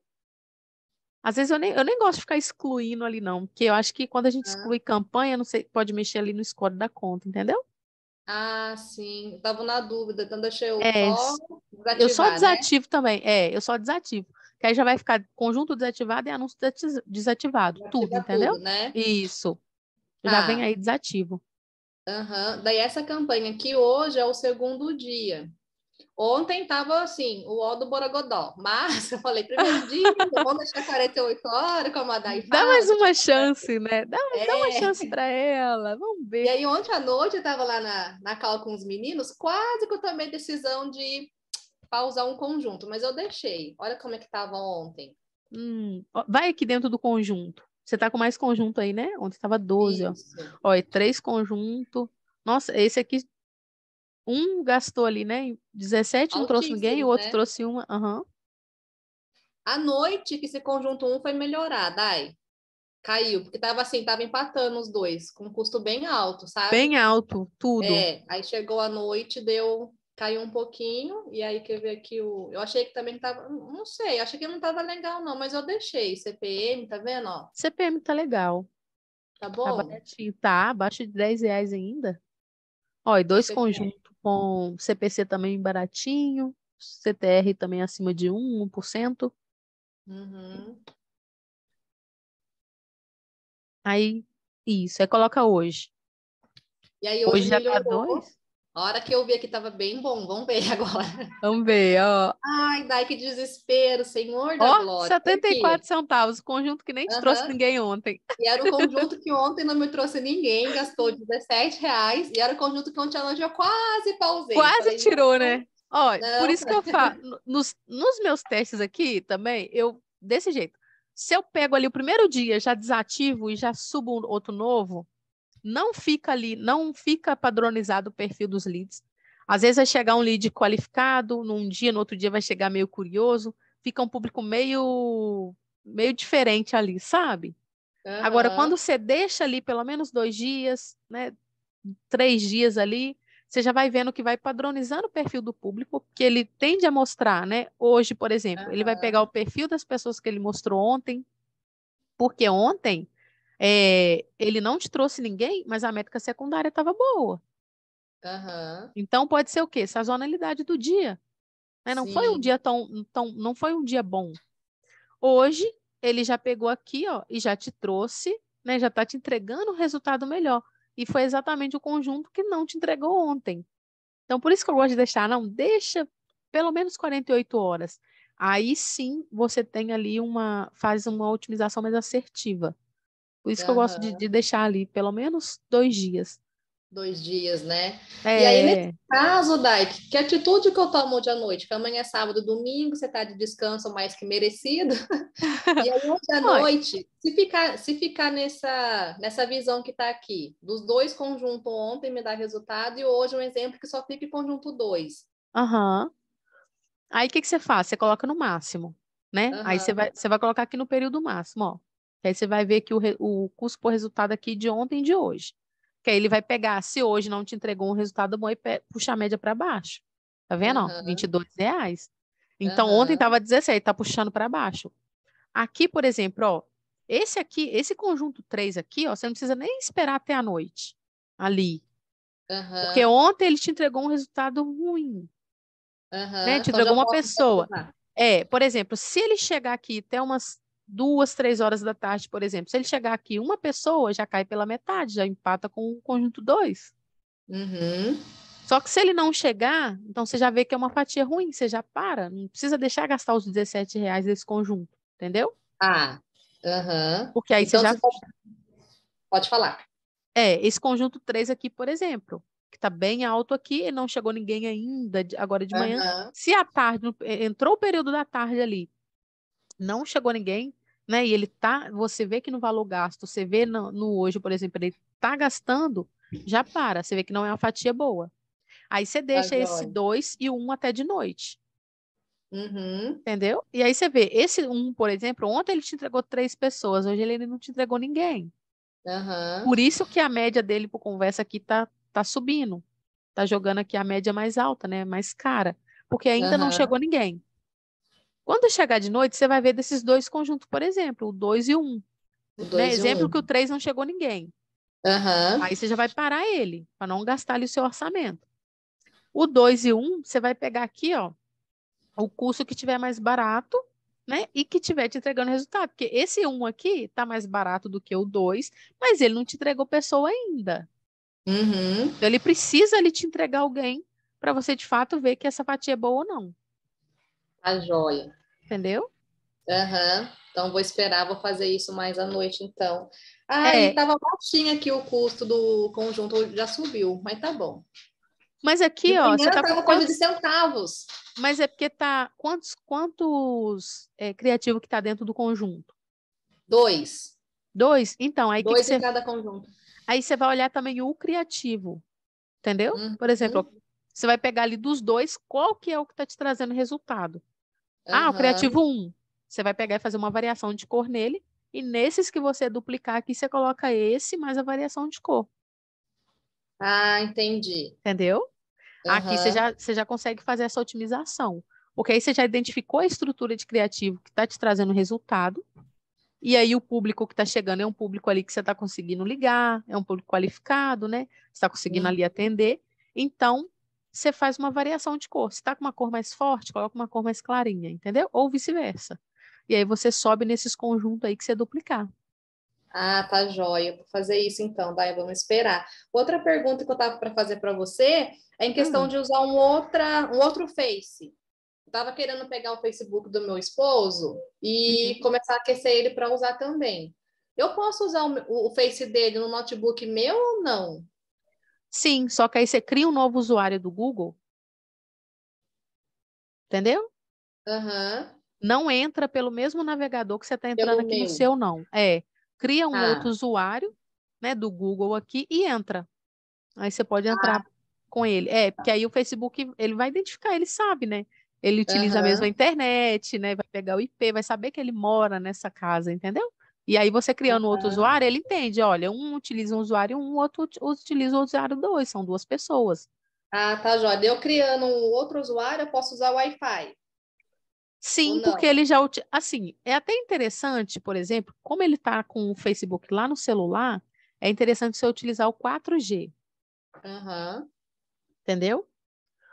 Às vezes eu nem, eu nem gosto de ficar excluindo ali, não, porque eu acho que quando a gente ah. exclui ah. campanha, não sei, pode mexer ali no score da conta, entendeu? Ah, sim. Estava na dúvida, então deixei o é, Eu só né? desativo né? também, é, eu só desativo. Que aí já vai ficar conjunto desativado e anúncio desativado, Desativa tudo, entendeu? Tudo, né? Isso. Já ah. vem aí desativo. Uhum. Daí essa campanha aqui hoje é o segundo dia. Ontem tava assim, o ó do Borogodó, mas eu falei, primeiro dia, então vamos deixar 48 horas, como a Dai Dá mais uma chance, né? Dá, é. dá uma chance para ela, vamos ver. E aí ontem à noite eu tava lá na, na cal com os meninos, quase que eu tomei decisão de pausar um conjunto, mas eu deixei. Olha como é que tava ontem. Hum, vai aqui dentro do conjunto. Você tá com mais conjunto aí, né? Ontem tava 12, Isso. ó. Ó, três conjunto. Nossa, esse aqui um gastou ali, né? 17, Altíssimo, não trouxe ninguém, o outro né? trouxe uma. Uhum. A noite que esse conjunto 1 um foi melhorado, aí Caiu, porque tava assim, tava empatando os dois, com um custo bem alto, sabe? Bem alto, tudo. É, aí chegou a noite, deu, caiu um pouquinho, e aí quer ver aqui o. Eu achei que também tava. Não sei, achei que não tava legal, não, mas eu deixei. CPM, tá vendo? Ó. CPM tá legal. Tá, tá bom? Tá, baratinho, tá abaixo de 10 reais ainda. Ó, e dois CPM. conjuntos com CPC também baratinho, CTR também acima de 1, 1%. Uhum. Aí, isso, aí coloca hoje. E aí hoje, hoje já tá 2? A hora que eu vi aqui estava bem bom, vamos ver agora. Vamos ver, ó. Ai, dai que desespero, Senhor da ó, glória. 74 centavos, conjunto que nem te trouxe ninguém ontem. E era o conjunto que ontem não me trouxe ninguém, gastou 17 reais, e era o conjunto que ontem a Lange eu quase pausei. Quase Falei, tirou, né? Ó, por isso que eu falo, nos, nos meus testes aqui também, eu, desse jeito, se eu pego ali o primeiro dia, já desativo e já subo um outro novo, não fica ali, não fica padronizado o perfil dos leads. Às vezes vai chegar um lead qualificado, num dia, no outro dia vai chegar meio curioso, fica um público meio meio diferente ali, sabe? Uhum. Agora, quando você deixa ali pelo menos dois dias, né, três dias ali, você já vai vendo que vai padronizando o perfil do público, que ele tende a mostrar, né? Hoje, por exemplo, uhum. ele vai pegar o perfil das pessoas que ele mostrou ontem, porque ontem é, ele não te trouxe ninguém, mas a métrica secundária estava boa. Uhum. Então pode ser o quê? Sazonalidade do dia. Né? Não Sim. foi um dia tão, tão, não foi um dia bom. Hoje ele já pegou aqui, ó, e já te trouxe, né? Já está te entregando um resultado melhor. E foi exatamente o conjunto que não te entregou ontem. Então por isso que eu gosto de deixar, não deixa pelo menos 48 horas. Aí sim você tem ali uma faz uma otimização mais assertiva. Por isso uhum. que eu gosto de, de, deixar ali pelo menos dois dias. Dois dias, né? É... E aí, é. nesse caso, Dai, que atitude que eu tomo de à noite? Que amanhã é sábado, domingo, você está de descanso mais que merecido. e aí, hoje à noite, se ficar, se ficar nessa, nessa visão que está aqui, dos dois conjuntos ontem me dá resultado, e hoje um exemplo que só fica em conjunto dois. Aham. Uhum. Aí, o que, que você faz? Você coloca no máximo, né? Uhum. Aí, você vai, você vai colocar aqui no período máximo, ó. Que aí você vai ver que o, o custo por resultado aqui de ontem e de hoje. Que aí ele vai pegar, se hoje não te entregou um resultado bom, e puxa a média para baixo. Tá vendo? Uhum. 22 reais. Então, uhum. ontem estava 17, tá puxando para baixo. Aqui, por exemplo, ó, esse aqui, esse conjunto 3 aqui, ó, você não precisa nem esperar até a noite ali. Uhum. Porque ontem ele te entregou um resultado ruim. Uhum. Né? Te então entregou uma pessoa. É, por exemplo, se ele chegar aqui até umas duas, três horas da tarde, por exemplo. Se ele chegar aqui, uma pessoa já cai pela metade, já empata com o conjunto 2. Uhum. Só que se ele não chegar, então você já vê que é uma fatia ruim, você já para, não precisa deixar gastar os 17 reais desse conjunto, entendeu? Ah, uhum. porque aí então, você já. Pode... pode falar. É, esse conjunto 3 aqui, por exemplo, que está bem alto aqui, e não chegou ninguém ainda, agora de manhã. Uhum. Se à tarde, entrou o período da tarde ali, não chegou ninguém, né? E ele tá, você vê que no valor gasto, você vê no, no hoje, por exemplo, ele tá gastando, já para, você vê que não é uma fatia boa. Aí você tá deixa esse dois e um até de noite. Uhum. Entendeu? E aí você vê, esse um, por exemplo, ontem ele te entregou três pessoas, hoje ele não te entregou ninguém. Uhum. Por isso que a média dele por conversa aqui tá, tá subindo. Tá jogando aqui a média mais alta, né? Mais cara. Porque ainda uhum. não chegou ninguém. Quando chegar de noite, você vai ver desses dois conjuntos, por exemplo, o 2 e o 1. Um, né? Exemplo um. que o 3 não chegou ninguém. Uhum. Aí você já vai parar ele, para não gastar ali o seu orçamento. O 2 e 1, um, você vai pegar aqui, ó, o curso que tiver mais barato, né? E que tiver te entregando resultado. Porque esse 1 um aqui tá mais barato do que o 2, mas ele não te entregou pessoa ainda. Uhum. Então, ele precisa ele te entregar alguém para você de fato ver que essa fatia é boa ou não. Tá joia. Entendeu? Aham. Uhum. Então, vou esperar, vou fazer isso mais à noite, então. Ah, é. estava baixinho aqui o custo do conjunto, já subiu, mas tá bom. Mas aqui, ó, você tá com quantos... de centavos. Mas é porque tá quantos quantos é, criativo que tá dentro do conjunto? Dois. Dois. Então, aí Dois que em você... cada conjunto. Aí você vai olhar também o criativo. Entendeu? Uhum. Por exemplo, você vai pegar ali dos dois, qual que é o que está te trazendo resultado? Ah, o criativo 1. Você vai pegar e fazer uma variação de cor nele. E nesses que você duplicar aqui, você coloca esse mais a variação de cor. Ah, entendi. Entendeu? Uhum. Aqui você já, você já consegue fazer essa otimização. Porque aí você já identificou a estrutura de criativo que está te trazendo resultado. E aí o público que está chegando é um público ali que você está conseguindo ligar, é um público qualificado, né? Você está conseguindo uhum. ali atender. Então, você faz uma variação de cor. Se está com uma cor mais forte, coloca uma cor mais clarinha, entendeu? Ou vice-versa. E aí você sobe nesses conjuntos aí que você duplicar. Ah, tá jóia. Vou fazer isso então, daí vamos esperar. Outra pergunta que eu tava para fazer para você é em questão hum. de usar um, outra, um outro Face. Eu tava querendo pegar o Facebook do meu esposo e uhum. começar a aquecer ele para usar também. Eu posso usar o, o, Face dele no notebook meu ou não? Sim, só que aí você cria um novo usuário do Google. Entendeu? Aham. Uhum. Não entra pelo mesmo navegador que você está entrando pelo aqui mesmo. no seu, não. É. Cria um ah. outro usuário né, do Google aqui e entra. Aí você pode ah. entrar ah. com ele. É, tá. porque aí o Facebook ele vai identificar, ele sabe, né? Ele utiliza uhum. a mesma internet, né? Vai pegar o IP, vai saber que ele mora nessa casa, entendeu? E aí você criando outro usuário, ele entende, olha, um utiliza um usuário um, outro utiliza o usuário dois, são duas pessoas. Ah, tá, Jóia. Eu criando um outro usuário, eu posso usar o Wi-Fi. Sim, porque ele já. Assim, é até interessante, por exemplo, como ele está com o Facebook lá no celular, é interessante você utilizar o 4G. Uhum. Entendeu?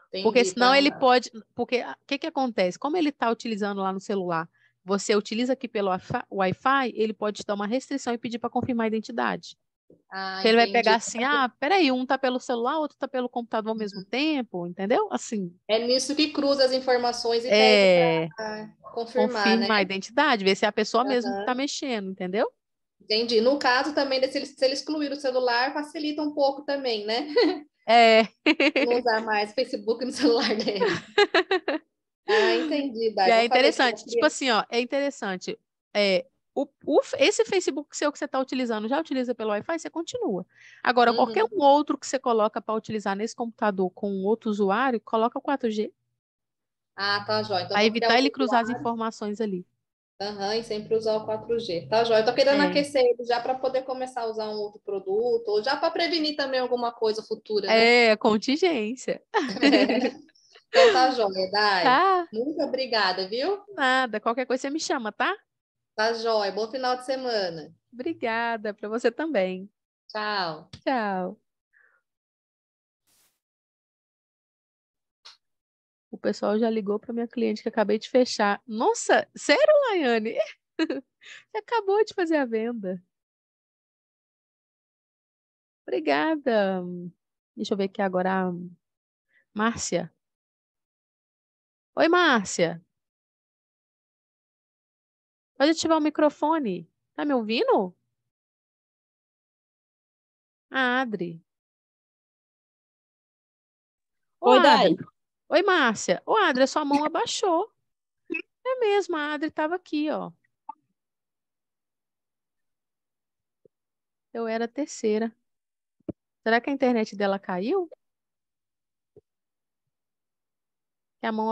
Entendi, porque senão tá. ele pode. Porque o ah, que, que acontece? Como ele está utilizando lá no celular você utiliza aqui pelo Wi-Fi, ele pode te dar uma restrição e pedir para confirmar a identidade. Ah, ele vai pegar assim, ah, peraí, um tá pelo celular, outro tá pelo computador ao mesmo uhum. tempo, entendeu? Assim. É nisso que cruza as informações e é... confirmar, confirmar né? a identidade, ver se é a pessoa uhum. mesmo que tá mexendo, entendeu? Entendi. No caso também, se ele, se ele excluir o celular, facilita um pouco também, né? É. Não usar mais Facebook no celular dele. Ah, entendi. Daí é interessante. Tipo assim, ó, é interessante. É, o, o, esse Facebook seu que você está utilizando já utiliza pelo Wi-Fi, você continua. Agora, uhum. qualquer um outro que você coloca para utilizar nesse computador com outro usuário, coloca o 4G. Ah, tá, Jóia. Então, para evitar ele cruzar usuário. as informações ali. Aham, uhum, e sempre usar o 4G. Tá, Jóia? Estou querendo é. aquecer ele já para poder começar a usar um outro produto, ou já para prevenir também alguma coisa futura. Né? É, contingência. É. Então tá joia, Dai. Tá. Muito obrigada, viu? Nada, qualquer coisa você me chama, tá? Tá joia. Bom final de semana. Obrigada, para você também. Tchau. Tchau. O pessoal já ligou para minha cliente que acabei de fechar. Nossa, sério, Laiane? Você acabou de fazer a venda. Obrigada. Deixa eu ver aqui agora. Márcia, Oi, Márcia. Pode ativar o microfone. Tá me ouvindo? A Adri. Oi, Adri. Dai. Oi, Márcia. Ô, Adri, a sua mão abaixou. É mesmo, a Adri estava aqui, ó. Eu era a terceira. Será que a internet dela caiu? Que a mão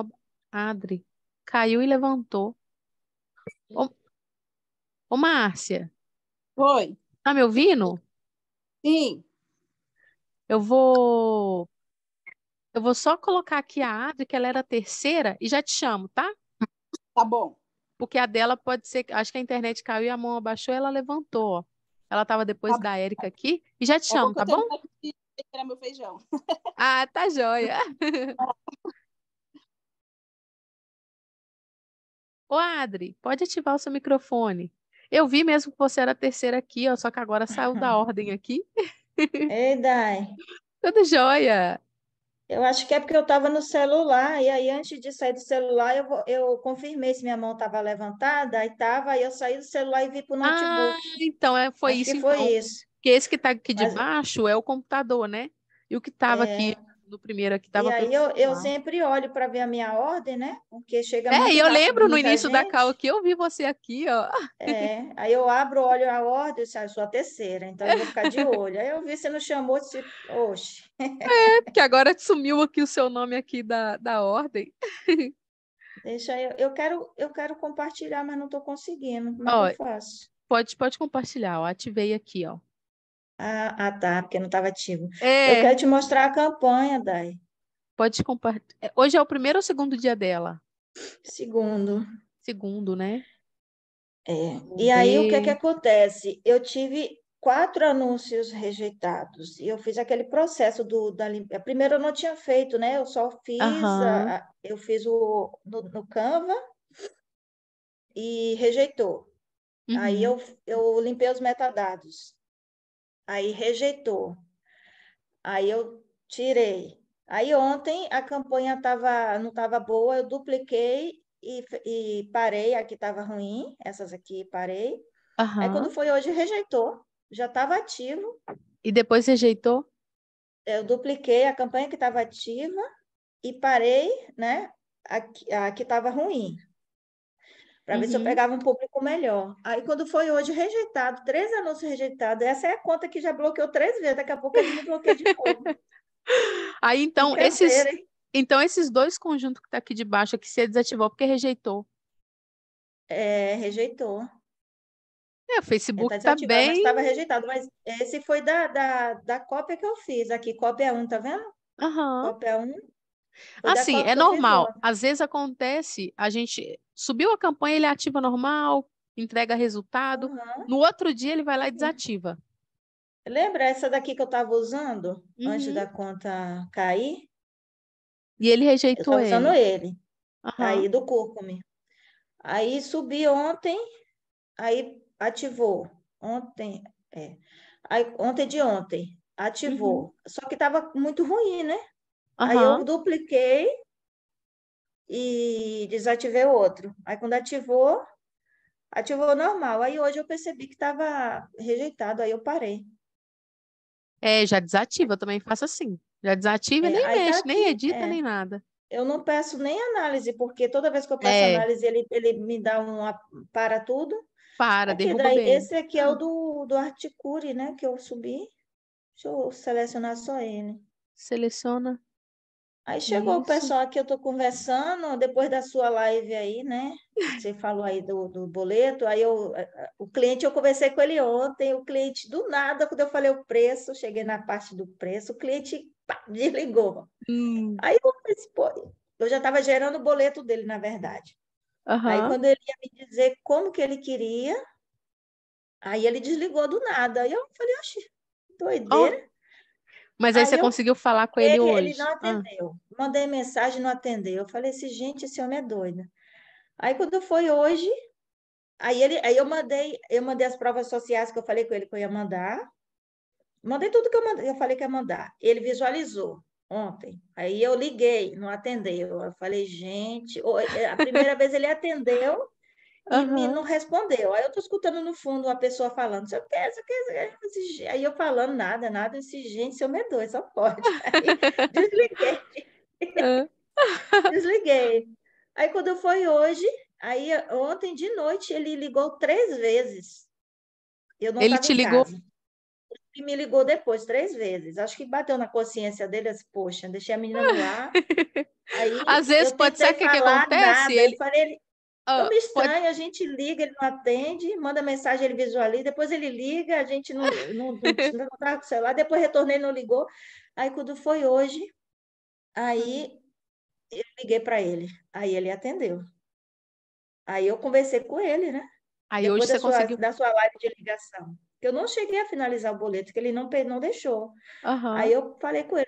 Adri caiu e levantou. Ô, ô Márcia. Oi. Tá me ouvindo? Sim. Eu vou. Eu vou só colocar aqui a Adri, que ela era a terceira, e já te chamo, tá? Tá bom. Porque a dela pode ser. Acho que a internet caiu e a mão abaixou ela levantou. Ó. Ela estava depois tá da Érica aqui. E já te chamo, tá bom? meu feijão. Ah, tá joia. Ô, Adri, pode ativar o seu microfone. Eu vi mesmo que você era a terceira aqui, ó, só que agora saiu da ordem aqui. Ei, Dai. Tudo jóia. Eu acho que é porque eu estava no celular, e aí antes de sair do celular, eu, eu confirmei se minha mão estava levantada, e estava, aí eu saí do celular e vi para o notebook. Ah, então, é, foi acho isso. Que foi então. isso. Porque esse que está aqui de Mas... baixo é o computador, né? E o que estava é. aqui do primeiro aqui. Tava e aí eu, eu, sempre olho para ver a minha ordem, né? Porque chega É, eu lembro no início gente. da cal que eu vi você aqui, ó. É, aí eu abro, olho a ordem, eu, ah, eu sou a terceira, então eu vou ficar de olho. Aí eu vi, você não chamou, eu disse, oxe. É, porque agora sumiu aqui o seu nome aqui da, da ordem. Deixa eu, eu quero, eu quero compartilhar, mas não estou conseguindo. Como ó, eu faço? Pode, pode compartilhar, ó. ativei aqui, ó. Ah, ah tá, porque não estava ativo. É... Eu quero te mostrar a campanha, Dai. Pode compartilhar. É, hoje é o primeiro ou segundo dia dela? Segundo. Segundo, né? É. E, e aí, o que, é que acontece? Eu tive quatro anúncios rejeitados. E eu fiz aquele processo do da limpeza. Primeiro eu não tinha feito, né? Eu só fiz, uhum. a, eu fiz o no, no Canva e rejeitou. Uhum. Aí eu, eu limpei os metadados aí rejeitou. Aí eu tirei. Aí ontem a campanha tava, não estava boa, eu dupliquei e, e parei, aqui estava ruim, essas aqui parei. Uhum. Aí quando foi hoje, rejeitou, já estava ativo. E depois rejeitou? Eu dupliquei a campanha que estava ativa e parei, né? A, a que estava ruim para uhum. ver se eu uhum. pegava um público melhor. Aí, quando foi hoje, rejeitado, três anúncios rejeitados. Essa é a conta que já bloqueou três vezes, daqui a pouco ele me bloqueia de novo. Aí, então, esses, ver, então, esses dois conjuntos que está aqui de baixo, que você desativou porque rejeitou. É, rejeitou. É, o Facebook tá, tá bem... estava rejeitado, mas esse foi da, da, da cópia que eu fiz aqui. Cópia 1, tá vendo? Uhum. Cópia 1. Assim, é normal. Às vezes acontece, a gente subiu a campanha, ele ativa normal, entrega resultado. Uhum. No outro dia ele vai lá e desativa. Lembra essa daqui que eu estava usando uhum. antes da uhum. conta cair? E ele rejeitou eu ele. usando ele. Uhum. Aí do cúrcuma. Aí subi ontem, aí ativou. Ontem, é. Aí, ontem de ontem, ativou. Uhum. Só que estava muito ruim, né? Aí eu dupliquei e desativei o outro. Aí quando ativou, ativou normal. Aí hoje eu percebi que estava rejeitado, aí eu parei. É, já desativa, eu também faço assim. Já desativa é, e nem tá mexe, tá nem edita, é. nem nada. Eu não peço nem análise, porque toda vez que eu peço é. análise, ele, ele me dá um para tudo. Para, aqui, é derruba daí, bem. Esse aqui é o ah. do, do Articure, né? Que eu subi. Deixa eu selecionar só ele. Seleciona. Aí é chegou o pessoal que eu estou conversando, depois da sua live aí, né? Você falou aí do, do boleto, aí eu, eh, eh, o cliente, eu conversei com ele ontem, o cliente, do nada, quando eu falei o preço, cheguei na parte do preço, o cliente pá, desligou. Hum. Aí eu pensei, pô, eu já estava gerando o boleto dele, na verdade. Uhum. Aí quando ele ia me dizer como que ele queria, aí ele desligou do nada. Aí eu falei, oxe, doideira. Oh. Mas aí, aí você eu... conseguiu falar com ele, ele hoje? Ele não ah. atendeu. Ah. Mandei mensagem, não atendeu. Eu falei assim, gente, esse homem é doido. Aí quando foi hoje, aí ele, aí eu mandei, eu mandei as provas sociais que eu falei com ele que eu ia mandar. Mandei tudo que eu mandei, eu falei que ia mandar. Ele visualizou ontem. Aí eu liguei, não atendeu. Eu falei, gente, é, a primeira vez ele atendeu. Uhum. E não respondeu. Aí eu tô escutando no fundo uma pessoa falando, sei é o que, sei é o que, é aí eu falando nada, nada, eu disse, gente, seu medo, só pode. Aí desliguei. desliguei. Aí quando foi hoje, aí ontem de noite ele ligou três vezes. Eu não ele te ligou? e me ligou depois, três vezes. Acho que bateu na consciência dele, assim, poxa, deixei a menina lá Aí, Às vezes pode ser que, que acontece. Nada, ele... Falei, ele... Oh, Tão estranho, pode... a gente liga, ele não atende, manda mensagem, ele visualiza, depois ele liga, a gente não estava não, não, não tá com o celular, depois retornei, não ligou. Aí, quando foi hoje, aí hum. eu liguei para ele, aí ele atendeu. Aí eu conversei com ele, né? Aí Depois hoje você sua, conseguiu. Da sua live de ligação. Eu não cheguei a finalizar o boleto, que ele não, não deixou. Uhum. Aí eu falei com ele.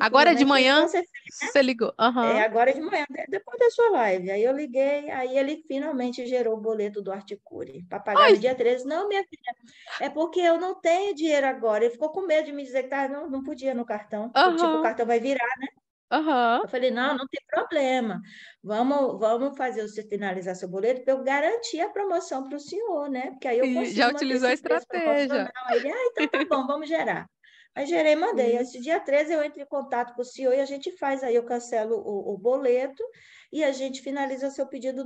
Agora de é manhã você, fez, né? você ligou. Uhum. É, agora de manhã, depois da sua live. Aí eu liguei, aí ele finalmente gerou o boleto do Articure para pagar Ai. no dia 13. Não, minha filha, é porque eu não tenho dinheiro agora. Ele ficou com medo de me dizer que tá, não, não podia no cartão. Uhum. Tipo, o cartão vai virar, né? Uhum. Eu falei, não, não tem problema. Vamos, vamos fazer você finalizar seu boleto para eu garantir a promoção para o senhor, né? Porque aí eu consigo. Já utilizou a estratégia. Ele, ah, então tá bom, vamos gerar. Aí gerei mandei. Uhum. Esse dia 13 eu entro em contato com o senhor e a gente faz, aí eu cancelo o, o boleto e a gente finaliza seu pedido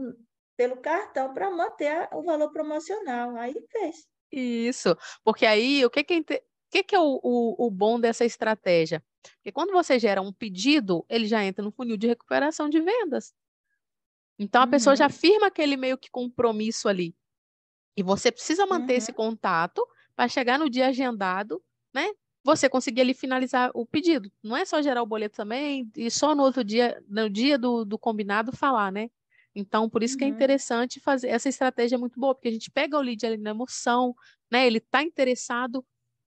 pelo cartão para manter a, o valor promocional. Aí fez. Isso, porque aí o que, que é que, que é o, o, o bom dessa estratégia? Porque quando você gera um pedido, ele já entra no funil de recuperação de vendas. Então a uhum. pessoa já uhum. firma aquele meio que compromisso ali. E você precisa manter uhum. esse contato para chegar no dia agendado, né? Você conseguir ali finalizar o pedido. Não é só gerar o boleto também e só no outro dia, no dia do, do combinado, falar, né? Então, por isso uhum. que é uhum. interessante fazer essa estratégia é muito boa, porque a gente pega o lead ali na emoção, né? Ele está interessado,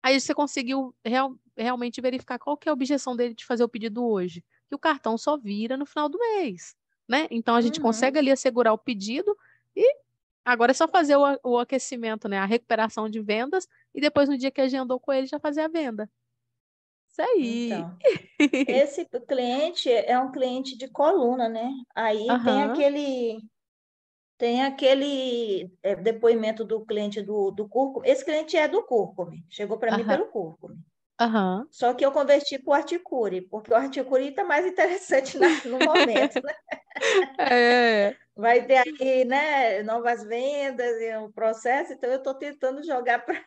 Aí você conseguiu real, realmente verificar qual que é a objeção dele de fazer o pedido hoje, que o cartão só vira no final do mês, né? Então a gente uhum. consegue ali assegurar o pedido e agora é só fazer o, o aquecimento, né? A recuperação de vendas e depois no dia que agendou com ele já fazer a venda. Isso aí. Então, esse cliente é um cliente de coluna, né? Aí uhum. tem aquele tem aquele é, depoimento do cliente do, do Cúrcume. Esse cliente é do Cúrcume, chegou para uhum. mim pelo Cúrcume. Uhum. Só que eu converti para o Articuri, porque o Articuri está mais interessante no momento. Né? é. Vai ter aí né, novas vendas e um processo, então eu estou tentando jogar para.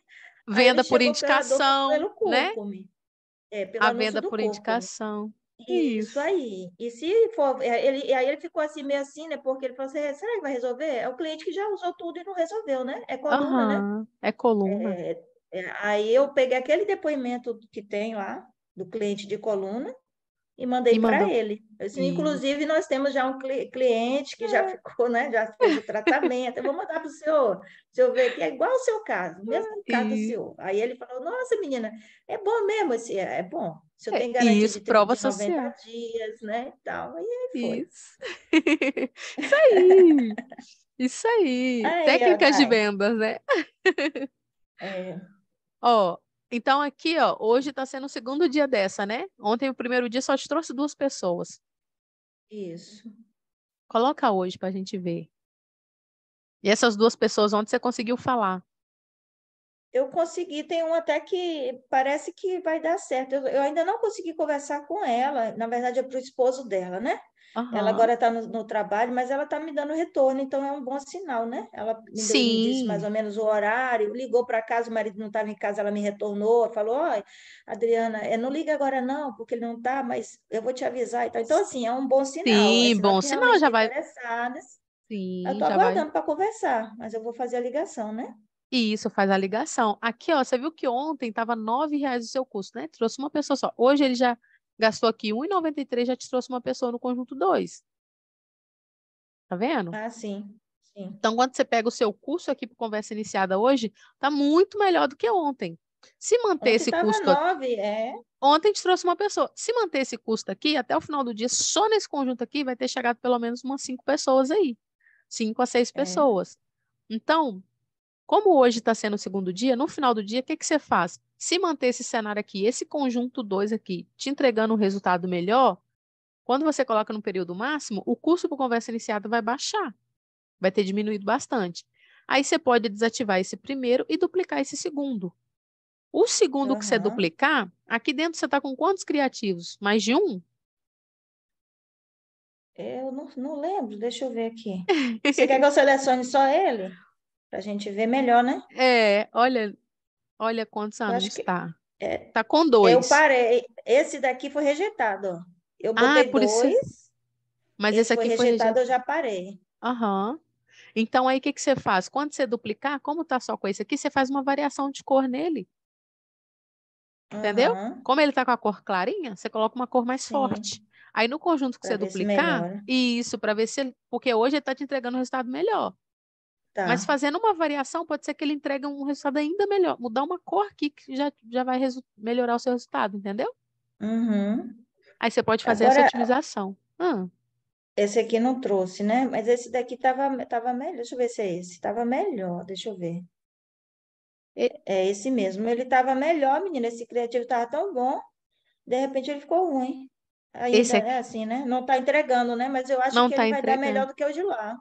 Venda por indicação. Pelo né? É, a venda por indicação. Isso. Isso aí. E se for, é, ele, aí ele ficou assim, meio assim, né? Porque ele falou assim: é, será que vai resolver? É o cliente que já usou tudo e não resolveu, né? É coluna, uhum. né? É coluna. É, é, aí eu peguei aquele depoimento que tem lá, do cliente de coluna, e mandei para ele. Assim, inclusive, nós temos já um cliente que já é. ficou, né? Já fez o tratamento. Eu vou mandar para o senhor, o senhor ver, que é igual o seu caso, é, mesmo caso do senhor. Aí ele falou: nossa, menina, é bom mesmo, esse, é, é bom. O senhor tem garantia isso, de 30, prova 90 social. dias, né? E tal. E aí foi. Isso, isso aí. Isso aí. aí Técnicas de vendas, né? É. Ó, oh, então, aqui, ó, hoje está sendo o segundo dia dessa, né? Ontem, o primeiro dia, só te trouxe duas pessoas. Isso. Coloca hoje para a gente ver. E essas duas pessoas, onde você conseguiu falar? Eu consegui, tem um até que parece que vai dar certo. Eu, eu ainda não consegui conversar com ela, na verdade é para o esposo dela, né? Uhum. Ela agora está no, no, trabalho, mas ela está me dando retorno, então é um bom sinal, né? Ela me, deu, me disse mais ou menos o horário, ligou para casa, o marido não estava em casa, ela me retornou, falou: oi Adriana, eh, não liga agora não, porque ele não está, mas eu vou te avisar. Então, então assim, é um bom sinal. Né? Sim, sinal bom né? sinal, já vai. Sim, eu estou aguardando vai... para conversar, mas eu vou fazer a ligação, né? E isso faz a ligação. Aqui, ó, você viu que ontem estava R$ reais o seu custo, né? Trouxe uma pessoa só. Hoje ele já gastou aqui 1,93, já te trouxe uma pessoa no conjunto 2. Tá vendo? Ah, sim. Então, quando você pega o seu curso aqui para conversa iniciada hoje, tá muito melhor do que ontem. Se manter ontem esse custo. Nove, é. Ontem te trouxe uma pessoa. Se manter esse custo aqui, até o final do dia, só nesse conjunto aqui, vai ter chegado pelo menos umas cinco pessoas aí. Cinco a seis é. pessoas. Então, como hoje está sendo o segundo dia, no final do dia, o que, que você faz? Se manter esse cenário aqui, esse conjunto 2 aqui, te entregando um resultado melhor, quando você coloca no período máximo, o custo por conversa iniciada vai baixar, vai ter diminuído bastante. Aí você pode desativar esse primeiro e duplicar esse segundo. O segundo uhum. que você duplicar, aqui dentro você está com quantos criativos? Mais de um? Eu não, não lembro, deixa eu ver aqui. Você quer que eu selecione só ele? Para a gente ver melhor, né? É, olha, olha quantos anos está. É, tá com dois. Eu parei. Esse daqui foi rejeitado. Eu ah, botei ah, por dois. Isso... Mas esse, esse aqui foi rejeitado, foi rejeitado, eu já parei. Aham. Uhum. Então, aí o que, que você faz? Quando você duplicar, como tá só com esse aqui, você faz uma variação de cor nele. Entendeu? Uhum. Como ele tá com a cor clarinha, você coloca uma cor mais Sim. forte. Aí no conjunto que pra você duplicar, isso, para ver se. Porque hoje ele tá te entregando um resultado melhor. Tá. Mas fazendo uma variação, pode ser que ele entregue um resultado ainda melhor. Mudar uma cor aqui que já, já vai melhorar o seu resultado, entendeu? Uhum. Aí você pode fazer Agora, essa otimização. Ah. Esse aqui não trouxe, né? Mas esse daqui tava, tava melhor. Deixa eu ver se é esse. Tava melhor, deixa eu ver. É esse mesmo. Ele tava melhor, menina. Esse criativo tava tão bom. De repente ele ficou ruim. Ainda esse aqui... é assim, né? Não tá entregando, né? Mas eu acho que tá ele vai dar melhor do que o de lá.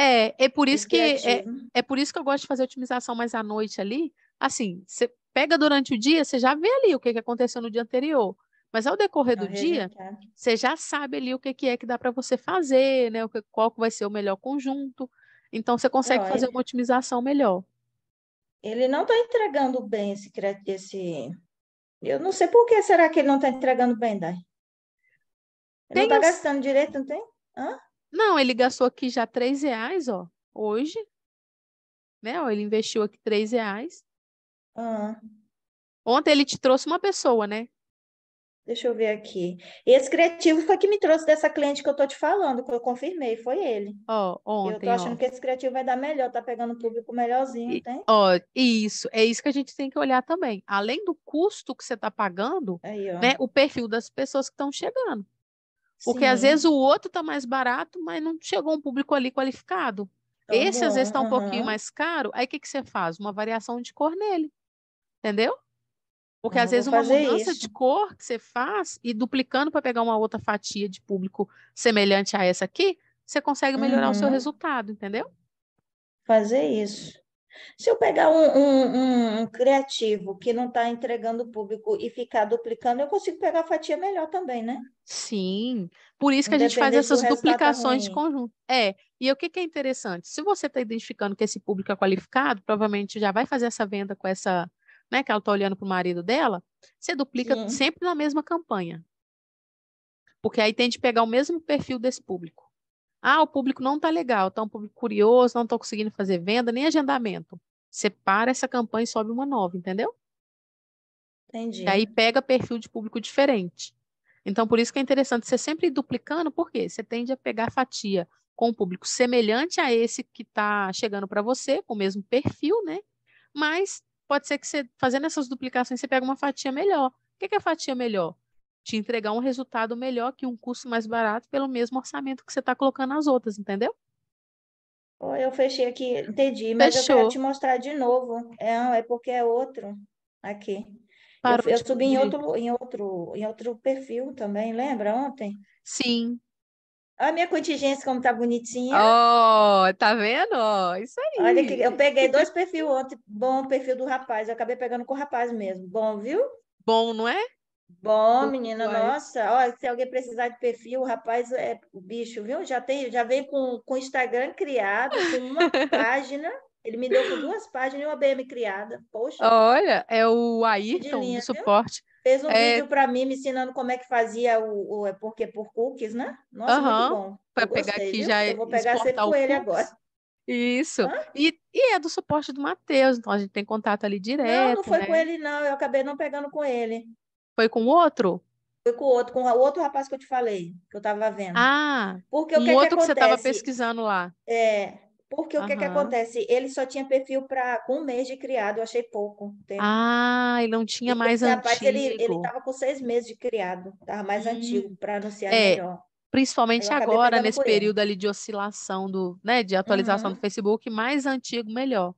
É, é por isso que é, é por isso que eu gosto de fazer otimização mais à noite ali. Assim, você pega durante o dia, você já vê ali o que, que aconteceu no dia anterior. Mas ao decorrer do dia, é. você já sabe ali o que, que é que dá para você fazer, né? O que, qual vai ser o melhor conjunto. Então você consegue fazer uma otimização melhor. Ele não está entregando bem esse, esse. Eu não sei por que será que ele não está entregando bem, Dai? Ele tem não está gastando direito, não tem? Hã? Não, ele gastou aqui já três reais, ó, hoje. Né? Ó, ele investiu aqui três reais. Ah. Ontem ele te trouxe uma pessoa, né? Deixa eu ver aqui. Esse criativo foi que me trouxe dessa cliente que eu tô te falando, que eu confirmei, foi ele. Ó, ontem. Eu tô achando ó. que esse criativo vai dar melhor, tá pegando o público melhorzinho, tem? Ó, isso, é isso que a gente tem que olhar também. Além do custo que você tá pagando, Aí, né, o perfil das pessoas que estão chegando. Porque Sim. às vezes o outro está mais barato, mas não chegou um público ali qualificado. Então, Esse bom, às vezes está um pouquinho mais caro, aí o que, que você faz? Uma variação de cor nele, entendeu? Porque às vezes uma mudança isso. de cor que você faz e duplicando para pegar uma outra fatia de público semelhante a essa aqui, você consegue melhorar uhum. o seu uhum. resultado, entendeu? Fazer isso. Se eu pegar um, um, um criativo que não está entregando público e ficar duplicando, eu consigo pegar a fatia melhor também, né? Sim. Por isso que a gente faz essas duplicações de conjunto. É. E o que, que é interessante? Se você está identificando que esse público é qualificado, provavelmente já vai fazer essa venda com essa, né? Que ela está olhando para o marido dela, você duplica Sim. sempre na mesma campanha. Porque aí tende a pegar o mesmo perfil desse público. Ah, o público não está legal, está um público curioso, não estou conseguindo fazer venda, nem agendamento. Separa essa campanha e sobe uma nova, entendeu? Entendi. E aí pega perfil de público diferente. Então, por isso que é interessante você sempre ir duplicando, porque você tende a pegar fatia com um público semelhante a esse que está chegando para você, com o mesmo perfil, né? Mas pode ser que você, fazendo essas duplicações, você pega uma fatia melhor. O que é a fatia melhor? te entregar um resultado melhor que um custo mais barato pelo mesmo orçamento que você está colocando nas outras, entendeu? Eu fechei aqui, entendi, mas Fechou. eu quero te mostrar de novo. É, é porque é outro aqui. Parou eu, eu subi em outro, em, outro, em outro perfil também, lembra ontem? Sim. Olha a minha contingência como tá bonitinha. Ó, oh, tá vendo? isso aí. Olha que eu peguei dois perfis ontem, bom perfil do rapaz, eu acabei pegando com o rapaz mesmo. Bom, viu? Bom, não é? Bom, menina, nossa, olha, se alguém precisar de perfil, o rapaz é o bicho, viu? Já tem, já vem com o Instagram criado, com uma página. Ele me deu com duas páginas e uma BM criada. Poxa. Olha, é o Ayrton linha, do suporte. Viu? Fez um é... vídeo para mim me ensinando como é que fazia o, o é porque por cookies, né? Nossa, uhum. muito bom. Para pegar gostei, aqui viu? já. Eu vou pegar sempre com ele agora. Isso. E, e, é do suporte do Matheus, então a gente tem contato ali direto. Não, não foi né? com ele, não. Eu acabei não pegando com ele. Foi com outro? Foi com outro, com o outro rapaz que eu te falei, que eu estava vendo. Ah, porque o um é que outro que, acontece? que você estava pesquisando lá. É, porque o que, é que acontece? Ele só tinha perfil para um mês de criado, eu achei pouco. Tempo. Ah, ele não tinha Porque mais rapaz, antigo. Ele estava com seis meses de criado, Tava mais hum. antigo para anunciar é, melhor. Principalmente agora, nesse período ele. ali de oscilação do, né, de atualização uhum. do Facebook, mais antigo melhor.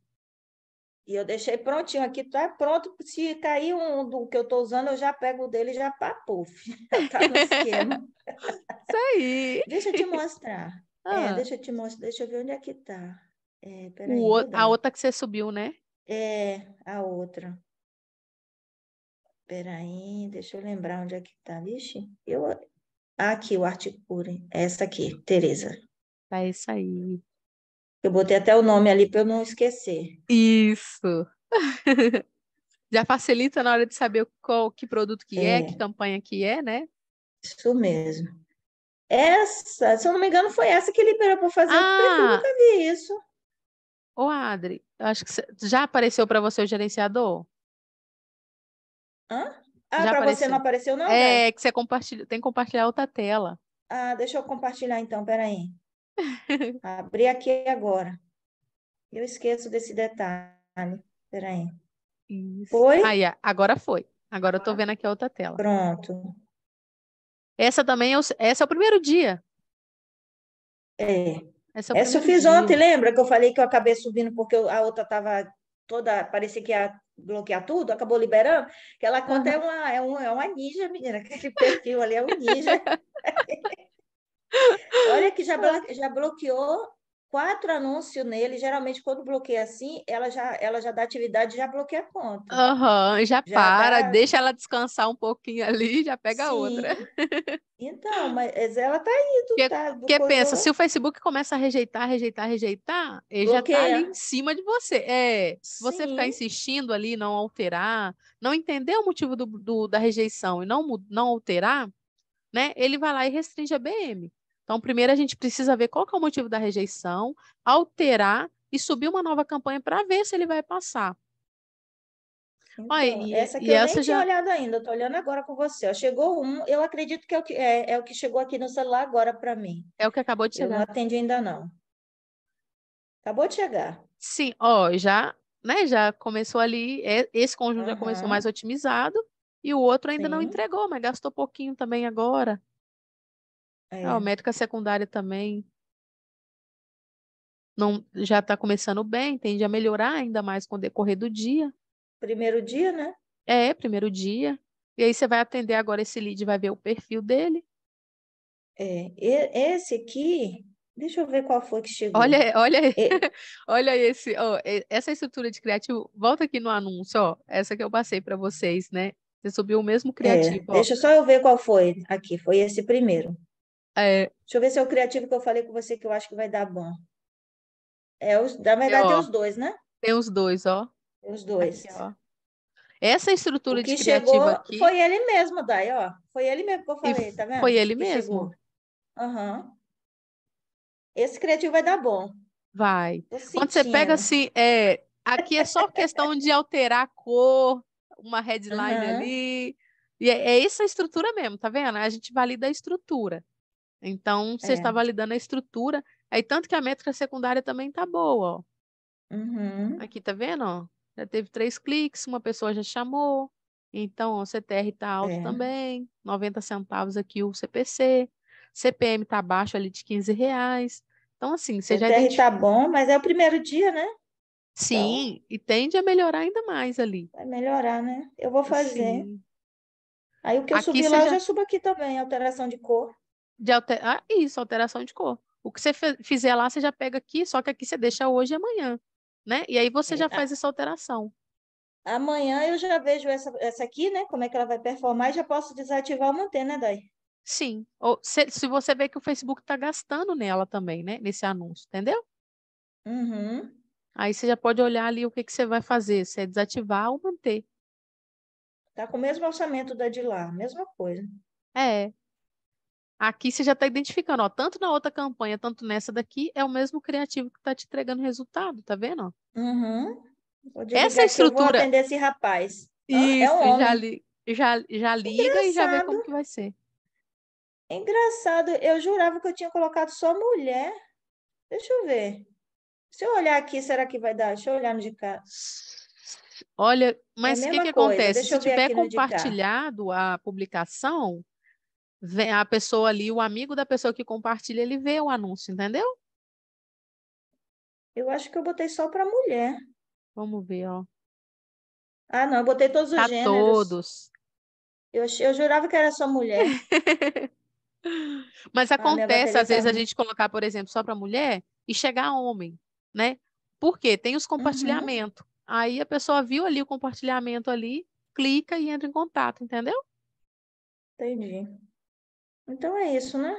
E eu deixei prontinho aqui, tá pronto. Se cair um do que eu tô usando, eu já pego o dele e já papuf. Tá no esquema. Isso aí. Deixa eu te mostrar. É, ah. É, deixa eu te mostrar, deixa eu ver onde é que tá. É, peraí, o a outra que você subiu, né? É, a outra. Peraí, deixa eu lembrar onde é que tá. Vixe, eu. aqui, o Articure. Essa aqui, Tereza. Tá isso aí. Eu botei até o nome ali para eu não esquecer. Isso. Já facilita na hora de saber qual que produto que é. é, que campanha que é, né? Isso mesmo. Essa, se eu não me engano, foi essa que liberou para fazer. Ah, eu nunca vi isso. Ô, Adri, acho que já apareceu para você o gerenciador? Hã? Ah, para você não apareceu, não? É, né? que você compartilha, tem que compartilhar outra tela. Ah, deixa eu compartilhar então, peraí. Abri aqui agora. Eu esqueço desse detalhe. Peraí. Isso. Foi? Aí, agora foi. Agora eu tô vendo aqui a outra tela. Pronto. Essa também é o, essa é o primeiro dia. É. Essa, é essa eu fiz dia. ontem, lembra que eu falei que eu acabei subindo porque a outra tava toda, parecia que ia bloquear tudo, acabou liberando, que ela conta uhum. é, uma, é, uma, é uma ninja, menina, aquele perfil ali é um ninja. Olha que já, já bloqueou quatro anúncios nele. Geralmente, quando bloqueia assim, ela já, ela já dá atividade já bloqueia a conta. Uhum, já, já para, dá... deixa ela descansar um pouquinho ali já pega Sim. outra. então, mas ela tá indo. Que tá, porque pensa, se o Facebook começa a rejeitar, rejeitar, rejeitar, ele bloqueia. já tá ali em cima de você. É, se você ficar insistindo ali, não alterar, não entender o motivo do, do da rejeição e não, não alterar, né? Ele vai lá e restringe a BM. Então, primeiro a gente precisa ver qual é o motivo da rejeição, alterar e subir uma nova campanha para ver se ele vai passar. Então, Olha, e, essa que eu essa nem já... tinha olhado ainda, estou olhando agora com você. Ó, chegou um, eu acredito que é o que, é, é o que chegou aqui no celular agora para mim. É o que acabou de chegar. Eu não atendi ainda não. Acabou de chegar. Sim, ó, já, né, já começou ali, é, esse conjunto uhum. já começou mais otimizado e o outro ainda Sim. não entregou, mas gastou pouquinho também agora. É. Ah, o médica secundária também não já está começando bem, tende a melhorar ainda mais com o decorrer do dia. Primeiro dia, né? É, primeiro dia. E aí você vai atender agora esse lead, vai ver o perfil dele. É, esse aqui, deixa eu ver qual foi que chegou. Olha, olha, é. olha esse, ó, essa estrutura de criativo. Volta aqui no anúncio, ó, essa que eu passei para vocês, né? Você subiu o mesmo é, criativo. É, deixa só eu ver qual foi aqui. Foi esse primeiro. É. Deixa eu ver se é o criativo que eu falei com você que eu acho que vai dar bom. É os, na verdade, tem é os dois, né? Tem os dois, ó. Tem é os dois. Aqui, ó. Essa estrutura o que de criativo chegou aqui. Foi ele mesmo, Dai, ó. Foi ele mesmo que eu falei, tá vendo? Foi ele que mesmo. Uhum. Esse criativo vai dar bom. Vai. Quando você pega assim, é, aqui é só questão de alterar a cor, uma headline uhum. ali. E é, é, essa estrutura mesmo, tá vendo? A gente valida a estrutura. Então, você é. está validando a estrutura. Aí, tanto que a métrica secundária também tá boa, ó. Uhum. Aqui, tá vendo, ó? Já teve três cliques, uma pessoa já chamou. Então, o CTR tá alto é. também. 90 centavos aqui o CPC. CPM tá baixo ali de 15 reais. Então, assim, você CTR já... CTR tá identifica... bom, mas é o primeiro dia, né? Então Sim, então, e tende a melhorar ainda mais ali. Vai melhorar, né? Eu vou fazer. Sim. Aí o que eu aqui subi lá, já... eu já subo aqui também, alteração de cor de alter... ah, isso, alteração de cor. O que você fizer lá, você já pega aqui, só que aqui você deixa hoje e amanhã, né? E aí você é, já faz essa alteração. Amanhã eu já vejo essa, essa aqui, né? Como é que ela vai performar e já posso desativar ou manter, né, Dai? Sim. Ou se, se você vê que o Facebook está gastando nela também, né? Nesse anúncio, entendeu? Uhum. Aí você já pode olhar ali o que, que você vai fazer, se é desativar ou manter. Tá com o mesmo orçamento da de lá, mesma coisa. É, Aqui você já está identificando, ó, tanto na outra campanha, tanto nessa daqui, é o mesmo criativo que está te entregando resultado, tá vendo? Uhum. Essa estrutura. Eu vou esse rapaz. Tá? É Isso, é um já, li, já, já liga Engraçado. e já vê como que vai ser. Engraçado, eu jurava que eu tinha colocado só mulher. Deixa eu ver. Se eu olhar aqui, será que vai dar? Deixa eu olhar no de cá. Olha, é mas o é que, que, acontece? Se tiver compartilhado a publicação, a pessoa ali, o amigo da pessoa que compartilha, ele vê o anúncio, entendeu? Eu acho que eu botei só para mulher. Vamos ver, ó. Ah, não, eu botei todos os tá gêneros. todos. Eu, eu jurava que era só mulher. Mas ah, acontece, às vezes, a gente colocar, por exemplo, só para mulher e chegar a homem, né? Porque tem os compartilhamentos. Uhum. Aí a pessoa viu ali o compartilhamento ali, clica e entra em contato, entendeu? Entendi. Então é isso, né?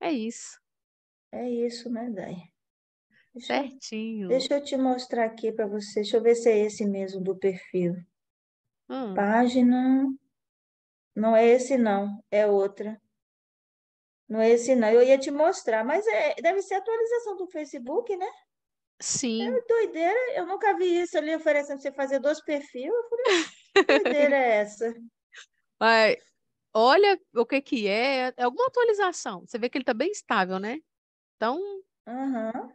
É isso. É isso, né, Dai? Deixa Certinho. Eu, deixa eu te mostrar aqui para você. Deixa eu ver se é esse mesmo do perfil. Hum. Página. Não é esse, não. É outra. Não é esse, não. Eu ia te mostrar, mas é, deve ser atualização do Facebook, né? Sim. É doideira. Eu nunca vi isso ali oferecendo você fazer dois perfis. Eu falei, que doideira é essa? Mas olha o que que é, é alguma atualização. Você vê que ele está bem estável, né? Então... Uhum.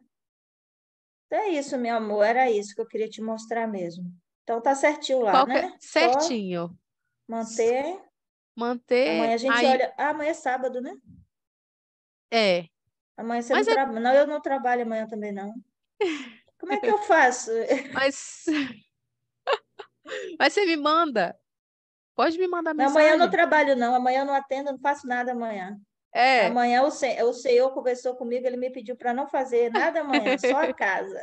É isso, meu amor, era isso que eu queria te mostrar mesmo. Então tá certinho lá, é? né? Certinho. Só manter. Manter. Amanhã a gente aí... olha. Ah, amanhã é sábado, né? É. Amanhã você Mas não é... trabalha. Não, eu não trabalho amanhã também, não. Como é que eu faço? Mas. Mas você me manda. Pode me mandar mensagem. Não, amanhã eu não trabalho, não. Amanhã eu não atendo, não faço nada amanhã. É. Amanhã o, senhor o CEO conversou comigo, ele me pediu para não fazer nada amanhã, só a casa.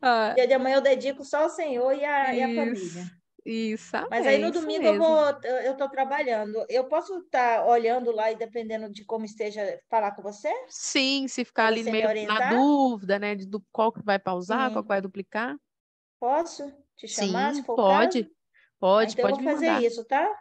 ah. Dia de amanhã eu dedico só ao Senhor e à família. Isso, Mas aí no domingo mesmo. eu vou, eu estou trabalhando. Eu posso estar tá olhando lá e dependendo de como esteja, falar com você? Sim, se ficar pra ali meio na dúvida, né? De do, qual que vai pausar, Sim. qual que vai duplicar. Posso te chamar? Sim, se for pode. Caso? Pode, então, pode eu vou fazer mandar. isso, tá?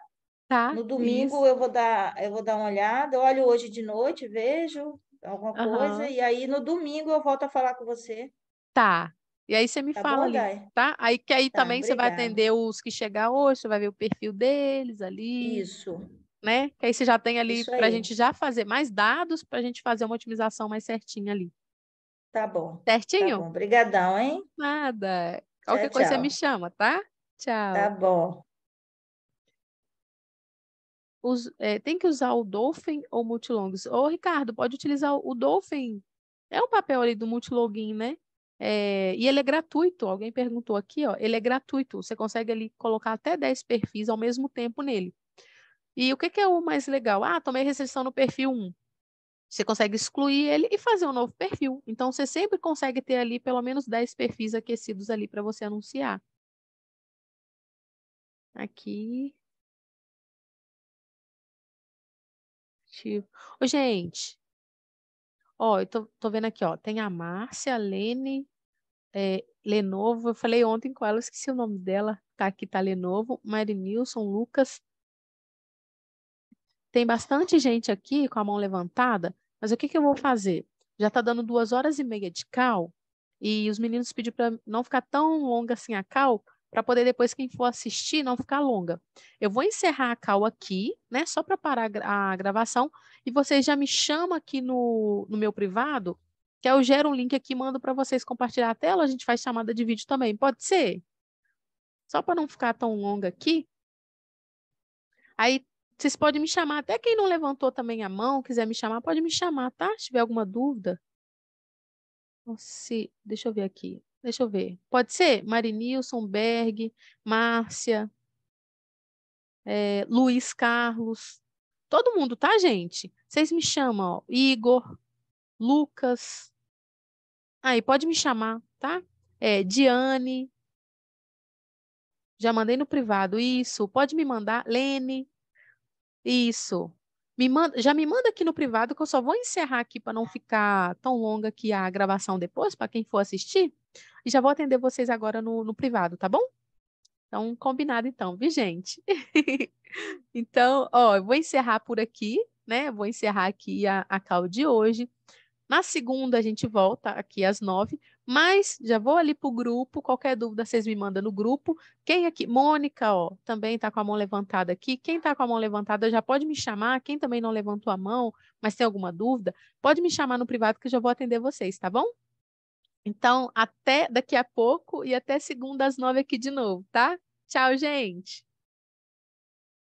Tá. No domingo isso. eu vou dar, eu vou dar uma olhada, olho hoje de noite, vejo alguma uhum. coisa e aí no domingo eu volto a falar com você. Tá. E aí você me tá fala, bom, ali, tá? Aí que aí tá, também obrigada. você vai atender os que chegar hoje, você vai ver o perfil deles ali. Isso. Né? Que aí você já tem ali para a gente já fazer mais dados para a gente fazer uma otimização mais certinha ali. Tá bom. Certinho? Tá bom. Obrigadão, hein? Nada. Qualquer tchau, coisa tchau. você me chama, tá? Tchau. Tá bom. é, tem que usar o Dolphin ou Multilongs? Ô, Ricardo, pode utilizar o, o Dolphin. É um papel ali do Multilogin, né? É, e ele é gratuito. Alguém perguntou aqui, ó. Ele é gratuito. Você consegue ali colocar até 10 perfis ao mesmo tempo nele. E o que, que é o mais legal? Ah, tomei restrição no perfil 1. Você consegue excluir ele e fazer um novo perfil. Então, você sempre consegue ter ali pelo menos 10 perfis aquecidos ali para você anunciar. Aqui. Ativo. Ô, gente. Ó, eu tô, tô vendo aqui, ó. Tem a Márcia, a Lene, é, Lenovo. Eu falei ontem com ela, esqueci o nome dela. Tá aqui, tá Lenovo. Marinilson, Lucas. Tem bastante gente aqui com a mão levantada, mas o que, que eu vou fazer? Já tá dando duas horas e meia de cal, e os meninos pediram para não ficar tão longa assim a cal, para poder depois quem for assistir não ficar longa. Eu vou encerrar a call aqui, né? Só para parar a gravação e vocês já me chamam aqui no, no meu privado, que eu gero um link aqui, mando para vocês compartilhar a tela, a gente faz chamada de vídeo também, pode ser? Só para não ficar tão longa aqui. Aí vocês podem me chamar, até quem não levantou também a mão, quiser me chamar, pode me chamar, tá? Se tiver alguma dúvida. Se, deixa eu ver aqui. Deixa eu ver. Pode ser? Marinilson, Berg, Márcia, é, Luiz Carlos. Todo mundo, tá, gente? Vocês me chamam, ó. Igor, Lucas. Aí, pode me chamar, tá? É, Diane. Já mandei no privado. Isso. Pode me mandar. Lene. Isso. Me manda, já me manda aqui no privado, que eu só vou encerrar aqui para não ficar tão longa aqui a gravação depois, para quem for assistir. E já vou atender vocês agora no, no privado, tá bom? Então, combinado então, vi, gente? então, ó, eu vou encerrar por aqui, né? Eu vou encerrar aqui a, a call de hoje. Na segunda, a gente volta aqui às nove, mas já vou ali para o grupo. Qualquer dúvida, vocês me mandam no grupo. Quem aqui? Mônica, ó, também está com a mão levantada aqui. Quem está com a mão levantada já pode me chamar. Quem também não levantou a mão, mas tem alguma dúvida, pode me chamar no privado que eu já vou atender vocês, tá bom? Então, até daqui a pouco e até segunda às nove aqui de novo, tá? Tchau, gente!